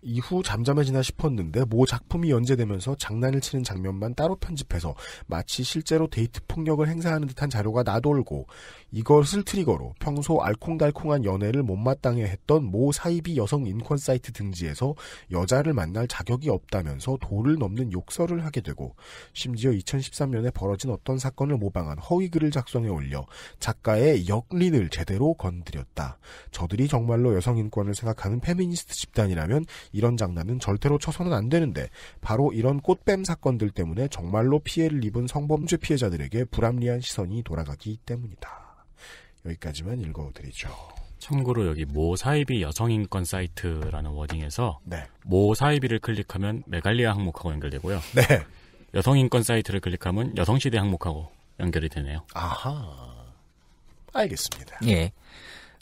이후 잠잠해지나 싶었는데 모 작품이 연재되면서 장난을 치는 장면만 따로 편집해서 마치 실제로 데이트 폭력을 행사하는 듯한 자료가 나돌고 이것을 트리거로 평소 알콩달콩한 연애를 못마땅해 했던 모 사이비 여성 인권 사이트 등지에서 여자를 만날 자격이 없다면서 도를 넘는 욕설을 하게 되고 심지어 2013년에 벌어진 어떤 사건을 모방한 허위글을 작성해 올려 작가의 역린을 제대로 건드렸다. 저들이 정말로 여성 인권을 생각하는 페미니스트 집단이라면 이런 장난은 절대로 쳐서는 안 되는데 바로 이런 꽃뱀 사건들 때문에 정말로 피해를 입은 성범죄 피해자들에게 불합리한 시선이 돌아가기 때문이다. 여기까지만 읽어드리죠. 참고로 여기 모사이비 여성인권 사이트라는 워딩에서 네. 모사이비를 클릭하면 메갈리아 항목하고 연결되고요. 네. 여성인권 사이트를 클릭하면 여성시대 항목하고 연결이 되네요. 아하. 알겠습니다. 예.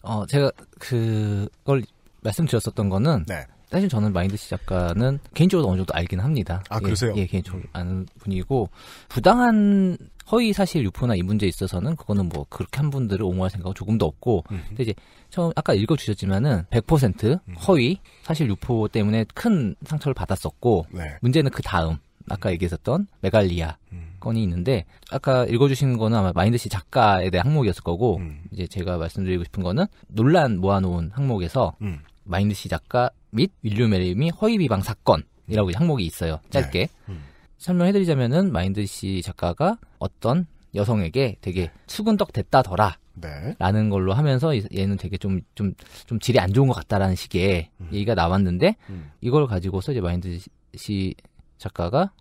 어, 제가 그걸 말씀드렸었던 거는 네. 사실 저는 마인드시 작가는 개인적으로 어느 정도 알긴 합니다. 아, 그러세요? 예, 예 개인적으로 아는 분이고 부당한 허위 사실 유포나 이 문제에 있어서는 그거는 뭐 그렇게 한 분들을 옹호할 생각은 조금도 없고 근데 이제 처음 아까 읽어 주셨지만은 100% 음. 허위 사실 유포 때문에 큰 상처를 받았었고 네. 문제는 그 다음 아까 얘기했었던 메갈리아 음. 건이 있는데 아까 읽어주신 거는 아마 마인드 씨 작가에 대한 항목이었을 거고 음. 이제 제가 말씀드리고 싶은 거는 논란 모아놓은 항목에서 음. 마인드 씨 작가 및 윌리엄 메리이 허위 비방 사건이라고 항목이 있어요 짧게 네. 음. 설명해드리자면은 마인드 씨 작가가 어떤 여성에게 되게 수근덕 됐다더라. 네. 라는 걸로 하면서 얘는 되게 좀, 좀, 좀 질이 안 좋은 것 같다라는 식의 음. 얘기가 나왔는데 음. 이걸 가지고서 이제 마인드 씨 작가가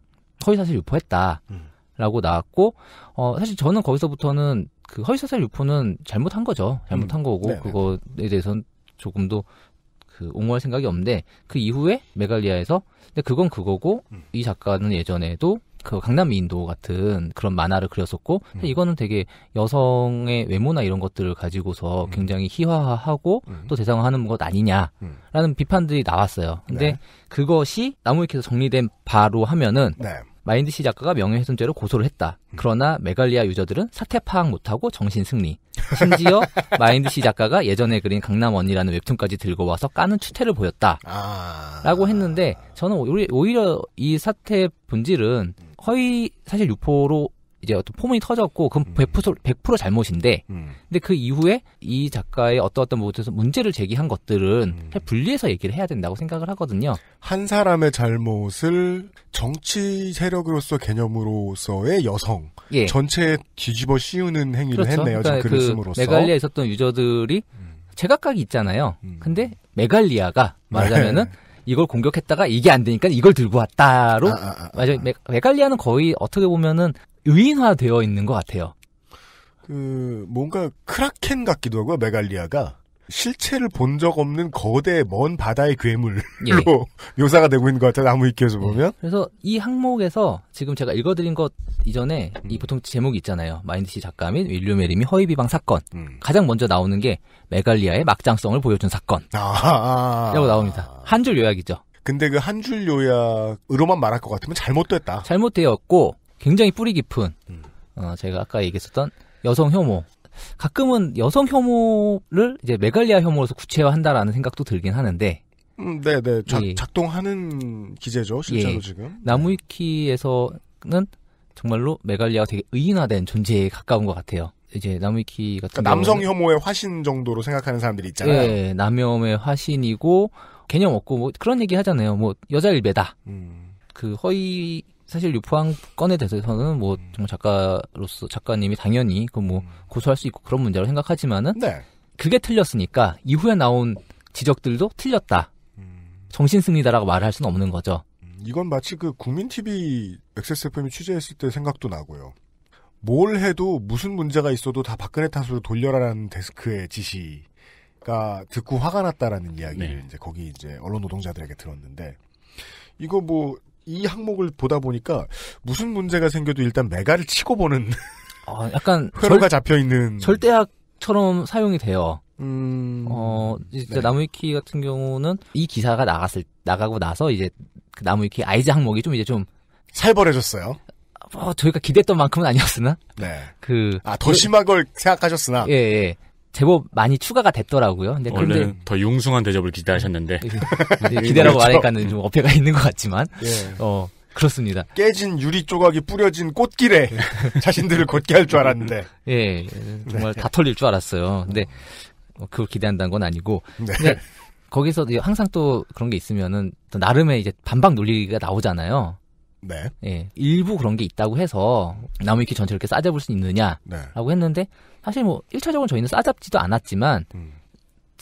허위사실 유포했다. 음. 라고 나왔고, 어, 사실 저는 거기서부터는 그 허위사실 유포는 잘못한 거죠. 잘못한 음. 거고, 네네. 네. 그거에 대해서는 조금도 그 옹호할 생각이 없는데, 그 이후에 메갈리아에서 근데 그건 그거고 음. 이 작가는 예전에도 그 강남 미인도 같은 그런 만화를 그렸었고 음. 이거는 되게 여성의 외모나 이런 것들을 가지고서 음. 굉장히 희화화하고 음. 또 대상화하는 것 아니냐라는 음. 비판들이 나왔어요. 근데 네. 그것이 나무위키에서 정리된 바로 하면은 네. 마인드시 작가가 명예훼손죄로 고소를 했다. 음. 그러나 메갈리아 유저들은 사태 파악 못하고 정신 승리. 심지어 마인드시 작가가 예전에 그린 강남언니라는 웹툰까지 들고 와서 까는 추태를 보였다. 아... 라고 했는데 저는 오히려 이 사태의 본질은 허위 사실 유포로 이제 어떤 포문이 터졌고 그건 100%, 음. 100% 잘못인데 음. 근데 그 이후에 이 작가의 어떤 어떤 모습에서 문제를 제기한 것들은 음. 분리해서 얘기를 해야 된다고 생각을 하거든요. 한 사람의 잘못을 정치 세력으로서 개념으로서의 여성 예. 전체에 뒤집어 씌우는 행위를 그렇죠. 했네요. 그러니까 그 쓰므로써. 메갈리에 있었던 유저들이 음. 제각각이 있잖아요. 음. 근데 메갈리아가 말하자면은 네. 이걸 공격했다가 이게 안 되니까 이걸 들고 왔다로 아, 아, 아, 아, 아. 맞아요. 메갈리아는 거의 어떻게 보면은 의인화되어 있는 것 같아요. 그 뭔가 크라켄 같기도 하고 메갈리아가 실체를 본 적 없는 거대 먼 바다의 괴물로 예. 묘사가 되고 있는 것 같아요. 나무 위키에서 예. 보면. 네. 그래서 이 항목에서 지금 제가 읽어드린 것 이전에 음. 이 보통 제목이 있잖아요. 마인드시 작가 및윌류메 에림이 허위비방 사건. 음. 가장 먼저 나오는 게 메갈리아의 막장성을 보여준 사건. 아. 라고 나옵니다. 한 줄 요약이죠. 근데 그 한 줄 요약으로만 말할 것 같으면 잘못됐다. 잘못되었고 굉장히 뿌리 깊은 음. 어, 제가 아까 얘기했었던 여성 혐오. 가끔은 여성 혐오를 이제 메갈리아 혐오로서 구체화한다라는 생각도 들긴 하는데. 음, 네, 네. 예. 작동하는 기재죠, 실제로 예. 지금. 네. 나무위키에서는 정말로 메갈리아가 되게 의인화된 존재에 가까운 것 같아요. 이제 나무위키 같은 그러니까 남성 혐오의 화신 정도로 생각하는 사람들이 있잖아요. 예, 남혐의 화신이고 개념 없고 뭐 그런 얘기 하잖아요. 뭐 여자 일배다. 음. 그 허위 사실 유포한 건에 대해서는 뭐 음. 정말 작가로서 작가님이 당연히 그뭐 음. 고소할 수 있고 그런 문제라고 생각하지만은 네. 그게 틀렸으니까 이후에 나온 지적들도 틀렸다. 음. 정신승리다라고 말할 수는 없는 거죠. 이건 마치 그 국민 TV XSFM이 취재했을 때 생각도 나고요. 뭘 해도 무슨 문제가 있어도 다 박근혜 탓으로 돌려라라는 데스크의 지시가 듣고 화가 났다라는 이야기를 네. 이제 거기 이제 언론 노동자들에게 들었는데 이거 뭐이 항목을 보다 보니까 무슨 문제가 생겨도 일단 메가를 치고 보는 어, 약간 회로가 잡혀 있는 절대학처럼 사용이 돼요. 음... 어, 진짜 네. 나무위키 같은 경우는 이 기사가 나갔을 나가고 나서 이제 그 나무위키 아이즈 항목이 좀 이제 좀 살벌해졌어요. 뭐 저희가 기대했던 만큼은 아니었으나 네. 그아더 심한 걸 생각하셨으나 예, 예. 제법 많이 추가가 됐더라고요. 근데 원래는 근데, 더 융숭한 대접을 기대하셨는데 그, 기대라고 그렇죠. 말하니까는 좀 어폐가 있는 것 같지만 예. 어 그렇습니다. 깨진 유리 조각이 뿌려진 꽃길에 자신들을 걷게 할 줄 알았는데 예, 예 정말 네. 다 털릴 줄 알았어요. 근데 뭐 그걸 기대한다는 건 아니고 네. 근데 거기서 항상 또 그런 게 있으면은 또 나름의 이제 반박 논리가 나오잖아요. 네. 예 일부 그런 게 있다고 해서 나무위키 전체를 이렇게 싸잡을 수 있느냐라고 네. 했는데 사실 뭐 1차적으로 저희는 싸잡지도 않았지만 음.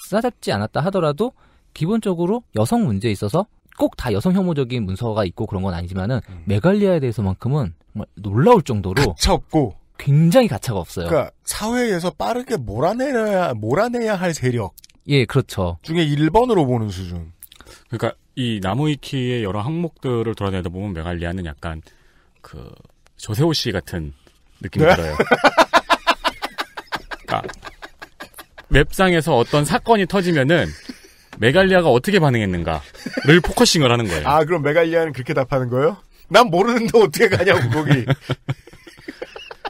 싸잡지 않았다 하더라도 기본적으로 여성 문제에 있어서 꼭 다 여성 혐오적인 문서가 있고 그런 건 아니지만은 음. 메갈리아에 대해서만큼은 정말 놀라울 정도로 가차 없고 굉장히 가차가 없어요. 그러니까 사회에서 빠르게 몰아내야 몰아내야 할 세력. 예, 그렇죠. 중에 1번으로 보는 수준. 그러니까 이 나무위키의 여러 항목들을 돌아다니다 보면 메갈리아는 약간 그 조세호 씨 같은 느낌이 네? 들어요. 그러니까 웹상에서 어떤 사건이 터지면은 메갈리아가 어떻게 반응했는가를 포커싱을 하는 거예요. 아 그럼 메갈리아는 그렇게 답하는 거예요? 난 모르는데 어떻게 가냐고 거기.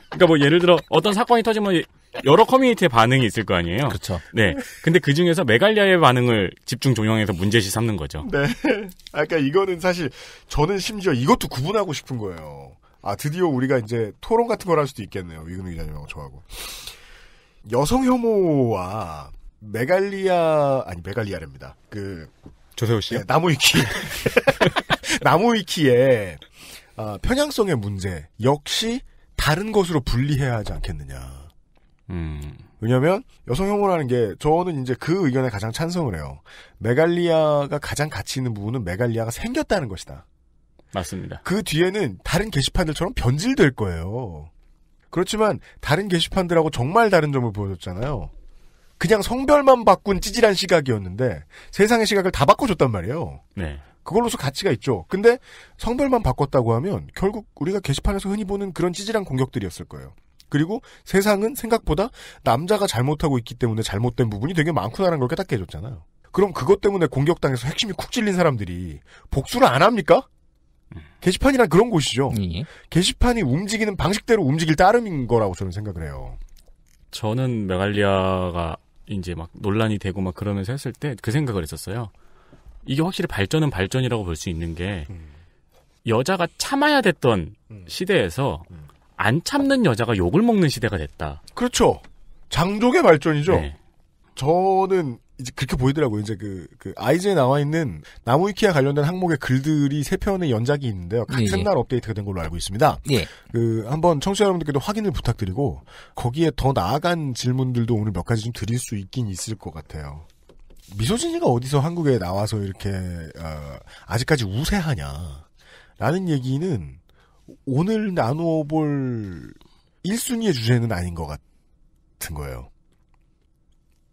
그러니까 뭐 예를 들어 어떤 사건이 터지면 여러 커뮤니티의 반응이 있을 거 아니에요. 그렇죠. 네. 근데 그 중에서 메갈리아의 반응을 집중 조명해서 문제시 삼는 거죠. 네. 아까 그러니까 이거는 사실 저는 심지어 이것도 구분하고 싶은 거예요. 아 드디어 우리가 이제 토론 같은 걸 할 수도 있겠네요. 이근우 기자님하고 저하고. 여성 혐오와 메갈리아 아니 메갈리아랍니다. 그 조세호 씨 네, 예, 나무위키 나무위키의 아, 편향성의 문제 역시 다른 것으로 분리해야 하지 않겠느냐. 음. 왜냐면 여성 혐오라는 게 저는 이제 그 의견에 가장 찬성을 해요. 메갈리아가 가장 가치 있는 부분은 메갈리아가 생겼다는 것이다. 맞습니다. 그 뒤에는 다른 게시판들처럼 변질될 거예요. 그렇지만 다른 게시판들하고 정말 다른 점을 보여줬잖아요. 그냥 성별만 바꾼 찌질한 시각이었는데 세상의 시각을 다 바꿔줬단 말이에요. 네. 그걸로서 가치가 있죠. 근데 성별만 바꿨다고 하면 결국 우리가 게시판에서 흔히 보는 그런 찌질한 공격들이었을 거예요. 그리고 세상은 생각보다 남자가 잘못하고 있기 때문에 잘못된 부분이 되게 많구나라는 걸 깨닫게 해줬잖아요. 그럼 그것 때문에 공격당해서 핵심이 쿡 찔린 사람들이 복수를 안 합니까? 게시판이란 그런 곳이죠. 예. 게시판이 움직이는 방식대로 움직일 따름인 거라고 저는 생각을 해요. 저는 메갈리아가 이제 막 논란이 되고 막 그러면서 했을 때 그 생각을 했었어요. 이게 확실히 발전은 발전이라고 볼 수 있는 게 음. 여자가 참아야 됐던 음. 시대에서 음. 안 참는 여자가 욕을 먹는 시대가 됐다. 그렇죠. 장족의 발전이죠. 네. 저는 이제 그렇게 보이더라고요. 이제 그, 그, 아이즈에 나와 있는 나무위키와 관련된 항목의 글들이 세 편의 연작이 있는데요. 같은 예. 날 예. 업데이트가 된 걸로 알고 있습니다. 예. 그, 한번 청취자 여러분들께도 확인을 부탁드리고, 거기에 더 나아간 질문들도 오늘 몇 가지 좀 드릴 수 있긴 있을 것 같아요. 미소진이가 어디서 한국에 나와서 이렇게, 어, 아직까지 우세하냐. 라는 얘기는 오늘 나누어볼 1순위의 주제는 아닌 것 같은 거예요.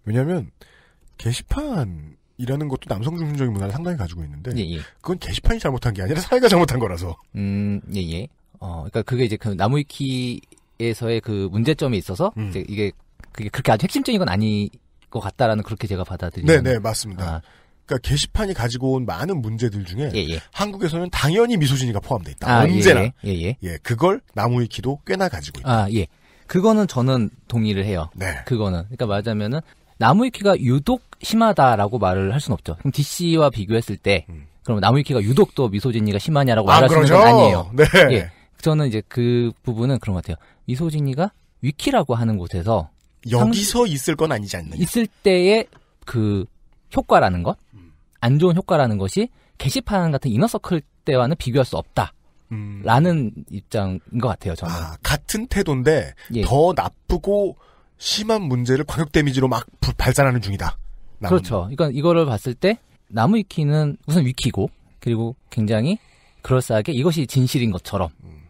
왜냐면, 하 게시판이라는 것도 남성 중심적인 문화를 상당히 가지고 있는데 예, 예. 그건 게시판이 잘못한 게 아니라 사회가 잘못한 거라서. 음, 예, 예. 어, 그러니까 그게 이제 그 나무위키에서의 그 문제점이 있어서 음. 이제 이게 그게 그렇게 아주 핵심적인 건 아니 것 같다라는 그렇게 제가 받아들이는. 네, 네, 맞습니다. 아. 그러니까 게시판이 가지고 온 많은 문제들 중에 예, 예. 한국에서는 당연히 미소진이가 포함돼 있다. 아, 예, 언제나. 예, 예, 예, 예, 그걸 나무위키도 꽤나 가지고 있다. 아, 예. 그거는 저는 동의를 해요. 네. 그거는. 그러니까 말하자면은 나무위키가 유독 심하다라고 말을 할 수는 없죠. 그럼 DC와 비교했을 때 음. 그럼 나무위키가 유독 또 미소진이가 심하냐라고 아, 말할 수는 건 아니에요. 네. 예, 저는 이제 그 부분은 그런 것 같아요. 미소진이가 위키라고 하는 곳에서 여기서 있을 건 아니지 않느냐. 있을 때의 그 효과라는 것, 음. 안 좋은 효과라는 것이 게시판 같은 이너서클 때와는 비교할 수 없다. 음. 라는 음. 입장인 것 같아요, 저는. 아, 같은 태도인데 예. 더 나쁘고 심한 문제를 광역 데미지로 막 발산하는 중이다. 나무 그렇죠. 그러니까 이거를 봤을 때 나무 위키는 우선 위키고 그리고 굉장히 그럴싸하게 이것이 진실인 것처럼 음.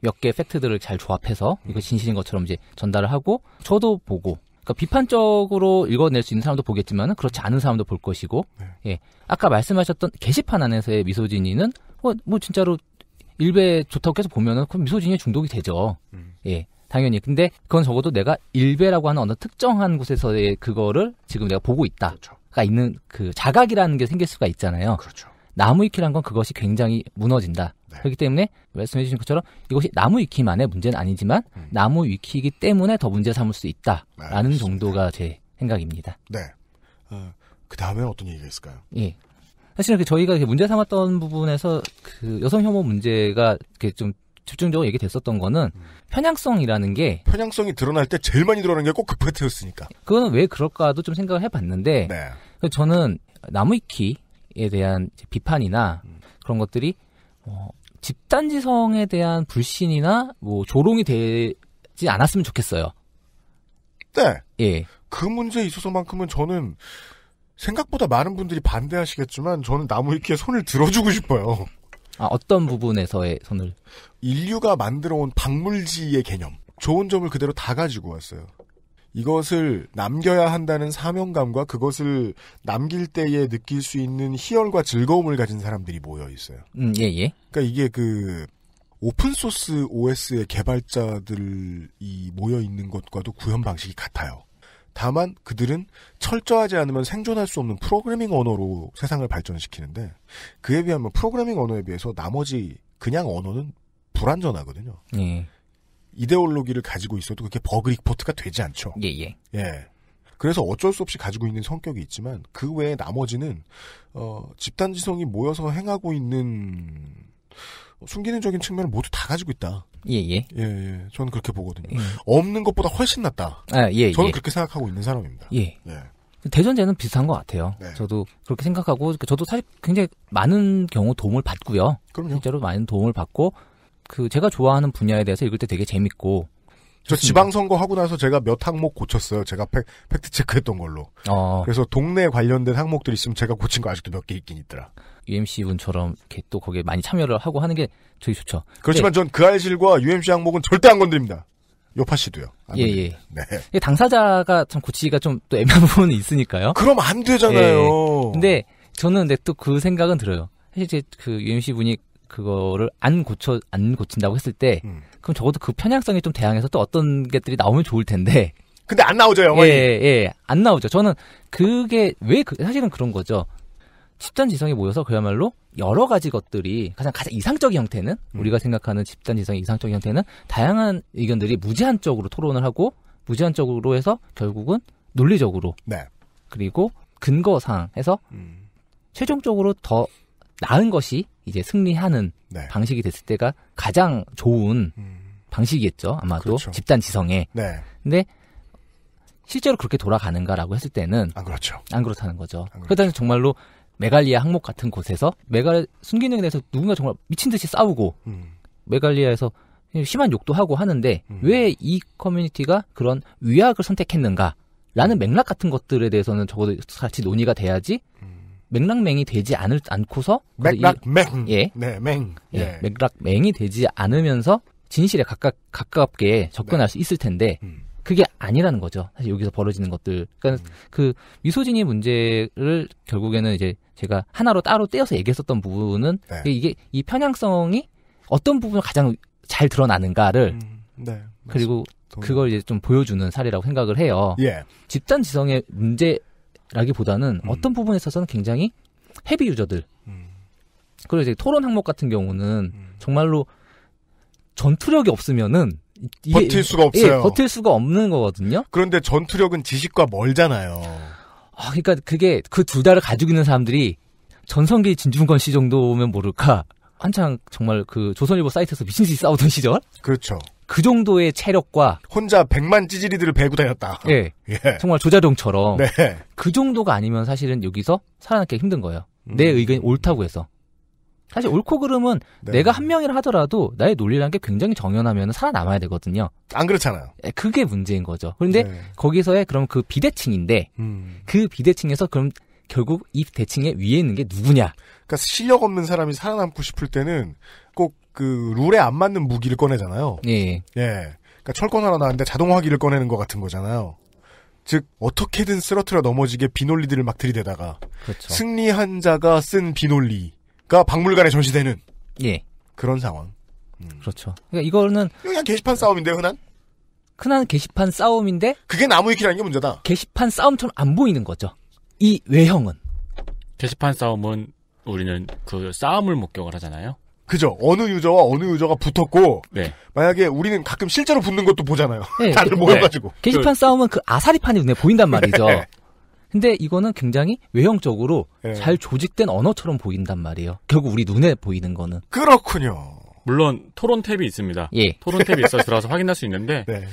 몇 개의 팩트들을 잘 조합해서 음. 이거 진실인 것처럼 이제 전달을 하고 저도 보고 그러니까 비판적으로 읽어낼 수 있는 사람도 보겠지만 그렇지 않은 사람도 볼 것이고 네. 예 아까 말씀하셨던 게시판 안에서의 미소진이는 어, 뭐 진짜로 일베 좋다고 계속 보면은 그럼 미소진이 중독이 되죠 음. 예 당연히. 근데 그건 적어도 내가 일베라고 하는 어느 특정한 곳에서의 그거를 지금 내가 보고 있다. 그렇죠. 가 그러니까 있는 그 자각이라는 게 생길 수가 있잖아요. 그렇죠. 나무 위키란건 그것이 굉장히 무너진다. 네. 그렇기 때문에 말씀해 주신 것처럼 이것이 나무 위키만의 문제는 아니지만 음. 나무 위키이기 때문에 더 문제 삼을 수 있다라는 정도가 제 생각입니다. 네. 어, 그 다음에 어떤 얘기가 있을까요? 예. 사실은 그 저희가 문제 삼았던 부분에서 그 여성 혐오 문제가 이렇게 좀 집중적으로 얘기됐었던 거는 음. 편향성이라는 게 편향성이 드러날 때 제일 많이 드러나는 게꼭 극파트였으니까. 그 그거는 왜 그럴까도 좀 생각을 해봤는데 네. 그 저는 나무위키에 대한 비판이나 음. 그런 것들이 어, 집단지성에 대한 불신이나 뭐 조롱이 되지 않았으면 좋겠어요. 네. 예. 그 문제에 있어서만큼은 저는 생각보다 많은 분들이 반대하시겠지만 저는 나무위키에 손을 들어주고 싶어요. 아, 어떤 부분에서의 손을? 인류가 만들어온 박물지의 개념. 좋은 점을 그대로 다 가지고 왔어요. 이것을 남겨야 한다는 사명감과 그것을 남길 때에 느낄 수 있는 희열과 즐거움을 가진 사람들이 모여 있어요. 음, 예, 예. 그러니까 이게 그 오픈소스 OS의 개발자들이 모여 있는 것과도 구현 방식이 같아요. 다만 그들은 철저하지 않으면 생존할 수 없는 프로그래밍 언어로 세상을 발전시키는데 그에 비하면 프로그래밍 언어에 비해서 나머지 그냥 언어는 불완전하거든요. 예. 이데올로기를 가지고 있어도 그게 버그 리포트가 되지 않죠. 예, 예. 예. 그래서 어쩔 수 없이 가지고 있는 성격이 있지만 그 외에 나머지는 어, 집단지성이 모여서 행하고 있는 순기능적인 측면을 모두 다 가지고 있다. 예, 예. 예, 예. 저는 그렇게 보거든요. 예. 없는 것보다 훨씬 낫다. 아, 예. 저는 예. 그렇게 생각하고 있는 사람입니다. 예. 예. 대전제는 비슷한 것 같아요. 네. 저도 그렇게 생각하고, 저도 사실 굉장히 많은 경우 도움을 받고요. 그럼요. 실제로 많은 도움을 받고, 그 제가 좋아하는 분야에 대해서 읽을 때 되게 재밌고, 저 지방선거 하고 나서 제가 몇 항목 고쳤어요. 제가 팩, 트 체크했던 걸로. 어. 그래서 동네 관련된 항목들 이 있으면 제가 고친 거 아직도 몇 개 있긴 있더라. UMC 분처럼 이렇게 또 거기에 많이 참여를 하고 하는 게 저희 좋죠. 그렇지만 네. 전그 알실과 UMC 항목은 절대 안 건드립니다. 요파 씨도요. 예, 예. 네. 당사자가 참 고치기가 좀 또 애매한 부분이 있으니까요. 그럼 안 되잖아요. 예. 근데 저는 또 그 생각은 들어요. 사실 그 UMC 분이 그거를 안 고쳐 안 고친다고 했을 때 음. 그럼 적어도 그 편향성에 좀 대항해서 또 어떤 것들이 나오면 좋을 텐데. 근데 안 나오죠, 영화에. 예, 예, 예, 안 나오죠. 저는 그게 왜 그, 사실은 그런 거죠. 집단 지성이 모여서 그야말로 여러 가지 것들이 가장 가장 이상적인 형태는 음. 우리가 생각하는 집단 지성의 이상적인 형태는 다양한 의견들이 무제한적으로 토론을 하고 무제한적으로 해서 결국은 논리적으로 네. 그리고 근거상 해서 음. 최종적으로 더 나은 것이 이제 승리하는 네. 방식이 됐을 때가 가장 좋은 음. 방식이겠죠. 아마도 그렇죠. 집단 지성에. 네. 근데 실제로 그렇게 돌아가는가라고 했을 때는 안 그렇죠. 안 그렇다는 거죠. 그렇죠. 그렇다면 정말로 메갈리아 항목 같은 곳에서 메갈 순기능에 대해서 누군가 정말 미친 듯이 싸우고 음. 메갈리아에서 심한 욕도 하고 하는데 음. 왜이 커뮤니티가 그런 위약을 선택했는가라는 음. 맥락 같은 것들에 대해서는 적어도 같이 논의가 돼야지 음. 맥락맹이 되지 않을 않고서 맥락맹 예, 네, 맹. 예. 예. 맥락맹이 되지 않으면서 진실에 가깝 가깝게 접근할 네. 수 있을 텐데 음. 그게 아니라는 거죠. 사실 여기서 벌어지는 것들. 그러니까 음. 그 미소진이 문제를 결국에는 이제 제가 하나로 따로 떼어서 얘기했었던 부분은 네. 이게 이 편향성이 어떤 부분을 가장 잘 드러나는가를 음. 네. 그리고 그걸 이제 좀 보여주는 사례라고 생각을 해요. 예. 집단 지성의 문제 라기보다는 음. 어떤 부분에 있어서는 굉장히 헤비 유저들 음. 그리고 이제 토론 항목 같은 경우는 음. 정말로 전투력이 없으면은 이게, 버틸 수가 예, 없어요. 예, 버틸 수가 없는 거거든요. 그런데 전투력은 지식과 멀잖아요. 아, 그러니까 그게 그 두 달을 가지고 있는 사람들이 전성기 진중권 씨 정도면 모를까 한창 정말 그 조선일보 사이트에서 미친 듯이 싸우던 시절. 그렇죠. 그 정도의 체력과 혼자 백만 찌질이들을 배고 다녔다. 예, 예. 정말 조자룡처럼 네. 그 정도가 아니면 사실은 여기서 살아남기 힘든 거예요. 음. 내 의견이 옳다고 해서 사실 옳고 그름은 네. 내가 한 명이라 하더라도 나의 논리라는 게 굉장히 정연하면 살아남아야 되거든요. 안 그렇잖아요. 예, 그게 문제인 거죠. 그런데 네. 거기서의 그럼 그 비대칭인데 음. 그 비대칭에서 그럼 결국 이 대칭의 위에 있는 게 누구냐? 그러니까 실력 없는 사람이 살아남고 싶을 때는 그 룰에 안 맞는 무기를 꺼내잖아요. 예. 예. 그러니까 철권 하나 나왔는데 자동화기를 꺼내는 것 같은 거잖아요. 즉 어떻게든 쓰러트려 넘어지게 비논리들을 막 들이대다가 그렇죠. 승리한 자가 쓴 비논리가 박물관에 전시되는 예. 그런 상황. 음. 그렇죠. 그러니까 이거는 그냥 게시판 싸움인데 흔한? 흔한 게시판 싸움인데 그게 나무위키라는 게 문제다. 게시판 싸움처럼 안 보이는 거죠. 이 외형은 게시판 싸움은 우리는 그 싸움을 목격을 하잖아요. 그죠. 어느 유저와 어느 유저가 붙었고 네. 만약에 우리는 가끔 실제로 붙는 것도 보잖아요. 네. 다들 모여가지고 네. 게시판 싸움은 그 아사리판이 눈에 보인단 말이죠. 네. 근데 이거는 굉장히 외형적으로 네. 잘 조직된 언어처럼 보인단 말이에요. 결국 우리 눈에 보이는 거는 그렇군요. 물론 토론 탭이 있습니다. 예. 토론 탭이 있어서 들어서 확인할 수 있는데 네.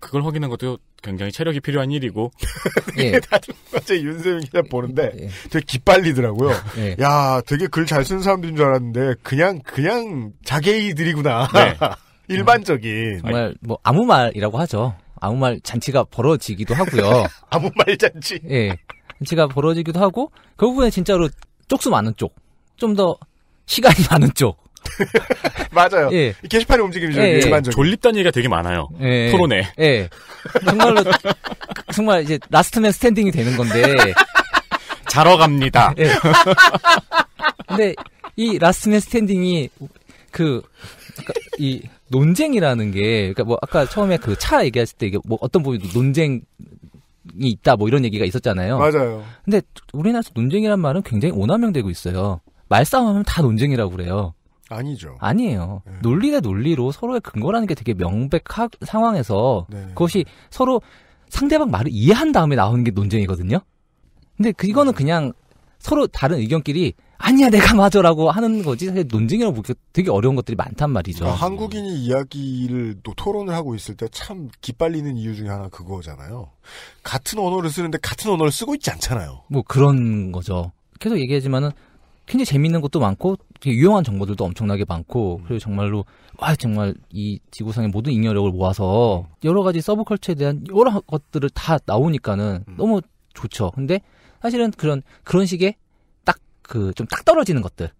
그걸 확인한 것도 굉장히 체력이 필요한 일이고. 예. 다들 갑자기 윤세민 기자 보는데 예. 되게 기빨리더라고요. 예. 야, 되게 글 잘 쓰는 사람들인 줄 알았는데 그냥 그냥 자개이들이구나. 네. 일반적인. 정말 뭐 아무 말이라고 하죠. 아무 말 잔치가 벌어지기도 하고요. 아무 말 잔치. 예. 잔치가 벌어지기도 하고 결국에 그 진짜로 쪽수 많은 쪽, 좀 더 시간이 많은 쪽. 맞아요. 예. 게시판이 움직임이죠. 예, 예. 일반적 졸립단 얘기가 되게 많아요. 예, 예. 토론에. 예. 정말로 그 정말 이제 라스트맨 스탠딩이 되는 건데. 자러 갑니다. 예. 근데 이 라스트맨 스탠딩이 그이 논쟁이라는 게그니까뭐 아까 처음에 그 차 얘기했을 때 이게 뭐 어떤 부분도 논쟁 이 있다 뭐 이런 얘기가 있었잖아요. 맞아요. 근데 우리나라에서 논쟁이란 말은 굉장히 오남용되고 있어요. 말싸움하면 다 논쟁이라고 그래요. 아니죠. 아니에요. 네. 논리가 논리로 서로의 근거라는 게 되게 명백한 상황에서 네. 그것이 서로 상대방 말을 이해한 다음에 나오는 게 논쟁이거든요. 근데 그, 이거는 네. 그냥 서로 다른 의견끼리 아니야 내가 맞아라고 하는 거지 사실 논쟁이라고 보기 되게 어려운 것들이 많단 말이죠. 그러니까 한국인이 이야기를 또 토론을 하고 있을 때 참 기빨리는 이유 중에 하나 그거잖아요. 같은 언어를 쓰는데 같은 언어를 쓰고 있지 않잖아요. 뭐 그런 거죠. 계속 얘기하지만은 굉장히 재밌는 것도 많고 되게 유용한 정보들도 엄청나게 많고 음. 그리고 정말로 와 정말 이 지구상의 모든 인여력을 모아서 음. 여러 가지 서브컬처에 대한 여러 것들을 다 나오니까는 음. 너무 좋죠. 근데 사실은 그런 그런 식의 딱 그 좀딱 그 떨어지는 것들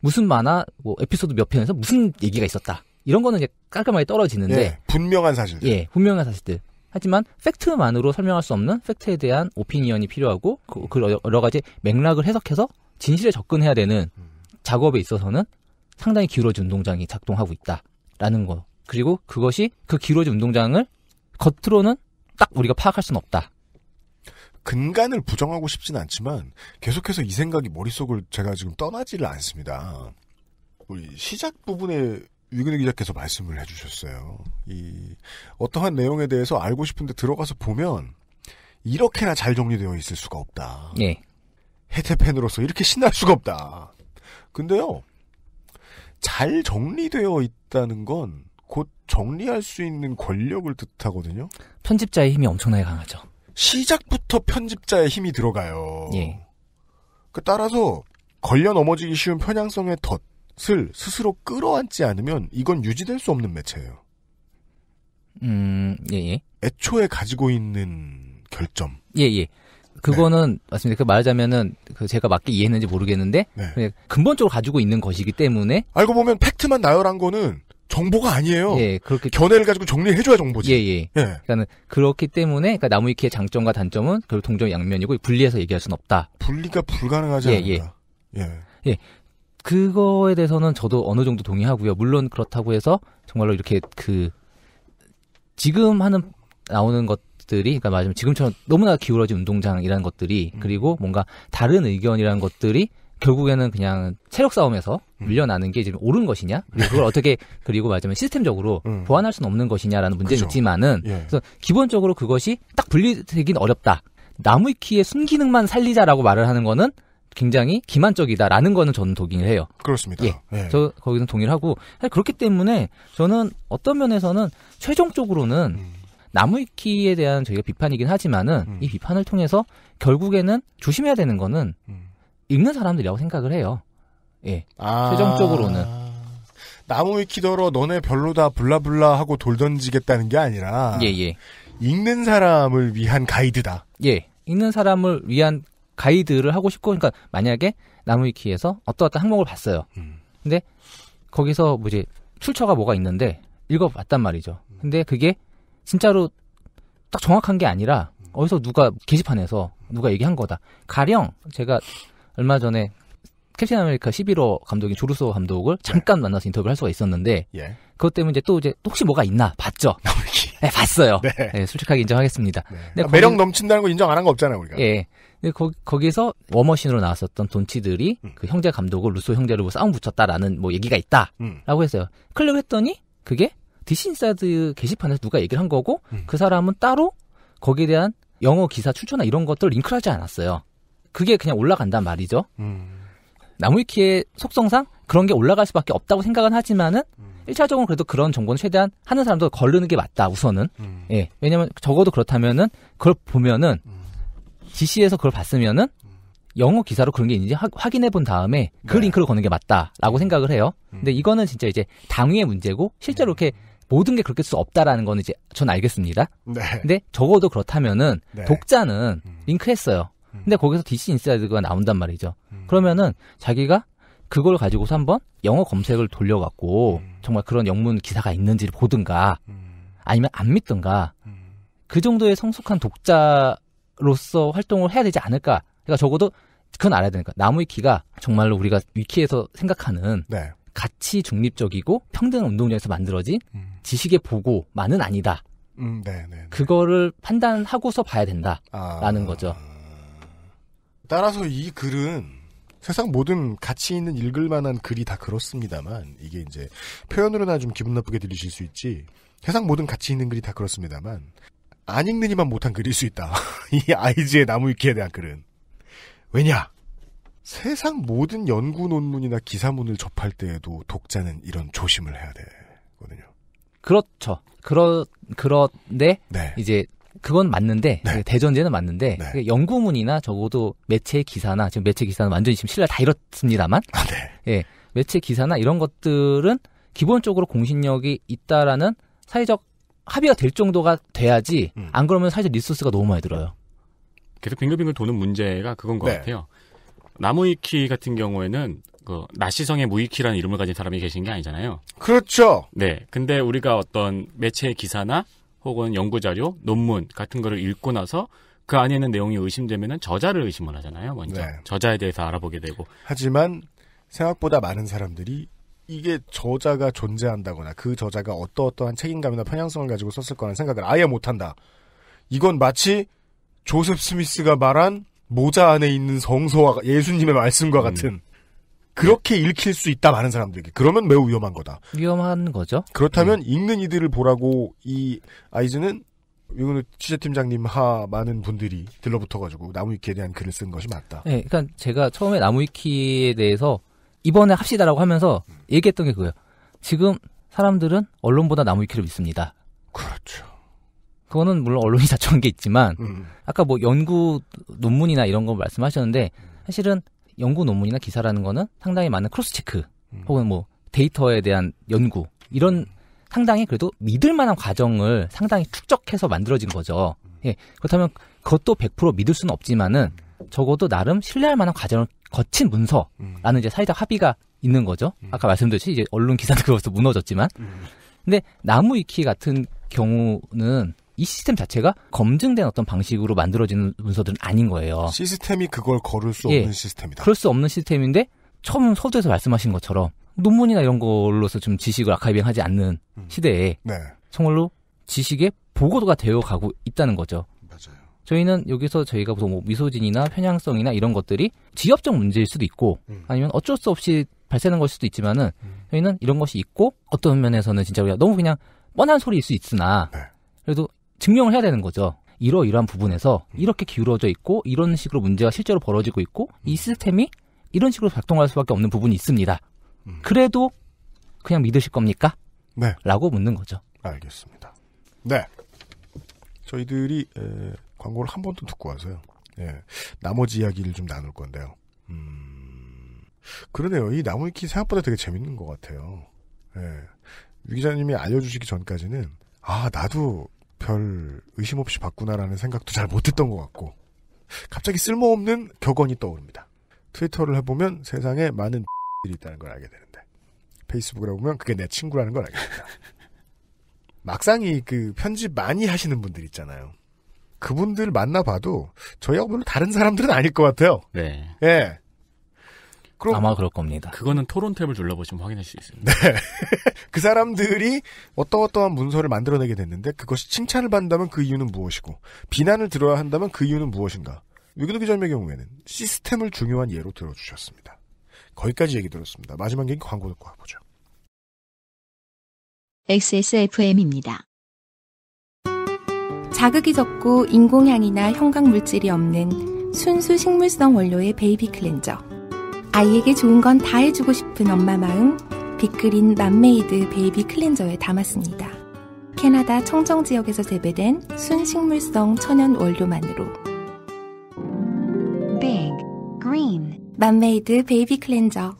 무슨 만화 뭐 에피소드 몇 편에서 무슨 얘기가 있었다 이런 거는 이제 깔끔하게 떨어지는데 예, 분명한 사실 예 분명한 사실들 하지만 팩트만으로 설명할 수 없는 팩트에 대한 오피니언이 필요하고 그, 그 여러 가지 맥락을 해석해서 진실에 접근해야 되는 음. 작업에 있어서는 상당히 기울어진 운동장이 작동하고 있다라는 거. 그리고 그것이 그 기울어진 운동장을 겉으로는 딱 우리가 파악할 수는 없다. 근간을 부정하고 싶진 않지만 계속해서 이 생각이 머릿속을 제가 지금 떠나지를 않습니다. 우리 시작 부분에 위근희 기자께서 말씀을 해주셨어요. 이 어떠한 내용에 대해서 알고 싶은데 들어가서 보면 이렇게나 잘 정리되어 있을 수가 없다. 예. 혜태팬으로서 이렇게 신날 수가 없다. 근데요, 잘 정리되어 있다는 건 곧 정리할 수 있는 권력을 뜻하거든요. 편집자의 힘이 엄청나게 강하죠. 시작부터 편집자의 힘이 들어가요. 예. 그 따라서 걸려 넘어지기 쉬운 편향성의 덫을 스스로 끌어안지 않으면 이건 유지될 수 없는 매체예요. 음, 예, 예. 애초에 가지고 있는 결점. 예, 예. 그거는 맞습니다. 그 말하자면은 그 제가 맞게 이해했는지 모르겠는데 네. 근본적으로 가지고 있는 것이기 때문에 알고 보면 팩트만 나열한 거는 정보가 아니에요. 예, 그렇게 견해를 가지고 정리해 줘야 정보지. 예, 예, 예. 그러니까는 그렇기 때문에 그러니까 나무위키의 장점과 단점은 결국 동적 양면이고 분리해서 얘기할 수는 없다. 분리가 불가능하지 예, 않다. 예. 예. 예. 그거에 대해서는 저도 어느 정도 동의하고요. 물론 그렇다고 해서 정말로 이렇게 그 지금 하는 나오는 것 것들이 그러니까 말하자면 지금처럼 너무나 기울어진 운동장이라는 것들이 음. 그리고 뭔가 다른 의견이라는 것들이 결국에는 그냥 체력 싸움에서 음. 밀려나는 게 지금 옳은 것이냐 네. 그걸 어떻게 그리고 말하자면 시스템적으로 음. 보완할 수는 없는 것이냐라는 문제는 그죠. 있지만은 예. 그래서 기본적으로 그것이 딱 분리되긴 어렵다 나무위키의 순기능만 살리자라고 말을 하는 거는 굉장히 기만적이다라는 거는 저는 동의를 해요. 그렇습니다. 예. 예. 저 거기는 동의를 하고 그렇기 때문에 저는 어떤 면에서는 최종적으로는 음. 나무위키에 대한 저희가 비판이긴 하지만은 음. 이 비판을 통해서 결국에는 조심해야 되는 거는 음. 읽는 사람들이라고 생각을 해요. 예. 아. 최종적으로는. 나무위키더러 너네 별로다 블라블라 하고 돌 던지겠다는 게 아니라 예, 예. 읽는 사람을 위한 가이드다. 예. 읽는 사람을 위한 가이드를 하고 싶고 그러니까 만약에 나무위키에서 어떠어떤 항목을 봤어요. 음. 근데 거기서 뭐지 출처가 뭐가 있는데 읽어봤단 말이죠. 음. 근데 그게 진짜로 딱 정확한 게 아니라 어디서 누가 게시판에서 누가 얘기한 거다. 가령 제가 얼마 전에 캡틴 아메리카 11호 감독인 조르소 감독을 잠깐 만나서 인터뷰를 할 수가 있었는데 예. 그것 때문에 이제 또 이제 혹시 뭐가 있나 봤죠. 아, 네, 봤어요. 네. 네, 솔직하게 인정하겠습니다. 네. 아, 매력 거기, 넘친다는 거 인정 안 한 거 없잖아요 우리가. 예. 근데 거, 기서 워머신으로 나왔었던 돈치들이 음. 그 형제 감독을 루소 형제로 뭐 싸움 붙였다라는 뭐 얘기가 있다라고 음. 했어요. 클릭 을 했더니 그게 디시인사드 게시판에서 누가 얘기를 한 거고 음. 그 사람은 따로 거기에 대한 영어 기사 출처나 이런 것들 을 링크를 하지 않았어요. 그게 그냥 올라간단 말이죠. 음. 나무위키의 속성상 그런 게 올라갈 수밖에 없다고 생각은 하지만은 1차적으로 음. 그래도 그런 정보는 최대한 하는 사람도 걸르는 게 맞다 우선은 음. 예 왜냐면 적어도 그렇다면은 그걸 보면은 음. 지시에서 그걸 봤으면은 음. 영어 기사로 그런 게 있는지 하, 확인해 본 다음에 그 네. 링크를 거는 게 맞다라고 생각을 해요 근데 이거는 진짜 이제 당위의 문제고 실제로 이렇게 모든 게 그렇게 수 없다라는 거는 이제 전 알겠습니다. 네. 근데 적어도 그렇다면은 네. 독자는 음. 링크했어요. 음. 근데 거기서 DC 인사이드가 나온단 말이죠. 음. 그러면은 자기가 그걸 가지고서 한번 영어 검색을 돌려갖고 음. 정말 그런 영문 기사가 있는지를 보든가 음. 아니면 안 믿든가 음. 그 정도의 성숙한 독자로서 활동을 해야 되지 않을까. 그러니까 적어도 그건 알아야 되니까 나무의키가 정말로 우리가 위키에서 생각하는 네. 가치 중립적이고 평등 운동장에서 만들어진 음. 지식의 보고만은 아니다. 음, 네, 네, 네, 그거를 판단하고서 봐야 된다라는 아, 거죠. 따라서 이 글은 세상 모든 가치 있는 읽을 만한 글이 다 그렇습니다만 이게 이제 표현으로나 좀 기분 나쁘게 들리실 수 있지 세상 모든 가치 있는 글이 다 그렇습니다만 안 읽는 이만 못한 글일 수 있다. 이 아이즈의 나무 위키에 대한 글은 왜냐? 세상 모든 연구 논문이나 기사문을 접할 때에도 독자는 이런 조심을 해야 되거든요. 그렇죠. 그러 그런데 네. 이제 그건 맞는데 네. 대전제는 맞는데 네. 연구문이나 적어도 매체 기사나 지금 매체 기사는 완전히 지금 신뢰 다 잃었습니다만 아, 네. 예 매체 기사나 이런 것들은 기본적으로 공신력이 있다라는 사회적 합의가 될 정도가 돼야지 음. 안 그러면 사회적 리소스가 너무 많이 들어요. 계속 빙글빙글 도는 문제가 그건 것 네. 같아요. 나무위키 같은 경우에는 그 나시성의 무익희라는 이름을 가진 사람이 계신 게 아니잖아요. 그렇죠. 네. 근데 우리가 어떤 매체 의 기사나 혹은 연구 자료, 논문 같은 거를 읽고 나서 그 안에 있는 내용이 의심되면은 저자를 의심을 하잖아요. 먼저 네. 저자에 대해서 알아보게 되고. 하지만 생각보다 많은 사람들이 이게 저자가 존재한다거나 그 저자가 어떠어떠한 책임감이나 편향성을 가지고 썼을 거라는 생각을 아예 못한다. 이건 마치 조셉 스미스가 말한 모자 안에 있는 성소와 예수님의 말씀과 같은 음. 그렇게 읽힐 수 있다 많은 사람들에게 그러면 매우 위험한 거다. 위험한 거죠. 그렇다면 네. 읽는 이들을 보라고 이 아이즈는 이거는 취재팀장님 하 많은 분들이 들러붙어가지고 나무위키에 대한 글을 쓴 것이 맞다. 네, 그러니까 제가 처음에 나무위키에 대해서 이번에 합시다라고 하면서 음. 얘기했던 게 그거예요. 지금 사람들은 언론보다 나무위키를 믿습니다. 그렇죠. 그거는 물론 언론이 자초한 게 있지만 음. 아까 뭐 연구 논문이나 이런 거 말씀하셨는데 음. 사실은 연구 논문이나 기사라는 거는 상당히 많은 크로스 체크 음. 혹은 뭐 데이터에 대한 연구 이런 음. 상당히 그래도 믿을 만한 과정을 상당히 축적해서 만들어진 거죠. 음. 예. 그렇다면 그것도 100% 믿을 수는 없지만은 음. 적어도 나름 신뢰할 만한 과정을 거친 문서라는 이제 사회적 합의가 있는 거죠. 아까 말씀드렸듯이 이제 언론 기사도 그로서 무너졌지만. 근데 나무위키 같은 경우는 이 시스템 자체가 검증된 어떤 방식으로 만들어지는 문서들은 아닌 거예요. 시스템이 그걸 걸을 수 예, 없는 시스템이다. 그럴 수 없는 시스템인데 처음 서두에서 말씀하신 것처럼 논문이나 이런 걸로서 좀 지식을 아카이빙하지 않는 음. 시대에 네. 정말로 지식의 보고도가 되어 가고 있다는 거죠. 맞아요. 저희는 여기서 저희가 보통 뭐 미소진이나 편향성이나 이런 것들이 지엽적 문제일 수도 있고 음. 아니면 어쩔 수 없이 발생한 걸 수도 있지만은 음. 저희는 이런 것이 있고 어떤 면에서는 진짜 우리가 너무 그냥 뻔한 소리일 수 있으나 네. 그래도 증명을 해야 되는 거죠. 이러이러한 부분에서 음. 이렇게 기울어져 있고 이런 식으로 문제가 실제로 벌어지고 있고 이 음. 시스템이 이런 식으로 작동할 수밖에 없는 부분이 있습니다. 음. 그래도 그냥 믿으실 겁니까? 네. 라고 묻는 거죠. 알겠습니다. 네. 저희들이 에, 광고를 한 번도 듣고 와서요. 예. 나머지 이야기를 좀 나눌 건데요. 음... 그러네요. 이 나무위키 생각보다 되게 재밌는 것 같아요. 예. 유 기자님이 알려주시기 전까지는 아 나도 별 의심 없이 봤구나라는 생각도 잘 못했던 것 같고 갑자기 쓸모없는 격언이 떠오릅니다. 트위터를 해보면 세상에 많은 들이 있다는 걸 알게 되는데 페이스북을 해보면 그게 내 친구라는 걸 알게 됩니다. 막상이 그 편집 많이 하시는 분들 있잖아요. 그분들 만나봐도 저희하고 별로 다른 사람들은 아닐 것 같아요. 네. 예. 그럼 아마 그럴 겁니다. 그거는 토론 탭을 눌러보시면 확인할 수 있습니다. 네. 그 사람들이 어떠어떠한 문서를 만들어내게 됐는데 그것이 칭찬을 받는다면 그 이유는 무엇이고 비난을 들어야 한다면 그 이유는 무엇인가. 위기도 기자님의 경우에는 시스템을 중요한 예로 들어주셨습니다. 거기까지 얘기 들었습니다. 마지막 얘기 광고 듣고 와보죠. XSFM입니다. 자극이 적고 인공향이나 형광물질이 없는 순수 식물성 원료의 베이비 클렌저. 아이에게 좋은 건 다 해주고 싶은 엄마 마음 빅그린 맘메이드 베이비 클렌저에 담았습니다. 캐나다 청정 지역에서 재배된 순식물성 천연 원료만으로 Big Green 맘메이드 베이비 클렌저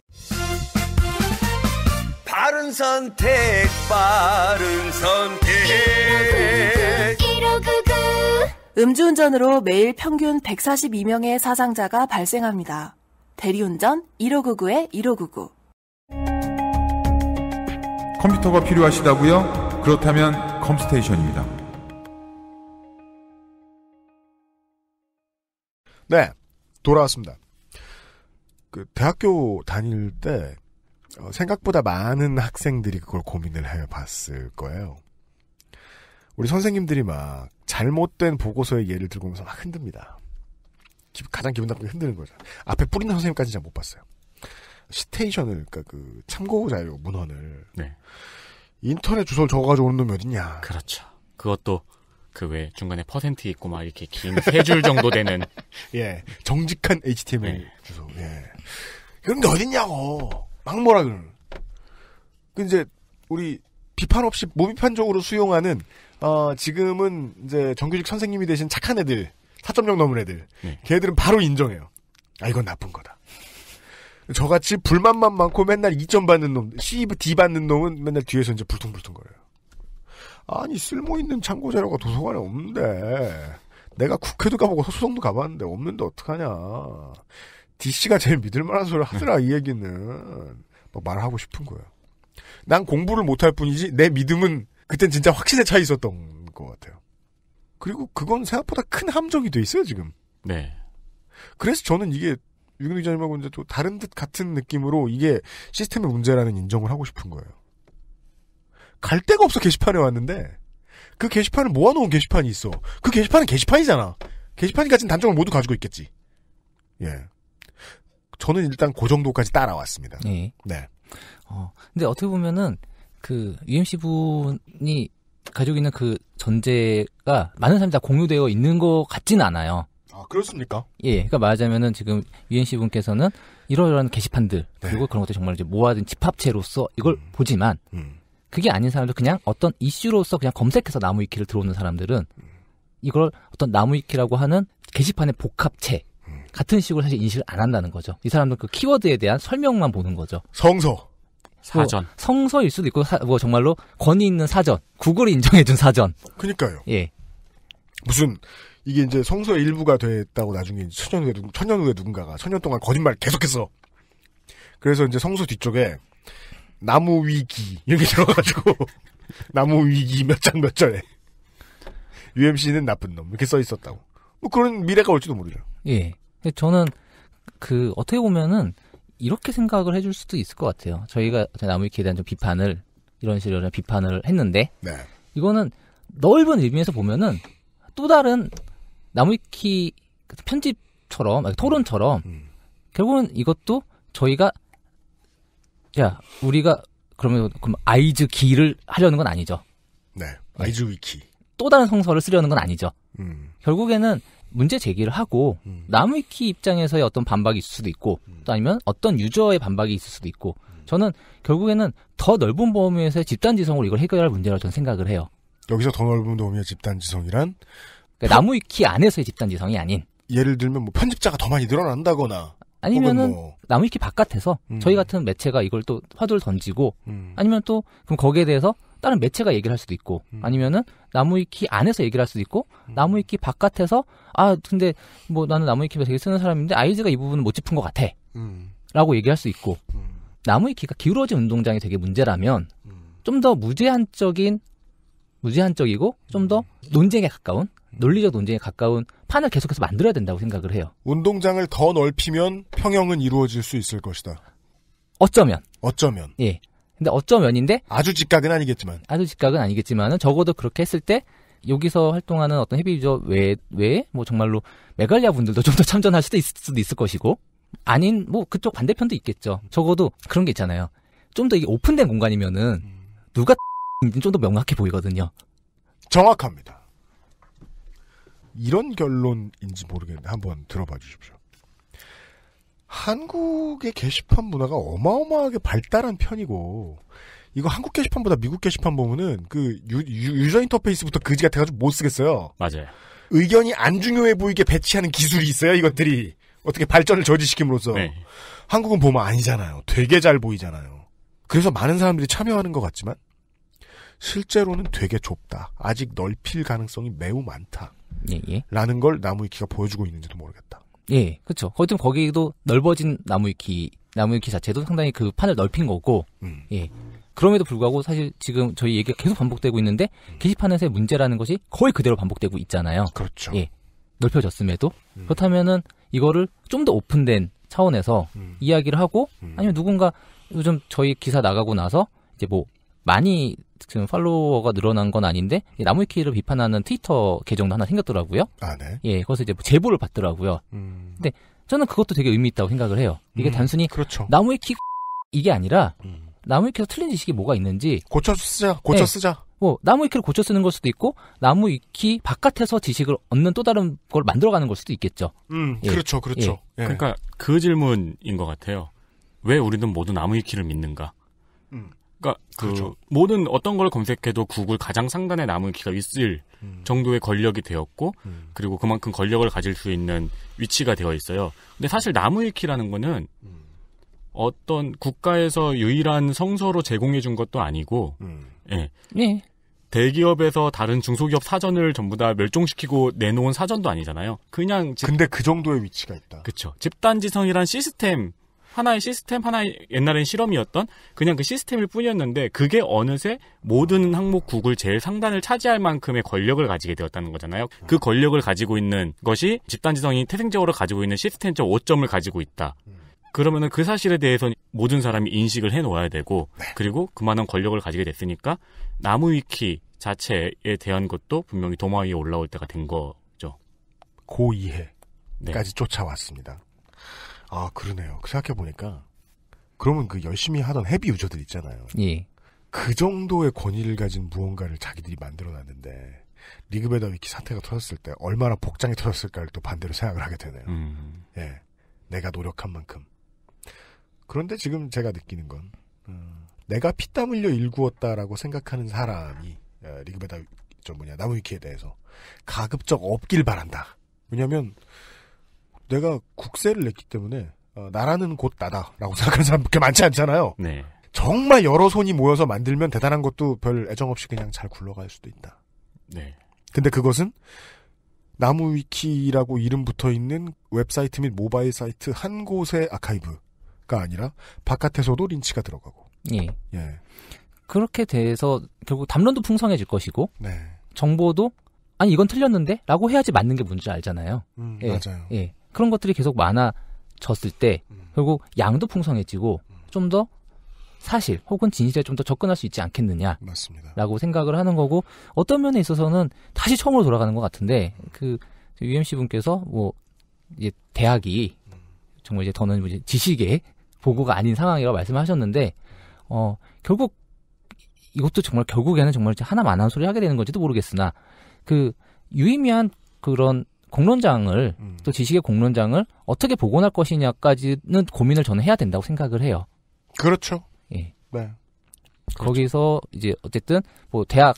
바른 선택 바른 선택 1599 음주운전으로 매일 평균 142명의 사상자가 발생합니다. 대리운전 1599-1599 컴퓨터가 필요하시다고요? 그렇다면 컴스테이션입니다. 네, 돌아왔습니다. 그 대학교 다닐 때 어, 생각보다 많은 학생들이 그걸 고민을 해봤을 거예요. 우리 선생님들이 막 잘못된 보고서의 예를 들고면서 막 흔듭니다. 가장 기분 나쁘게 흔드는 거죠. 앞에 뿌리는 선생님까지 잘못 봤어요. 스테이션을 그니까그 참고 자료 문헌을 네. 인터넷 주소를 적어가지고 오는 놈이 어딨냐. 그렇죠. 그것도 그왜 중간에 퍼센트 있고 막 이렇게 긴 세 줄 정도 되는 예 정직한 HTML 네. 주소. 예. 그런데 어딨냐고 막 뭐라 그러는. 그 이제 우리 비판 없이 무비판적으로 수용하는 어, 지금은 이제 정규직 선생님이 되신 착한 애들 4.0 넘은 애들. 네. 걔들은 바로 인정해요. 아, 이건 나쁜 거다. 저같이 불만만 많고 맨날 2점 받는 놈, C, D 받는 놈은 맨날 뒤에서 이제 불퉁불퉁거려요. 아니, 쓸모있는 참고 자료가 도서관에 없는데, 내가 국회도 가보고 소송도 가봤는데 없는데 어떡하냐. DC가 제일 믿을만한 소리를 하더라, 이 얘기는. 뭐 말하고 싶은 거예요. 난 공부를 못할 뿐이지, 내 믿음은 그땐 진짜 확신의 차 있었던 것 같아요. 그리고 그건 생각보다 큰 함정이 돼 있어요 지금. 네. 그래서 저는 이게 유근희 기자님하고 이제 또 다른 듯 같은 느낌으로 이게 시스템의 문제라는 인정을 하고 싶은 거예요. 갈 데가 없어 게시판에 왔는데 그 게시판을 모아놓은 게시판이 있어. 그 게시판은 게시판이잖아. 게시판이 가진 단점을 모두 가지고 있겠지. 예. 저는 일단 그 정도까지 따라왔습니다. 네. 네. 어, 근데 어떻게 보면은 그 UMC 분이 가지고 있는 그 전제가 많은 사람이 들다 공유되어 있는 것 같지는 않아요. 아 그렇습니까? 예, 그러니까 말하자면은 지금 유엔 씨 분께서는 이러이러한 게시판들 네. 그리고 그런 것들 정말 이제 모아둔 집합체로서 이걸 음. 보지만 음. 그게 아닌 사람들 그냥 어떤 이슈로서 그냥 검색해서 나무위키를 들어오는 사람들은 이걸 어떤 나무위키라고 하는 게시판의 복합체 음. 같은 식으로 사실 인식을 안 한다는 거죠. 이 사람들은 그 키워드에 대한 설명만 보는 거죠. 성서. 뭐 사전. 뭐 성서일 수도 있고, 사, 뭐 정말로 권위 있는 사전. 구글이 인정해준 사전. 그니까요. 예. 무슨, 이게 이제 성서의 일부가 됐다고 나중에 천년 후에, 천년 후에 누군가가 천 년 동안 거짓말 계속했어. 그래서 이제 성서 뒤쪽에 나무 위기 이렇게 들어가지고 나무 위기 몇 장 몇 절에 UMC는 나쁜 놈 이렇게 써 있었다고. 뭐 그런 미래가 올지도 모르죠. 예. 저는 그 어떻게 보면은 이렇게 생각을 해줄 수도 있을 것 같아요. 저희가 나무위키에 대한 좀 비판을 이런 식으로 비판을 했는데 네. 이거는 넓은 의미에서 보면은 또 다른 나무위키 그 편집처럼 토론처럼 음. 결국은 이것도 저희가 야 우리가 그러면 그럼 아이즈 기를 하려는 건 아니죠. 네, 아이즈 위키. 또 다른 성서를 쓰려는 건 아니죠. 음. 결국에는 문제 제기를 하고 음. 나무위키 입장에서의 어떤 반박이 있을 수도 있고 음. 또 아니면 어떤 유저의 반박이 있을 수도 있고 음. 저는 결국에는 더 넓은 범위에서의 집단지성으로 이걸 해결할 문제라고 저는 생각을 해요. 여기서 더 넓은 범위의 집단지성이란 그러니까 나무위키 안에서의 집단지성이 아닌 예를 들면 뭐 편집자가 더 많이 늘어난다거나 아니면은 뭐... 나무위키 바깥에서 저희 음. 같은 매체가 이걸 또 화두를 던지고 음. 아니면 또 그럼 거기에 대해서 다른 매체가 얘기를 할 수도 있고 음. 아니면은 나무위키 안에서 얘기를 할 수도 있고 음. 나무위키 바깥에서 아 근데 뭐 나는 나무위키를 되게 쓰는 사람인데 아이즈가 이 부분은 못 짚은 것 같아 음. 라고 얘기할 수 있고 음. 나무위키가 기울어진 운동장이 되게 문제라면 음. 좀더 무제한적인 무제한적이고 좀더 음. 논쟁에 가까운 논리적 논쟁에 가까운 판을 계속해서 만들어야 된다고 생각을 해요. 운동장을 더 넓히면 평형은 이루어질 수 있을 것이다. 어쩌면. 어쩌면. 예. 근데 어쩌면인데 아주 직각은 아니겠지만 아주 직각은 아니겠지만은 적어도 그렇게 했을 때 여기서 활동하는 어떤 헤비 유저 외에 외에 뭐 정말로 메갈리아 분들도 좀 더 참전할 수도 있을 수도 있을 것이고 아닌 뭐 그쪽 반대편도 있겠죠. 적어도 그런 게 있잖아요. 좀 더 이게 오픈된 공간이면은 누가 좀 더 명확해 보이거든요. 정확합니다. 이런 결론인지 모르겠는데 한번 들어봐 주십시오. 한국의 게시판 문화가 어마어마하게 발달한 편이고 이거 한국 게시판보다 미국 게시판 보면은 그 유, 유저 인터페이스부터 그지 같아가지고 못 쓰겠어요. 맞아요. 의견이 안 중요해 보이게 배치하는 기술이 있어요. 이것들이 어떻게 발전을 저지시킴으로써 네. 한국은 보면 아니잖아요. 되게 잘 보이잖아요. 그래서 많은 사람들이 참여하는 것 같지만 실제로는 되게 좁다. 아직 넓힐 가능성이 매우 많다. 예, 예. 라는 걸 나무위키가 보여주고 있는지도 모르겠다. 예, 그렇죠. 거기도 거기도 넓어진 나무위키 나무위키 자체도 상당히 그 판을 넓힌 거고, 음. 예. 그럼에도 불구하고 사실 지금 저희 얘기가 계속 반복되고 있는데 게시판에서의 문제라는 것이 거의 그대로 반복되고 있잖아요. 그렇죠. 예. 넓혀졌음에도 음. 그렇다면은 이거를 좀 더 오픈된 차원에서 음. 이야기를 하고 음. 아니면 누군가 요즘 저희 기사 나가고 나서 이제 뭐 많이 지금 팔로워가 늘어난 건 아닌데 나무위키를 비판하는 트위터 계정도 하나 생겼더라고요. 아, 네. 예, 거기서 이제 제보를 받더라고요. 음. 근데 저는 그것도 되게 의미 있다고 생각을 해요. 이게 음, 단순히 그렇죠. 나무위키 이게 아니라 음. 나무위키에서 틀린 지식이 뭐가 있는지 고쳐 쓰자, 고쳐 네. 쓰자. 뭐 나무위키를 고쳐 쓰는 걸 수도 있고 나무위키 바깥에서 지식을 얻는 또 다른 걸 만들어가는 걸 수도 있겠죠. 음, 예. 그렇죠, 그렇죠. 예. 예. 그러니까 그 질문인 것 같아요. 왜 우리는 모두 나무위키를 믿는가? 그러니까 그 그렇죠. 모든 어떤 걸 검색해도 구글 가장 상단에 남은 키가 있을 음. 정도의 권력이 되었고 음. 그리고 그만큼 권력을 가질 수 있는 위치가 되어 있어요. 근데 사실 나무 위키라는 거는 음. 어떤 국가에서 유일한 성서로 제공해 준 것도 아니고 음. 예. 네. 대기업에서 다른 중소기업 사전을 전부 다 멸종시키고 내놓은 사전도 아니잖아요. 그냥 집... 근데 그 정도의 위치가 있다. 그렇죠. 집단지성이란 시스템 하나의 시스템, 하나의 옛날엔 실험이었던 그냥 그 시스템일 뿐이었는데 그게 어느새 모든 항목 구글 제일 상단을 차지할 만큼의 권력을 가지게 되었다는 거잖아요. 그 권력을 가지고 있는 것이 집단지성이 태생적으로 가지고 있는 시스템적 오점을 가지고 있다. 그러면은 그 사실에 대해서 는 모든 사람이 인식을 해 놓아야 되고 네. 그리고 그만한 권력을 가지게 됐으니까 나무 위키 자체에 대한 것도 분명히 도마 위에 올라올 때가 된 거죠. 고이해까지 네. 쫓아왔습니다. 아, 그러네요. 생각해보니까. 그러면 그 열심히 하던 헤비 유저들 있잖아요. 예. 그 정도의 권위를 가진 무언가를 자기들이 만들어놨는데, 리그베더 위키 사태가 터졌을 때 얼마나 복장이 터졌을까를 또 반대로 생각을 하게 되네요. 음. 예. 내가 노력한 만큼. 그런데 지금 제가 느끼는 건, 음. 내가 피땀 흘려 일구었다라고 생각하는 사람이, 어, 리그베다, 저 뭐냐, 나무위키에 대해서 가급적 없길 바란다. 왜냐면, 내가 국세를 냈기 때문에 어, 나라는 곧 나다라고 생각하는 사람 그렇게 많지 않잖아요. 네. 정말 여러 손이 모여서 만들면 대단한 것도 별 애정 없이 그냥 잘 굴러갈 수도 있다. 네. 근데 그것은 나무위키라고 이름 붙어 있는 웹사이트 및 모바일 사이트 한 곳의 아카이브가 아니라 바깥에서도 린치가 들어가고. 예. 예. 그렇게 돼서 결국 담론도 풍성해질 것이고 네. 정보도 아니 이건 틀렸는데라고 해야지 맞는 게 뭔지 알잖아요. 음, 예. 맞아요. 예. 그런 것들이 계속 많아졌을 때 음. 결국 양도 풍성해지고 음. 좀더 사실 혹은 진실에 좀 더 접근할 수 있지 않겠느냐. 맞습니다. 라고 생각을 하는 거고 어떤 면에 있어서는 다시 처음으로 돌아가는 것 같은데 음. 그 UMC 분께서 뭐 이제 대학이 정말 이제 더는 뭐 이제 지식의 보고가 아닌 상황이라고 말씀하셨는데 어 결국 이것도 정말 결국에는 정말 하나만 한 소리 하게 되는 건지도 모르겠으나 그 유의미한 그런 공론장을 음. 또 지식의 공론장을 어떻게 복원할 것이냐까지는 고민을 저는 해야 된다고 생각을 해요. 그렇죠. 예. 네. 그렇죠. 거기서 그렇죠. 이제 어쨌든 뭐 대학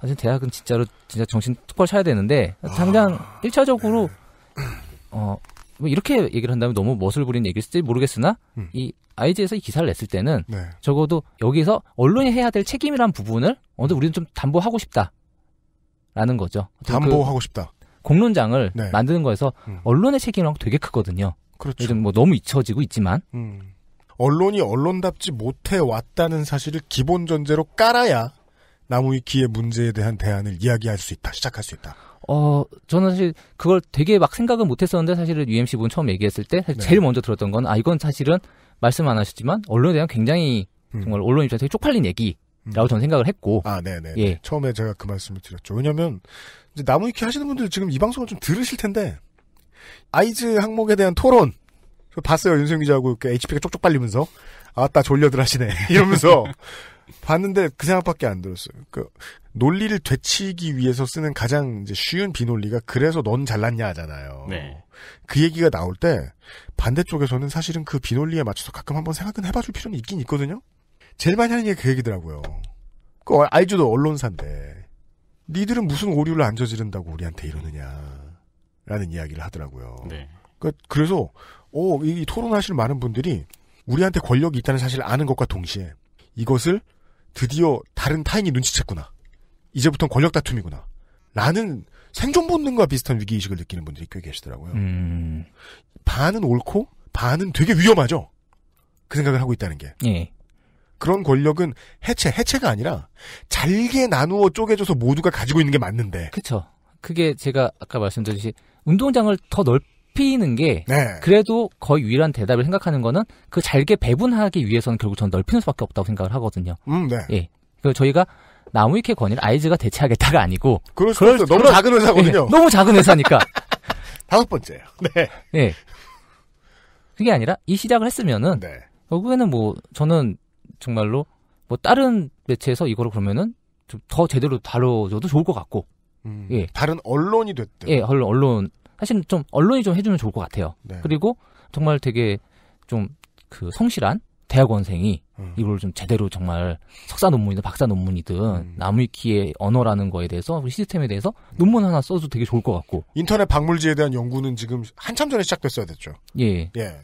사실 대학은 진짜로 진짜 정신 똑바로 차야 되는데 아. 당장 아... 1차적으로 네. 어. 뭐 이렇게 얘기를 한다면 너무 멋을 부리는 얘기일지 모르겠으나 음. 이 IG에서 이 기사를 냈을 때는 네. 적어도 여기서 언론이 해야 될 책임이란 부분을 어느 우리는 좀 담보하고 싶다라는 거죠. 그 담보하고 그, 싶다. 공론장을 네. 만드는 거에서 음. 언론의 책임은 되게 크거든요. 그렇죠. 요즘 뭐 너무 잊혀지고 있지만. 음. 언론이 언론답지 못해 왔다는 사실을 기본 전제로 깔아야 나무위키의 문제에 대한 대안을 이야기할 수 있다, 시작할 수 있다. 어, 저는 사실 그걸 되게 막 생각은 못했었는데 사실은 UMC 분 처음 얘기했을 때 네. 제일 먼저 들었던 건 아 이건 사실은 말씀 안 하셨지만 언론에 대한 굉장히 음. 정말 언론 입장에서 쪽팔린 얘기라고 음. 저는 생각을 했고. 아, 네네. 네, 네. 예. 처음에 제가 그 말씀을 드렸죠. 왜냐하면 이제 나무위키 하시는 분들 지금 이 방송을 좀 들으실 텐데 아이즈 항목에 대한 토론 봤어요 윤수 기자하고 이렇게 HP가 쪽쪽 빨리면서 아따 졸려들 하시네 이러면서 봤는데 그 생각밖에 안 들었어요. 그 논리를 되치기 위해서 쓰는 가장 이제 쉬운 비논리가 그래서 넌 잘났냐잖아요. 네. 그 얘기가 나올 때 반대쪽에서는 사실은 그 비논리에 맞춰서 가끔 한번 생각은 해봐줄 필요는 있긴 있거든요. 제일 많이 하는 게 그 얘기더라고요. 그 알주도 언론사인데 니들은 무슨 오류를 안 저지른다고 우리한테 이러느냐라는 이야기를 하더라고요. 네. 그러니까 그래서 어, 이 토론하실 많은 분들이 우리한테 권력이 있다는 사실을 아는 것과 동시에 이것을 드디어 다른 타인이 눈치챘구나. 이제부터 권력 다툼이구나. 라는 생존 본능과 비슷한 위기의식을 느끼는 분들이 꽤 계시더라고요. 음... 반은 옳고 반은 되게 위험하죠. 그 생각을 하고 있다는 게. 예. 그런 권력은 해체, 해체가 아니라 잘게 나누어 쪼개져서 모두가 가지고 있는 게 맞는데. 그렇죠. 그게 제가 아까 말씀드렸듯이 운동장을 더 넓히는 게 네. 그래도 거의 유일한 대답을 생각하는 거는 그 잘게 배분하기 위해서는 결국 저는 넓히는 수밖에 없다고 생각을 하거든요. 음, 네. 예. 그리고 저희가 나무위키 권위를 아이즈가 대체하겠다가 아니고 그럴 수 없죠. 너무 작은 회사거든요. 예, 너무 작은 회사니까. 다섯 번째요. 예 네. 예. 그게 아니라 이 시작을 했으면은 네. 결국에는 뭐 저는 정말로 뭐 다른 매체에서 이거를 그러면은 좀 더 제대로 다뤄줘도 좋을 것 같고. 음, 예. 다른 언론이 됐든. 예, 언론, 언론. 사실은 좀 언론이 좀 해주면 좋을 것 같아요. 네. 그리고 정말 되게 좀 그 성실한 대학원생이 음. 이걸 좀 제대로 정말 석사 논문이든 박사 논문이든 음. 나무위키의 언어라는 거에 대해서 시스템에 대해서 논문 하나 써도 되게 좋을 것 같고 인터넷 박물지에 대한 연구는 지금 한참 전에 시작됐어야 됐죠. 예. 예.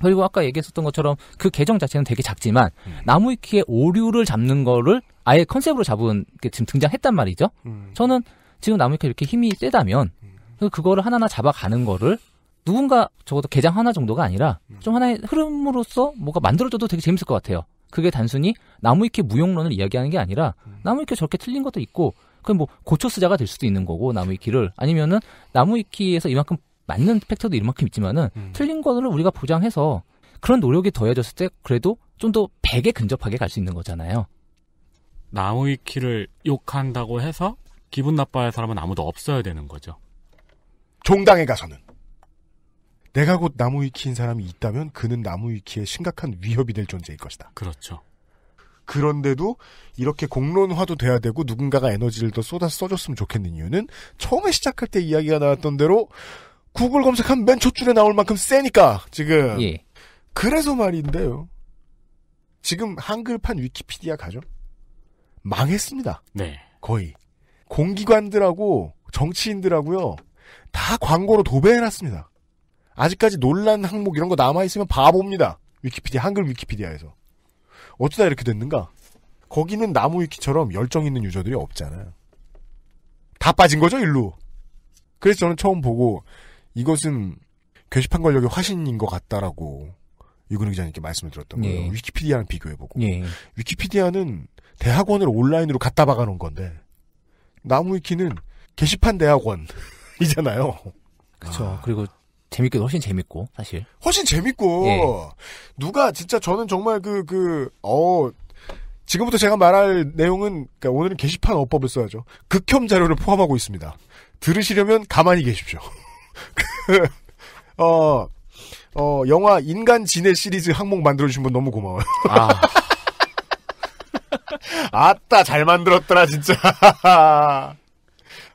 그리고 아까 얘기했었던 것처럼 그 계정 자체는 되게 작지만 음. 나무위키의 오류를 잡는 거를 아예 컨셉으로 잡은 게 지금 등장했단 말이죠. 음. 저는 지금 나무위키 이렇게 힘이 세다면 음. 그거를 하나하나 잡아가는 거를 누군가 적어도 계정 하나 정도가 아니라 음. 좀 하나의 흐름으로서 뭐가 만들어져도 되게 재밌을 것 같아요. 그게 단순히 나무위키 무용론을 이야기하는 게 아니라 음. 나무위키 저렇게 틀린 것도 있고 그 뭐 고초 쓰자가 될 수도 있는 거고 나무위키를 아니면은 나무위키에서 이만큼 맞는 팩터도 이만큼 있지만은 음. 틀린 거를 우리가 보장해서 그런 노력이 더해졌을 때 그래도 좀더 100에 근접하게 갈 수 있는 거잖아요. 나무위키를 욕한다고 해서 기분 나빠할 사람은 아무도 없어야 되는 거죠. 종당에 가서는 내가 곧 나무위키인 사람이 있다면 그는 나무위키에 심각한 위협이 될 존재일 것이다. 그렇죠. 그런데도 이렇게 공론화도 돼야 되고 누군가가 에너지를 더 쏟아 써줬으면 좋겠는 이유는 처음에 시작할 때 이야기가 나왔던 대로 구글 검색하면 맨 첫 줄에 나올 만큼 세니까 지금. 예. 그래서 말인데요. 지금 한글판 위키피디아 가죠? 망했습니다. 네. 거의. 공기관들하고 정치인들하고요. 다 광고로 도배해놨습니다. 아직까지 논란 항목 이런 거 남아있으면 봐봅니다. 위키피디아, 한글 위키피디아에서. 어쩌다 이렇게 됐는가? 거기는 나무 위키처럼 열정 있는 유저들이 없잖아요. 다 빠진 거죠, 일로. 그래서 저는 처음 보고 이것은 게시판 권력의 화신인 것 같다라고 유근우 기자님께 말씀을 드렸던 예. 거예요. 예. 위키피디아랑 비교해보고. 예. 위키피디아는 대학원을 온라인으로 갖다 박아놓은 건데 나무위키는 게시판 대학원이잖아요. 그렇죠. 아. 그리고 재밌게 훨씬 재밌고 사실. 훨씬 재밌고 예. 누가 진짜 저는 정말 그 그 어 지금부터 제가 말할 내용은 그러니까 오늘은 게시판 어법을 써야죠. 극혐 자료를 포함하고 있습니다. 들으시려면 가만히 계십시오. 그, 어, 어, 영화 인간 지네 시리즈 항목 만들어주신 분 너무 고마워요. 아. 아따, 잘 만들었더라, 진짜.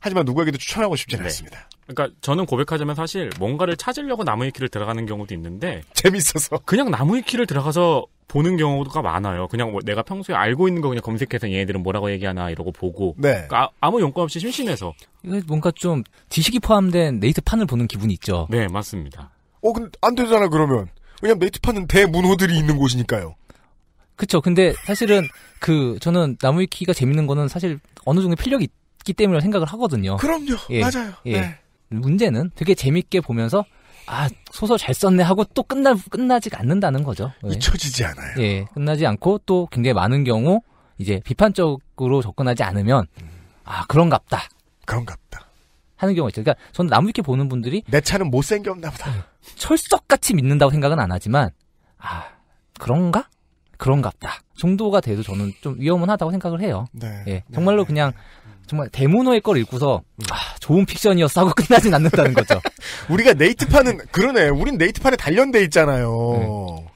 하지만 누구에게도 추천하고 싶지 네. 않습니다. 그러니까 저는 고백하자면 사실 뭔가를 찾으려고 나무위키를 들어가는 경우도 있는데 재밌어서 그냥 나무위키를 들어가서 보는 경우가 많아요. 그냥 뭐 내가 평소에 알고 있는 거 그냥 검색해서 얘네들은 뭐라고 얘기하나 이러고 보고 네. 그러니까 아, 아무 용건 없이 심심해서 뭔가 좀 지식이 포함된 네이트판을 보는 기분이 있죠. 네, 맞습니다. 어, 근데 안 되잖아 그러면. 왜냐면 네이트판은 대문호들이 있는 곳이니까요. 그쵸. 근데 사실은 그 저는 나무위키가 재밌는 거는 사실 어느 정도 필력이 있기 때문에 생각을 하거든요. 그럼요. 예, 맞아요. 예. 네. 문제는 되게 재밌게 보면서 아 소설 잘 썼네 하고 또 끝나 끝나지 않는다는 거죠. 네. 잊혀지지 않아요. 예, 끝나지 않고 또 굉장히 많은 경우 이제 비판적으로 접근하지 않으면 음. 아 그런갑다. 그런갑다. 하는 경우가 있죠. 그러니까 저는 나무 이렇게 보는 분들이 내 차는 못생겼나 보다. 예, 철석같이 믿는다고 생각은 안 하지만 아 그런가? 그런갑다. 정도가 돼도 저는 좀 위험은 하다고 생각을 해요. 네. 예, 정말로 네. 네 그냥 네. 정말 대문호의 걸 읽고서 아, 좋은 픽션이었어 하고 끝나진 않는다는 거죠. 우리가 네이트판은 그러네. 우린 네이트판에 단련돼 있잖아요. 음.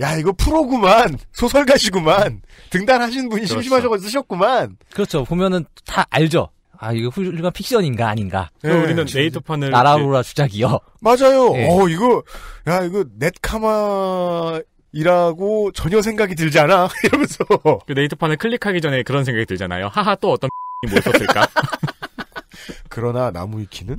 야 이거 프로구만 소설가시구만 등단하신 분이 그렇죠. 심심하셔서 쓰셨구만. 그렇죠. 보면은 다 알죠. 아 이거 훌륭한 픽션인가 아닌가. 네, 우리는 네이트판을 나라로라 주작이요. 맞아요. 네. 어 이거 야 이거 넷카마 이라고 전혀 생각이 들지 않아 이러면서 그 네이트판을 클릭하기 전에 그런 생각이 들잖아요. 하하 또 어떤 뭐 썼을까? 그러나 나무위키는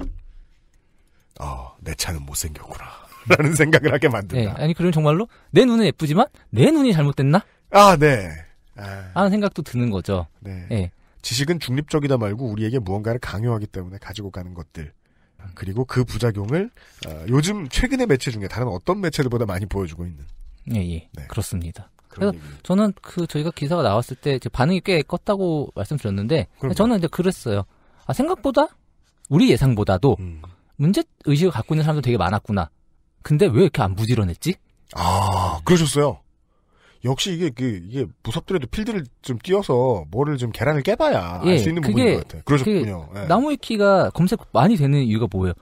어, 내 차는 못생겼구나. 라는 생각을 하게 만든다. 네, 아니, 그럼 정말로 내 눈은 예쁘지만 내 눈이 잘못됐나? 아, 네. 하는 아. 생각도 드는 거죠. 네. 네. 지식은 중립적이다 말고 우리에게 무언가를 강요하기 때문에 가지고 가는 것들. 그리고 그 부작용을 어, 요즘 최근의 매체 중에 다른 어떤 매체들보다 많이 보여주고 있는. 예, 예. 네. 그렇습니다. 그래서 얘기는. 저는 그 저희가 기사가 나왔을 때 반응이 꽤 컸다고 말씀드렸는데 그럼요. 저는 이제 그랬어요. 아 생각보다 우리 예상보다도 음. 문제 의식을 갖고 있는 사람도 되게 많았구나. 근데 왜 이렇게 안 부지런했지? 아 그러셨어요. 역시 이게 그 이게 무섭더라도 필드를 좀 뛰어서 뭐를 좀 계란을 깨봐야 예, 알수 있는 부분인 것 같아요. 그러셨군요. 그 예. 나무의키가 검색 많이 되는 이유가 뭐예요?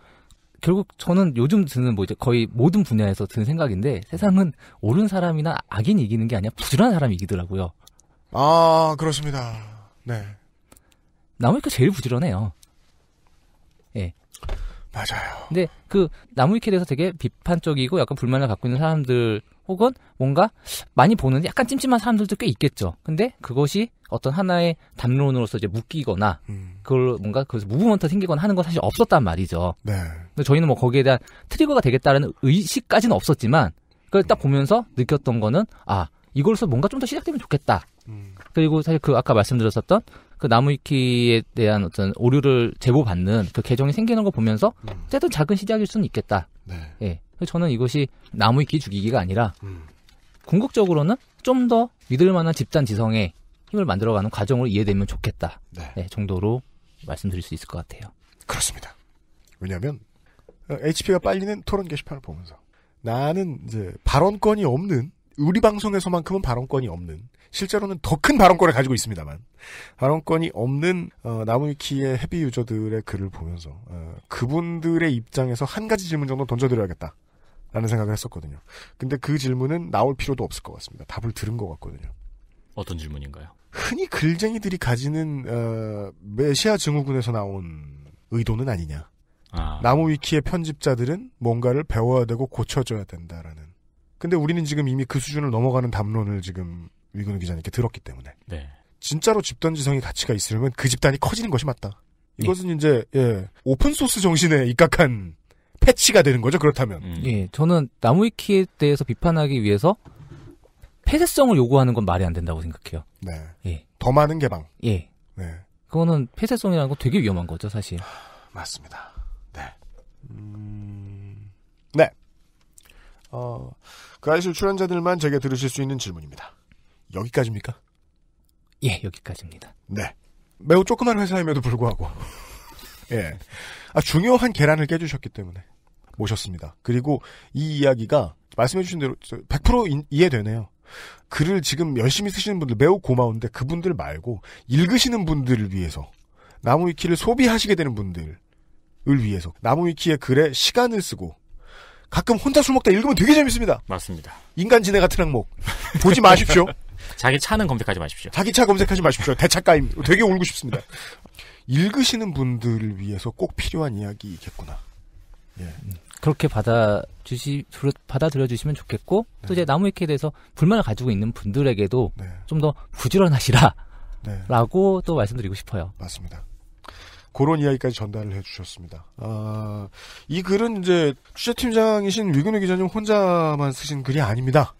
결국 저는 요즘 드는 뭐 이제 거의 모든 분야에서 드는 생각인데 세상은 옳은 사람이나 악인이 기는게 아니라 부지런한 사람이 이기더라고요. 아 그렇습니다. 네. 나무위키가 제일 부지런해요. 예. 맞아요. 근데 그 나무위키에 대해서 되게 비판적이고 약간 불만을 갖고 있는 사람들 혹은 뭔가 많이 보는데 약간 찜찜한 사람들도 꽤 있겠죠. 근데 그것이 어떤 하나의 담론으로서 이제 묶이거나 음. 그걸 뭔가 그래서 무브먼트 생기거나 하는 건 사실 없었단 말이죠. 네. 근데 저희는 뭐 거기에 대한 트리거가 되겠다는 의식까지는 없었지만 그걸 딱 보면서 느꼈던 거는 아 이걸로서 뭔가 좀 더 시작되면 좋겠다. 음. 그리고 사실 그 아까 말씀드렸었던 그 나무위키에 대한 어떤 오류를 제보받는 그 계정이 생기는 거 보면서 음. 어쨌든 작은 시작일 수는 있겠다. 네. 예. 저는 이것이 나무위키 죽이기가 아니라 음. 궁극적으로는 좀 더 믿을 만한 집단 지성의 힘을 만들어가는 과정으로 이해되면 좋겠다. 네. 예, 정도로 말씀드릴 수 있을 것 같아요. 그렇습니다. 왜냐하면 어, HP가 빨리는 토론 게시판을 보면서 나는 이제 발언권이 없는 우리 방송에서만큼은 발언권이 없는 실제로는 더 큰 발언권을 가지고 있습니다만 발언권이 없는 어, 나무위키의 헤비 유저들의 글을 보면서 어, 그분들의 입장에서 한 가지 질문 정도 던져드려야겠다. 라는 생각을 했었거든요. 근데 그 질문은 나올 필요도 없을 것 같습니다. 답을 들은 것 같거든요. 어떤 질문인가요? 흔히 글쟁이들이 가지는 어, 메시아 증후군에서 나온 의도는 아니냐. 아. 나무위키의 편집자들은 뭔가를 배워야 되고 고쳐줘야 된다라는. 근데 우리는 지금 이미 그 수준을 넘어가는 담론을 지금 위근우 기자님께 들었기 때문에 네. 진짜로 집단 지성이 가치가 있으려면 그 집단이 커지는 것이 맞다. 예. 이것은 예. 이제 예, 오픈 소스 정신에 입각한 패치가 되는 거죠. 그렇다면 음. 예, 저는 나무위키에 대해서 비판하기 위해서 폐쇄성을 요구하는 건 말이 안 된다고 생각해요. 네. 예. 더 많은 개방. 예. 네. 그거는 폐쇄성이라는 건 되게 위험한 거죠, 사실. 하, 맞습니다. 네. 음... 네. 어, 그 아이실 출연자들만 제게 들으실 수 있는 질문입니다. 여기까지입니까? 예, 여기까지입니다. 네. 매우 조그만 회사임에도 불구하고. 예. 아, 중요한 계란을 깨주셨기 때문에 모셨습니다. 그리고 이 이야기가 말씀해주신 대로 100% 이해되네요. 글을 지금 열심히 쓰시는 분들 매우 고마운데 그분들 말고 읽으시는 분들을 위해서 나무위키를 소비하시게 되는 분들을 위해서 나무위키의 글에 시간을 쓰고 가끔 혼자 술 먹다 읽으면 되게 재밌습니다. 맞습니다. 인간 지네 같은 항목 보지 마십시오. 자기 차는 검색하지 마십시오. 자기 차 검색하지 마십시오. 대차가임 되게 울고 싶습니다. 읽으시는 분들을 위해서 꼭 필요한 이야기겠구나. 예. 그렇게 받아 주시 받아들여 주시면 좋겠고 네. 또 이제 나무위키에 대해서 불만을 가지고 있는 분들에게도 네. 좀더 부지런하시라라고 네. 또 말씀드리고 싶어요. 맞습니다. 그런 이야기까지 전달을 해주셨습니다. 아, 이 글은 이제 취재팀장이신 위근우 기자님 혼자만 쓰신 글이 아닙니다.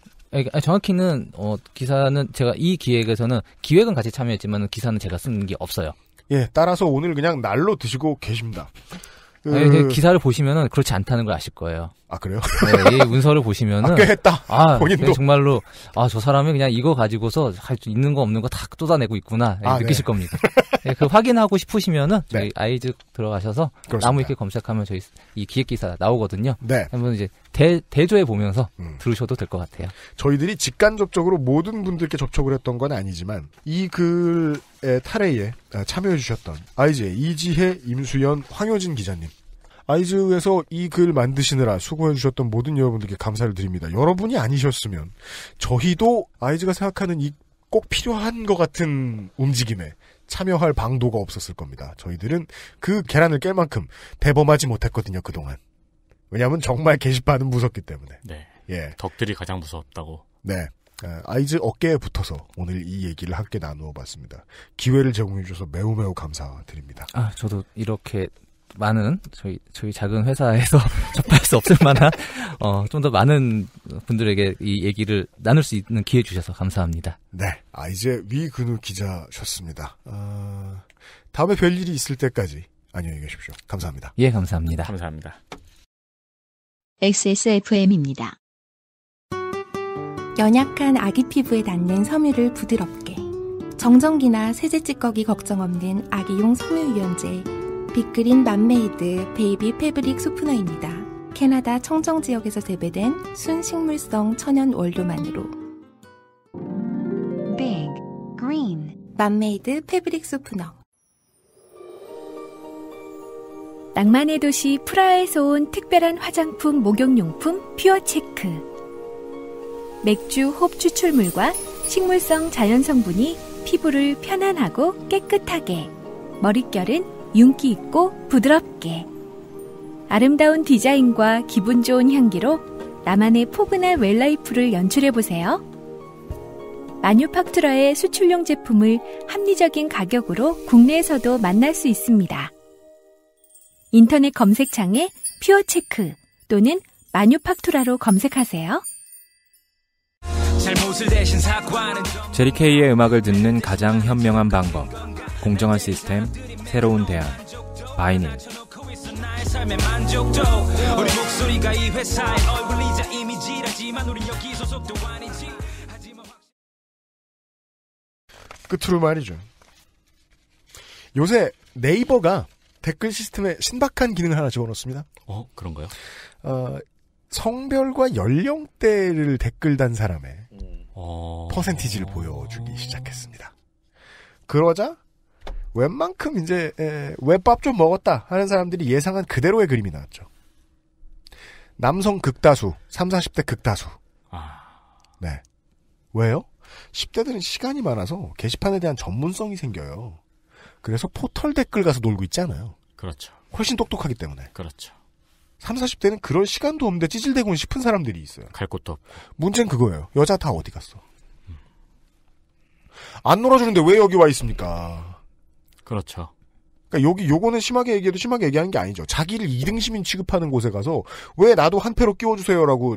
정확히는 어, 기사는 제가 이 기획에서는 기획은 같이 참여했지만 기사는 제가 쓴 게 없어요. 예, 따라서 오늘 그냥 날로 드시고 계십니다. 그... 기사를 보시면은 그렇지 않다는 걸 아실 거예요. 아 그래요? 네, 이문서를 보시면은 아, 꽤 했다. 아 본인도 네, 정말로 아 저 사람이 그냥 이거 가지고서 할 수 있는 거 없는 거다 쏟아내고 있구나 예, 아, 느끼실 네. 겁니다. 네, 그 확인하고 싶으시면은 네. 저희 아이즈 들어가셔서 그렇습니다. 나무 이렇게 검색하면 저희 이 기획 기사 나오거든요. 네. 한번 이제 대 대조해 보면서 음. 들으셔도 될 것 같아요. 저희들이 직간접적으로 모든 분들께 접촉을 했던 건 아니지만 이 글의 탈레에 참여해 주셨던 아이즈의 이지혜, 임수연, 황효진 기자님. 아이즈에서 이 글 만드시느라 수고해주셨던 모든 여러분들께 감사를 드립니다. 여러분이 아니셨으면 저희도 아이즈가 생각하는 이 꼭 필요한 것 같은 움직임에 참여할 방도가 없었을 겁니다. 저희들은 그 계란을 깰 만큼 대범하지 못했거든요, 그동안. 왜냐하면 정말 게시판은 무섭기 때문에. 네. 예. 덕들이 가장 무섭다고. 네. 아, 아이즈 어깨에 붙어서 오늘 이 얘기를 함께 나누어 봤습니다. 기회를 제공해 주셔서 매우 매우 감사드립니다. 아, 저도 이렇게 많은 저희 저희 작은 회사에서 접할 수 없을 만한 어, 좀 더 많은 분들에게 이 얘기를 나눌 수 있는 기회 주셔서 감사합니다. 네, 아 이제 위근우 기자셨습니다. 어, 다음에 별 일이 있을 때까지 안녕히 계십시오. 감사합니다. 예, 감사합니다. 감사합니다. XSFM입니다. 연약한 아기 피부에 닿는 섬유를 부드럽게 정전기나 세제 찌꺼기 걱정 없는 아기용 섬유 유연제. 빅그린 맘메이드 베이비 패브릭 소프너입니다. 캐나다 청정 지역에서 재배된 순식물성 천연 월료만으로 b 그린 맘메이드 패브릭 소프너 낭만의 도시 프라하에서 온 특별한 화장품 목욕용품 퓨어체크 맥주 홉 추출물과 식물성 자연 성분이 피부를 편안하고 깨끗하게 머릿결은 윤기 있고 부드럽게. 아름다운 디자인과 기분 좋은 향기로 나만의 포근한 웰라이프를 연출해보세요. 마뉴팍투라의 수출용 제품을 합리적인 가격으로 국내에서도 만날 수 있습니다. 인터넷 검색창에 퓨어체크 또는 마뉴팍투라로 검색하세요. 제리케이의 음악을 듣는 가장 현명한 방법. 공정한 시스템, 새로운 대안 바이닐 끝으로 말이죠. 요새 네이버가 댓글 시스템에 신박한 기능을 하나 집어넣었습니다. 어, 그런가요? 어, 성별과 연령대를 댓글 단 사람의 음. 퍼센티지를 어... 보여주기 시작했습니다. 그러자 웬만큼 이제 웹밥 좀 먹었다 하는 사람들이 예상한 그대로의 그림이 나왔죠. 남성 극다수, 30, 40대 극다수. 아. 네. 왜요? 10대들은 시간이 많아서 게시판에 대한 전문성이 생겨요. 그래서 포털 댓글 가서 놀고 있잖아요. 그렇죠. 훨씬 똑똑하기 때문에. 그렇죠. 30, 40대는 그럴 시간도 없는데 찌질대고 싶은 사람들이 있어요. 갈 곳도 없고. 문제는 그거예요. 여자 다 어디 갔어? 안 놀아주는데 왜 여기 와 있습니까? 그렇죠. 그러니까 여기 요거는 심하게 얘기해도 심하게 얘기하는 게 아니죠. 자기를 2등 시민 취급하는 곳에 가서 왜 나도 한 패로 끼워 주세요라고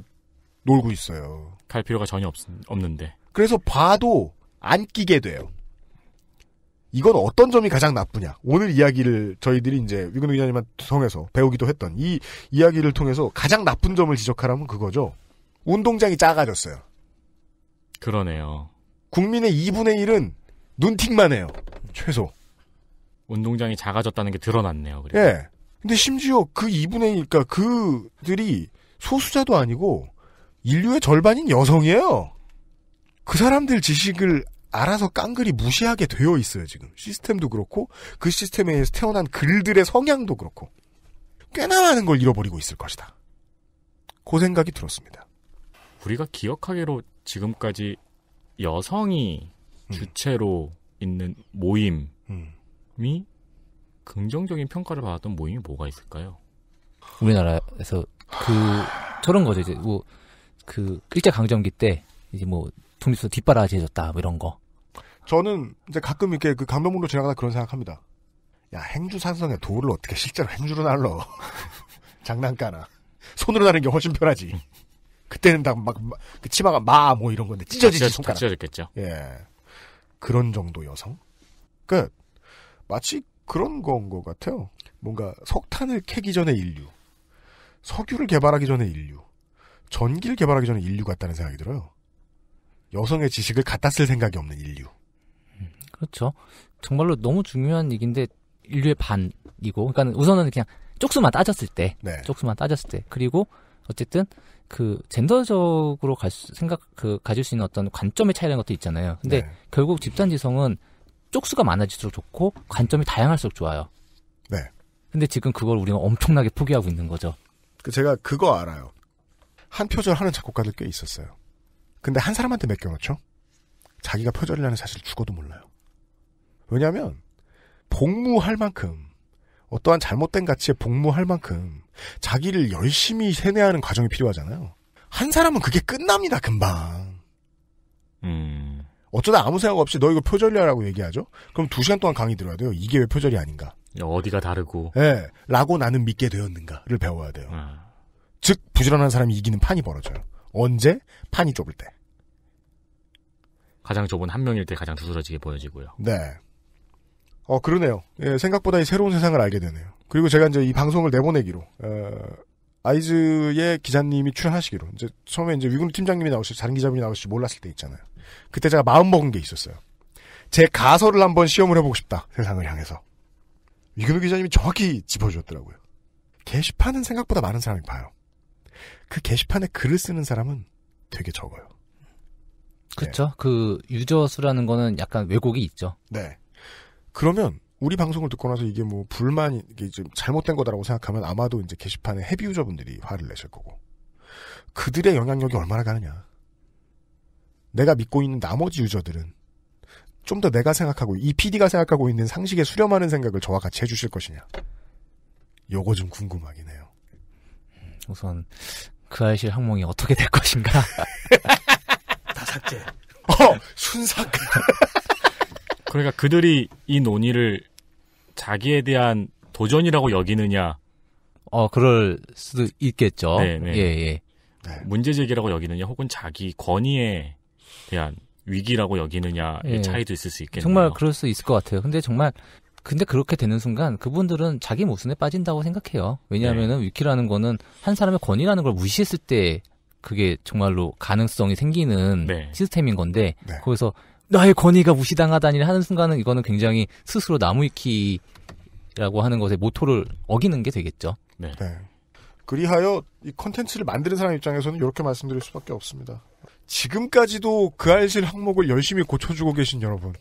놀고 있어요. 갈 필요가 전혀 없, 없는데. 그래서 봐도 안 끼게 돼요. 이건 어떤 점이 가장 나쁘냐. 오늘 이야기를 저희들이 이제 위근우 기자님한테 통해서 배우기도 했던 이 이야기를 통해서 가장 나쁜 점을 지적하라면 그거죠. 운동장이 작아졌어요. 그러네요. 국민의 2분의 1은 눈팅만 해요. 최소. 운동장이 작아졌다는 게 드러났네요. 그리 예. 근데 심지어 그 2분의 1, 그니까 그들이 소수자도 아니고 인류의 절반인 여성이에요. 그 사람들 지식을 알아서 깡그리 무시하게 되어 있어요, 지금. 시스템도 그렇고, 그 시스템에 의해서 태어난 글들의 성향도 그렇고. 꽤나 많은 걸 잃어버리고 있을 것이다. 그 생각이 들었습니다. 우리가 기억하기로 지금까지 여성이 음. 주체로 있는 모임, 모임이 긍정적인 평가를 받았던 모임이 뭐가 있을까요? 우리나라에서 그 저런 거죠 이제 뭐그 일제 강점기 때 이제 뭐 독립서 뒷바라지해졌다 뭐 이런 거. 저는 이제 가끔 이렇게 그 강변북로 지나가다 그런 생각합니다. 야 행주 산성에 돌을 어떻게 실제로 행주로 날러 장난까나 손으로 나는 게 훨씬 편하지. 그때는 다막그 치마가 마뭐 이런 건데 찢어지지 찢어 손가락. 찢어졌겠죠. 예 그런 정도 여성 끝. 그러니까 마치 그런 건 것 같아요. 뭔가 석탄을 캐기 전에 인류, 석유를 개발하기 전에 인류, 전기를 개발하기 전에 인류 같다는 생각이 들어요. 여성의 지식을 갖다 쓸 생각이 없는 인류. 음, 그렇죠. 정말로 너무 중요한 얘기인데 인류의 반이고, 그러니까 우선은 그냥 쪽수만 따졌을 때, 네. 쪽수만 따졌을 때, 그리고 어쨌든 그 젠더적으로 갈 수, 생각 그 가질 수 있는 어떤 관점의 차이라는 것도 있잖아요. 근데 네. 결국 집단지성은 음. 쪽수가 많아질수록 좋고 관점이 다양할수록 좋아요. 네. 근데 지금 그걸 우리는 엄청나게 포기하고 있는 거죠. 그 제가 그거 알아요. 한 표절 하는 작곡가들 꽤 있었어요. 근데 한 사람한테 맡겨놓죠? 자기가 표절이라는 사실을 죽어도 몰라요. 왜냐하면 복무할 만큼 어떠한 잘못된 가치에 복무할 만큼 자기를 열심히 세뇌하는 과정이 필요하잖아요. 한 사람은 그게 끝납니다, 금방. 음. 어쩌다 아무 생각 없이 너 이거 표절이라고 얘기하죠? 그럼 두 시간 동안 강의 들어야 돼요. 이게 왜 표절이 아닌가? 어디가 다르고? 예, 네, 라고 나는 믿게 되었는가를 배워야 돼요. 음. 즉 부지런한 사람이 이기는 판이 벌어져요. 언제? 판이 좁을 때. 가장 좁은 한 명일 때 가장 두드러지게 보여지고요. 네. 어 그러네요. 예, 생각보다 이 새로운 세상을 알게 되네요. 그리고 제가 이제 이 방송을 내보내기로 어, 아이즈의 기자님이 출연하시기로 이제 처음에 이제 위군 팀장님이 나오실지 다른 기자님이 나오실지 몰랐을 때 있잖아요. 그때 제가 마음먹은 게 있었어요. 제 가설을 한번 시험을 해보고 싶다. 세상을 향해서. 이근우 기자님이 정확히 짚어주셨더라고요. 게시판은 생각보다 많은 사람이 봐요. 그 게시판에 글을 쓰는 사람은 되게 적어요. 그렇죠. 네. 그 유저 수라는 거는 약간 왜곡이 있죠. 네. 그러면 우리 방송을 듣고 나서 이게 뭐 불만이 이게 좀 잘못된 거다라고 생각하면 아마도 이제 게시판에 헤비 유저분들이 화를 내실 거고 그들의 영향력이 얼마나 가느냐. 내가 믿고 있는 나머지 유저들은 좀 더 내가 생각하고 이 PD가 생각하고 있는 상식에 수렴하는 생각을 저와 같이 해주실 것이냐. 요거 좀 궁금하긴 해요. 음, 우선 그 아이실 항몽이 어떻게 될 것인가. 다 삭제. 어 순삭. 그러니까 그들이 이 논의를 자기에 대한 도전이라고 여기느냐. 어 그럴 수도 있겠죠. 네예 네. 예. 네. 문제 제기라고 여기느냐, 혹은 자기 권위에 대한 위기라고 여기느냐의 예. 차이도 있을 수 있겠네요. 정말 그럴 수 있을 것 같아요. 근데 정말 근데 그렇게 되는 순간 그분들은 자기 모순에 빠진다고 생각해요. 왜냐하면 네. 위키라는 거는 한 사람의 권위라는 걸 무시했을 때 그게 정말로 가능성이 생기는 네. 시스템인 건데 네. 거기서 나의 권위가 무시당하다니 하는 순간은 이거는 굉장히 스스로 나무위키라고 하는 것의 모토를 어기는 게 되겠죠. 네. 네. 그리하여 이 컨텐츠를 만드는 사람 입장에서는 이렇게 말씀드릴 수밖에 없습니다. 지금까지도 그 알실 항목을 열심히 고쳐주고 계신 여러분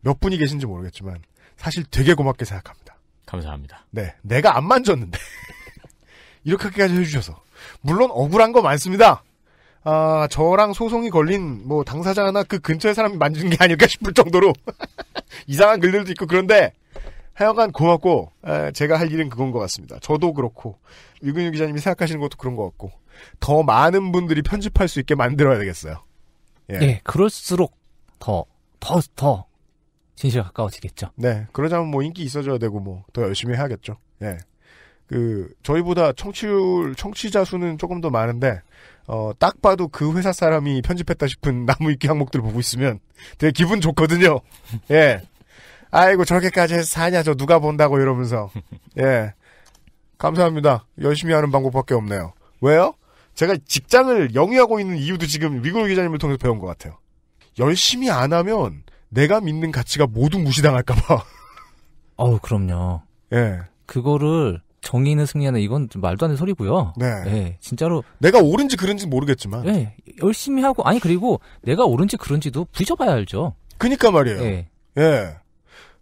몇 분이 계신지 모르겠지만 사실 되게 고맙게 생각합니다. 감사합니다. 네, 내가 안 만졌는데 이렇게까지 해주셔서 물론 억울한 거 많습니다. 아, 저랑 소송이 걸린 뭐 당사자나 그 근처의 사람이 만지게 아닐까 싶을 정도로 이상한 글들도 있고 그런데 하여간 고맙고 에, 제가 할 일은 그건 것 같습니다. 저도 그렇고 유근유 기자님이 생각하시는 것도 그런 것 같고 더 많은 분들이 편집할 수 있게 만들어야 되겠어요. 예, 네, 그럴수록 더 더, 더 진실에 가까워지겠죠. 네, 그러자면 뭐 인기 있어져야 되고 뭐 더 열심히 해야겠죠. 예. 그 저희보다 청취율 청취자 수는 조금 더 많은데 어, 딱 봐도 그 회사 사람이 편집했다 싶은 나무 위기 항목들 보고 있으면 되게 기분 좋거든요. 예. 아이고 저렇게까지 해서 사냐 저 누가 본다고 이러면서 예. 감사합니다. 열심히 하는 방법밖에 없네요. 왜요? 제가 직장을 영위하고 있는 이유도 지금 리골 기자님을 통해서 배운 것 같아요. 열심히 안 하면 내가 믿는 가치가 모두 무시당할까봐. 어우, 그럼요. 예. 그거를 정의 는 승리하는 이건 말도 안 되는 소리고요. 네. 예, 진짜로. 내가 옳은지 그른지 모르겠지만. 예, 열심히 하고, 아니, 그리고 내가 옳은지 그른지도 부져봐야 알죠. 그니까 말이에요. 예. 예.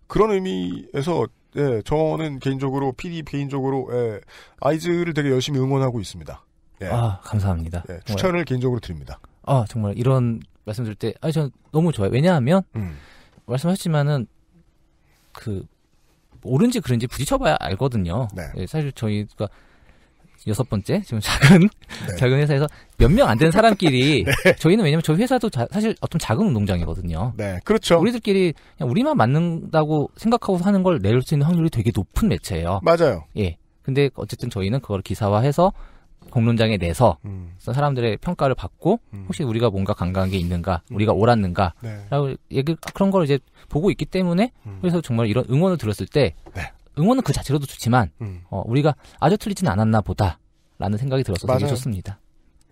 그런 의미에서, 예, 저는 개인적으로, PD 개인적으로, 예, 아이즈를 되게 열심히 응원하고 있습니다. 예. 아 감사합니다. 예, 추천을 정말. 개인적으로 드립니다. 아 정말 이런 말씀 드릴 때, 아니 전 너무 좋아요. 왜냐하면 음. 말씀하셨지만은 그 옳은지 그른지 부딪혀봐야 알거든요. 네. 예, 사실 저희가 그러니까 여섯 번째 지금 작은 네. 작은 회사에서 몇 명 안 되는 사람끼리 네. 저희는 왜냐면 저희 회사도 자, 사실 어떤 작은 운동장이거든요. 네, 그렇죠. 우리들끼리 그냥 우리만 맞는다고 생각하고 사는걸 내릴 수 있는 확률이 되게 높은 매체예요. 맞아요. 예. 근데 어쨌든 저희는 그걸 기사화해서 공론장에 내서 음. 사람들의 평가를 받고 음. 혹시 우리가 뭔가 간과한 게 있는가 음. 우리가 옳았는가 네. 라고 얘기 그런 걸 이제 보고 있기 때문에 음. 그래서 정말 이런 응원을 들었을 때 네. 응원은 그 자체로도 좋지만 음. 어, 우리가 아주 틀리진 않았나 보다라는 생각이 들어서 맞아요. 되게 좋습니다.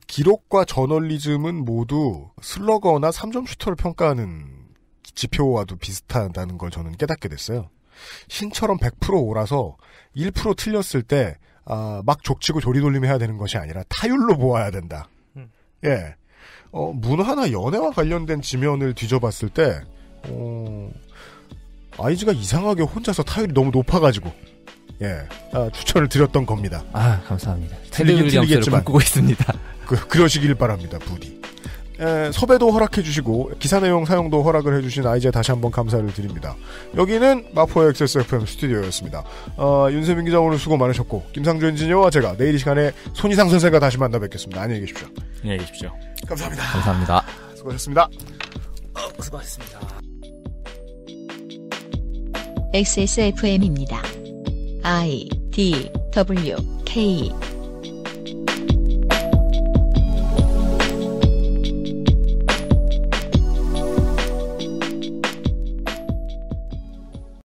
기록과 저널리즘은 모두 슬러거나 3점 슈터를 평가하는 지표와도 비슷하다는 걸 저는 깨닫게 됐어요. 신처럼 100% 오라서 1% 틀렸을 때 아, 막 족치고 조리돌림 해야 되는 것이 아니라 타율로 보아야 된다. 음. 예. 어, 문화나 연애와 관련된 지면을 뒤져봤을 때, 어, 아이즈가 이상하게 혼자서 타율이 너무 높아가지고, 예, 아, 추천을 드렸던 겁니다. 아, 감사합니다. 틀리긴 틀리겠지만. 고 있습니다. 그, 그러시길 바랍니다, 부디. 에, 예, 섭외도 허락해주시고 기사 내용 사용도 허락을 해주신 아이제 다시 한번 감사를 드립니다. 여기는 마포의 엑세 FM 스튜디오였습니다. 어, 윤세민 기자 오늘 수고 많으셨고 김상준 엔지니어와 제가 내일 이 시간에 손희상 선생과 다시 만나 뵙겠습니다. 안녕히 계십시오. 안녕히 계십시오. 감사합니다. 감사합니다. 수고하셨습니다. 어, 수고하셨습니다. XSFM입니다. I D W K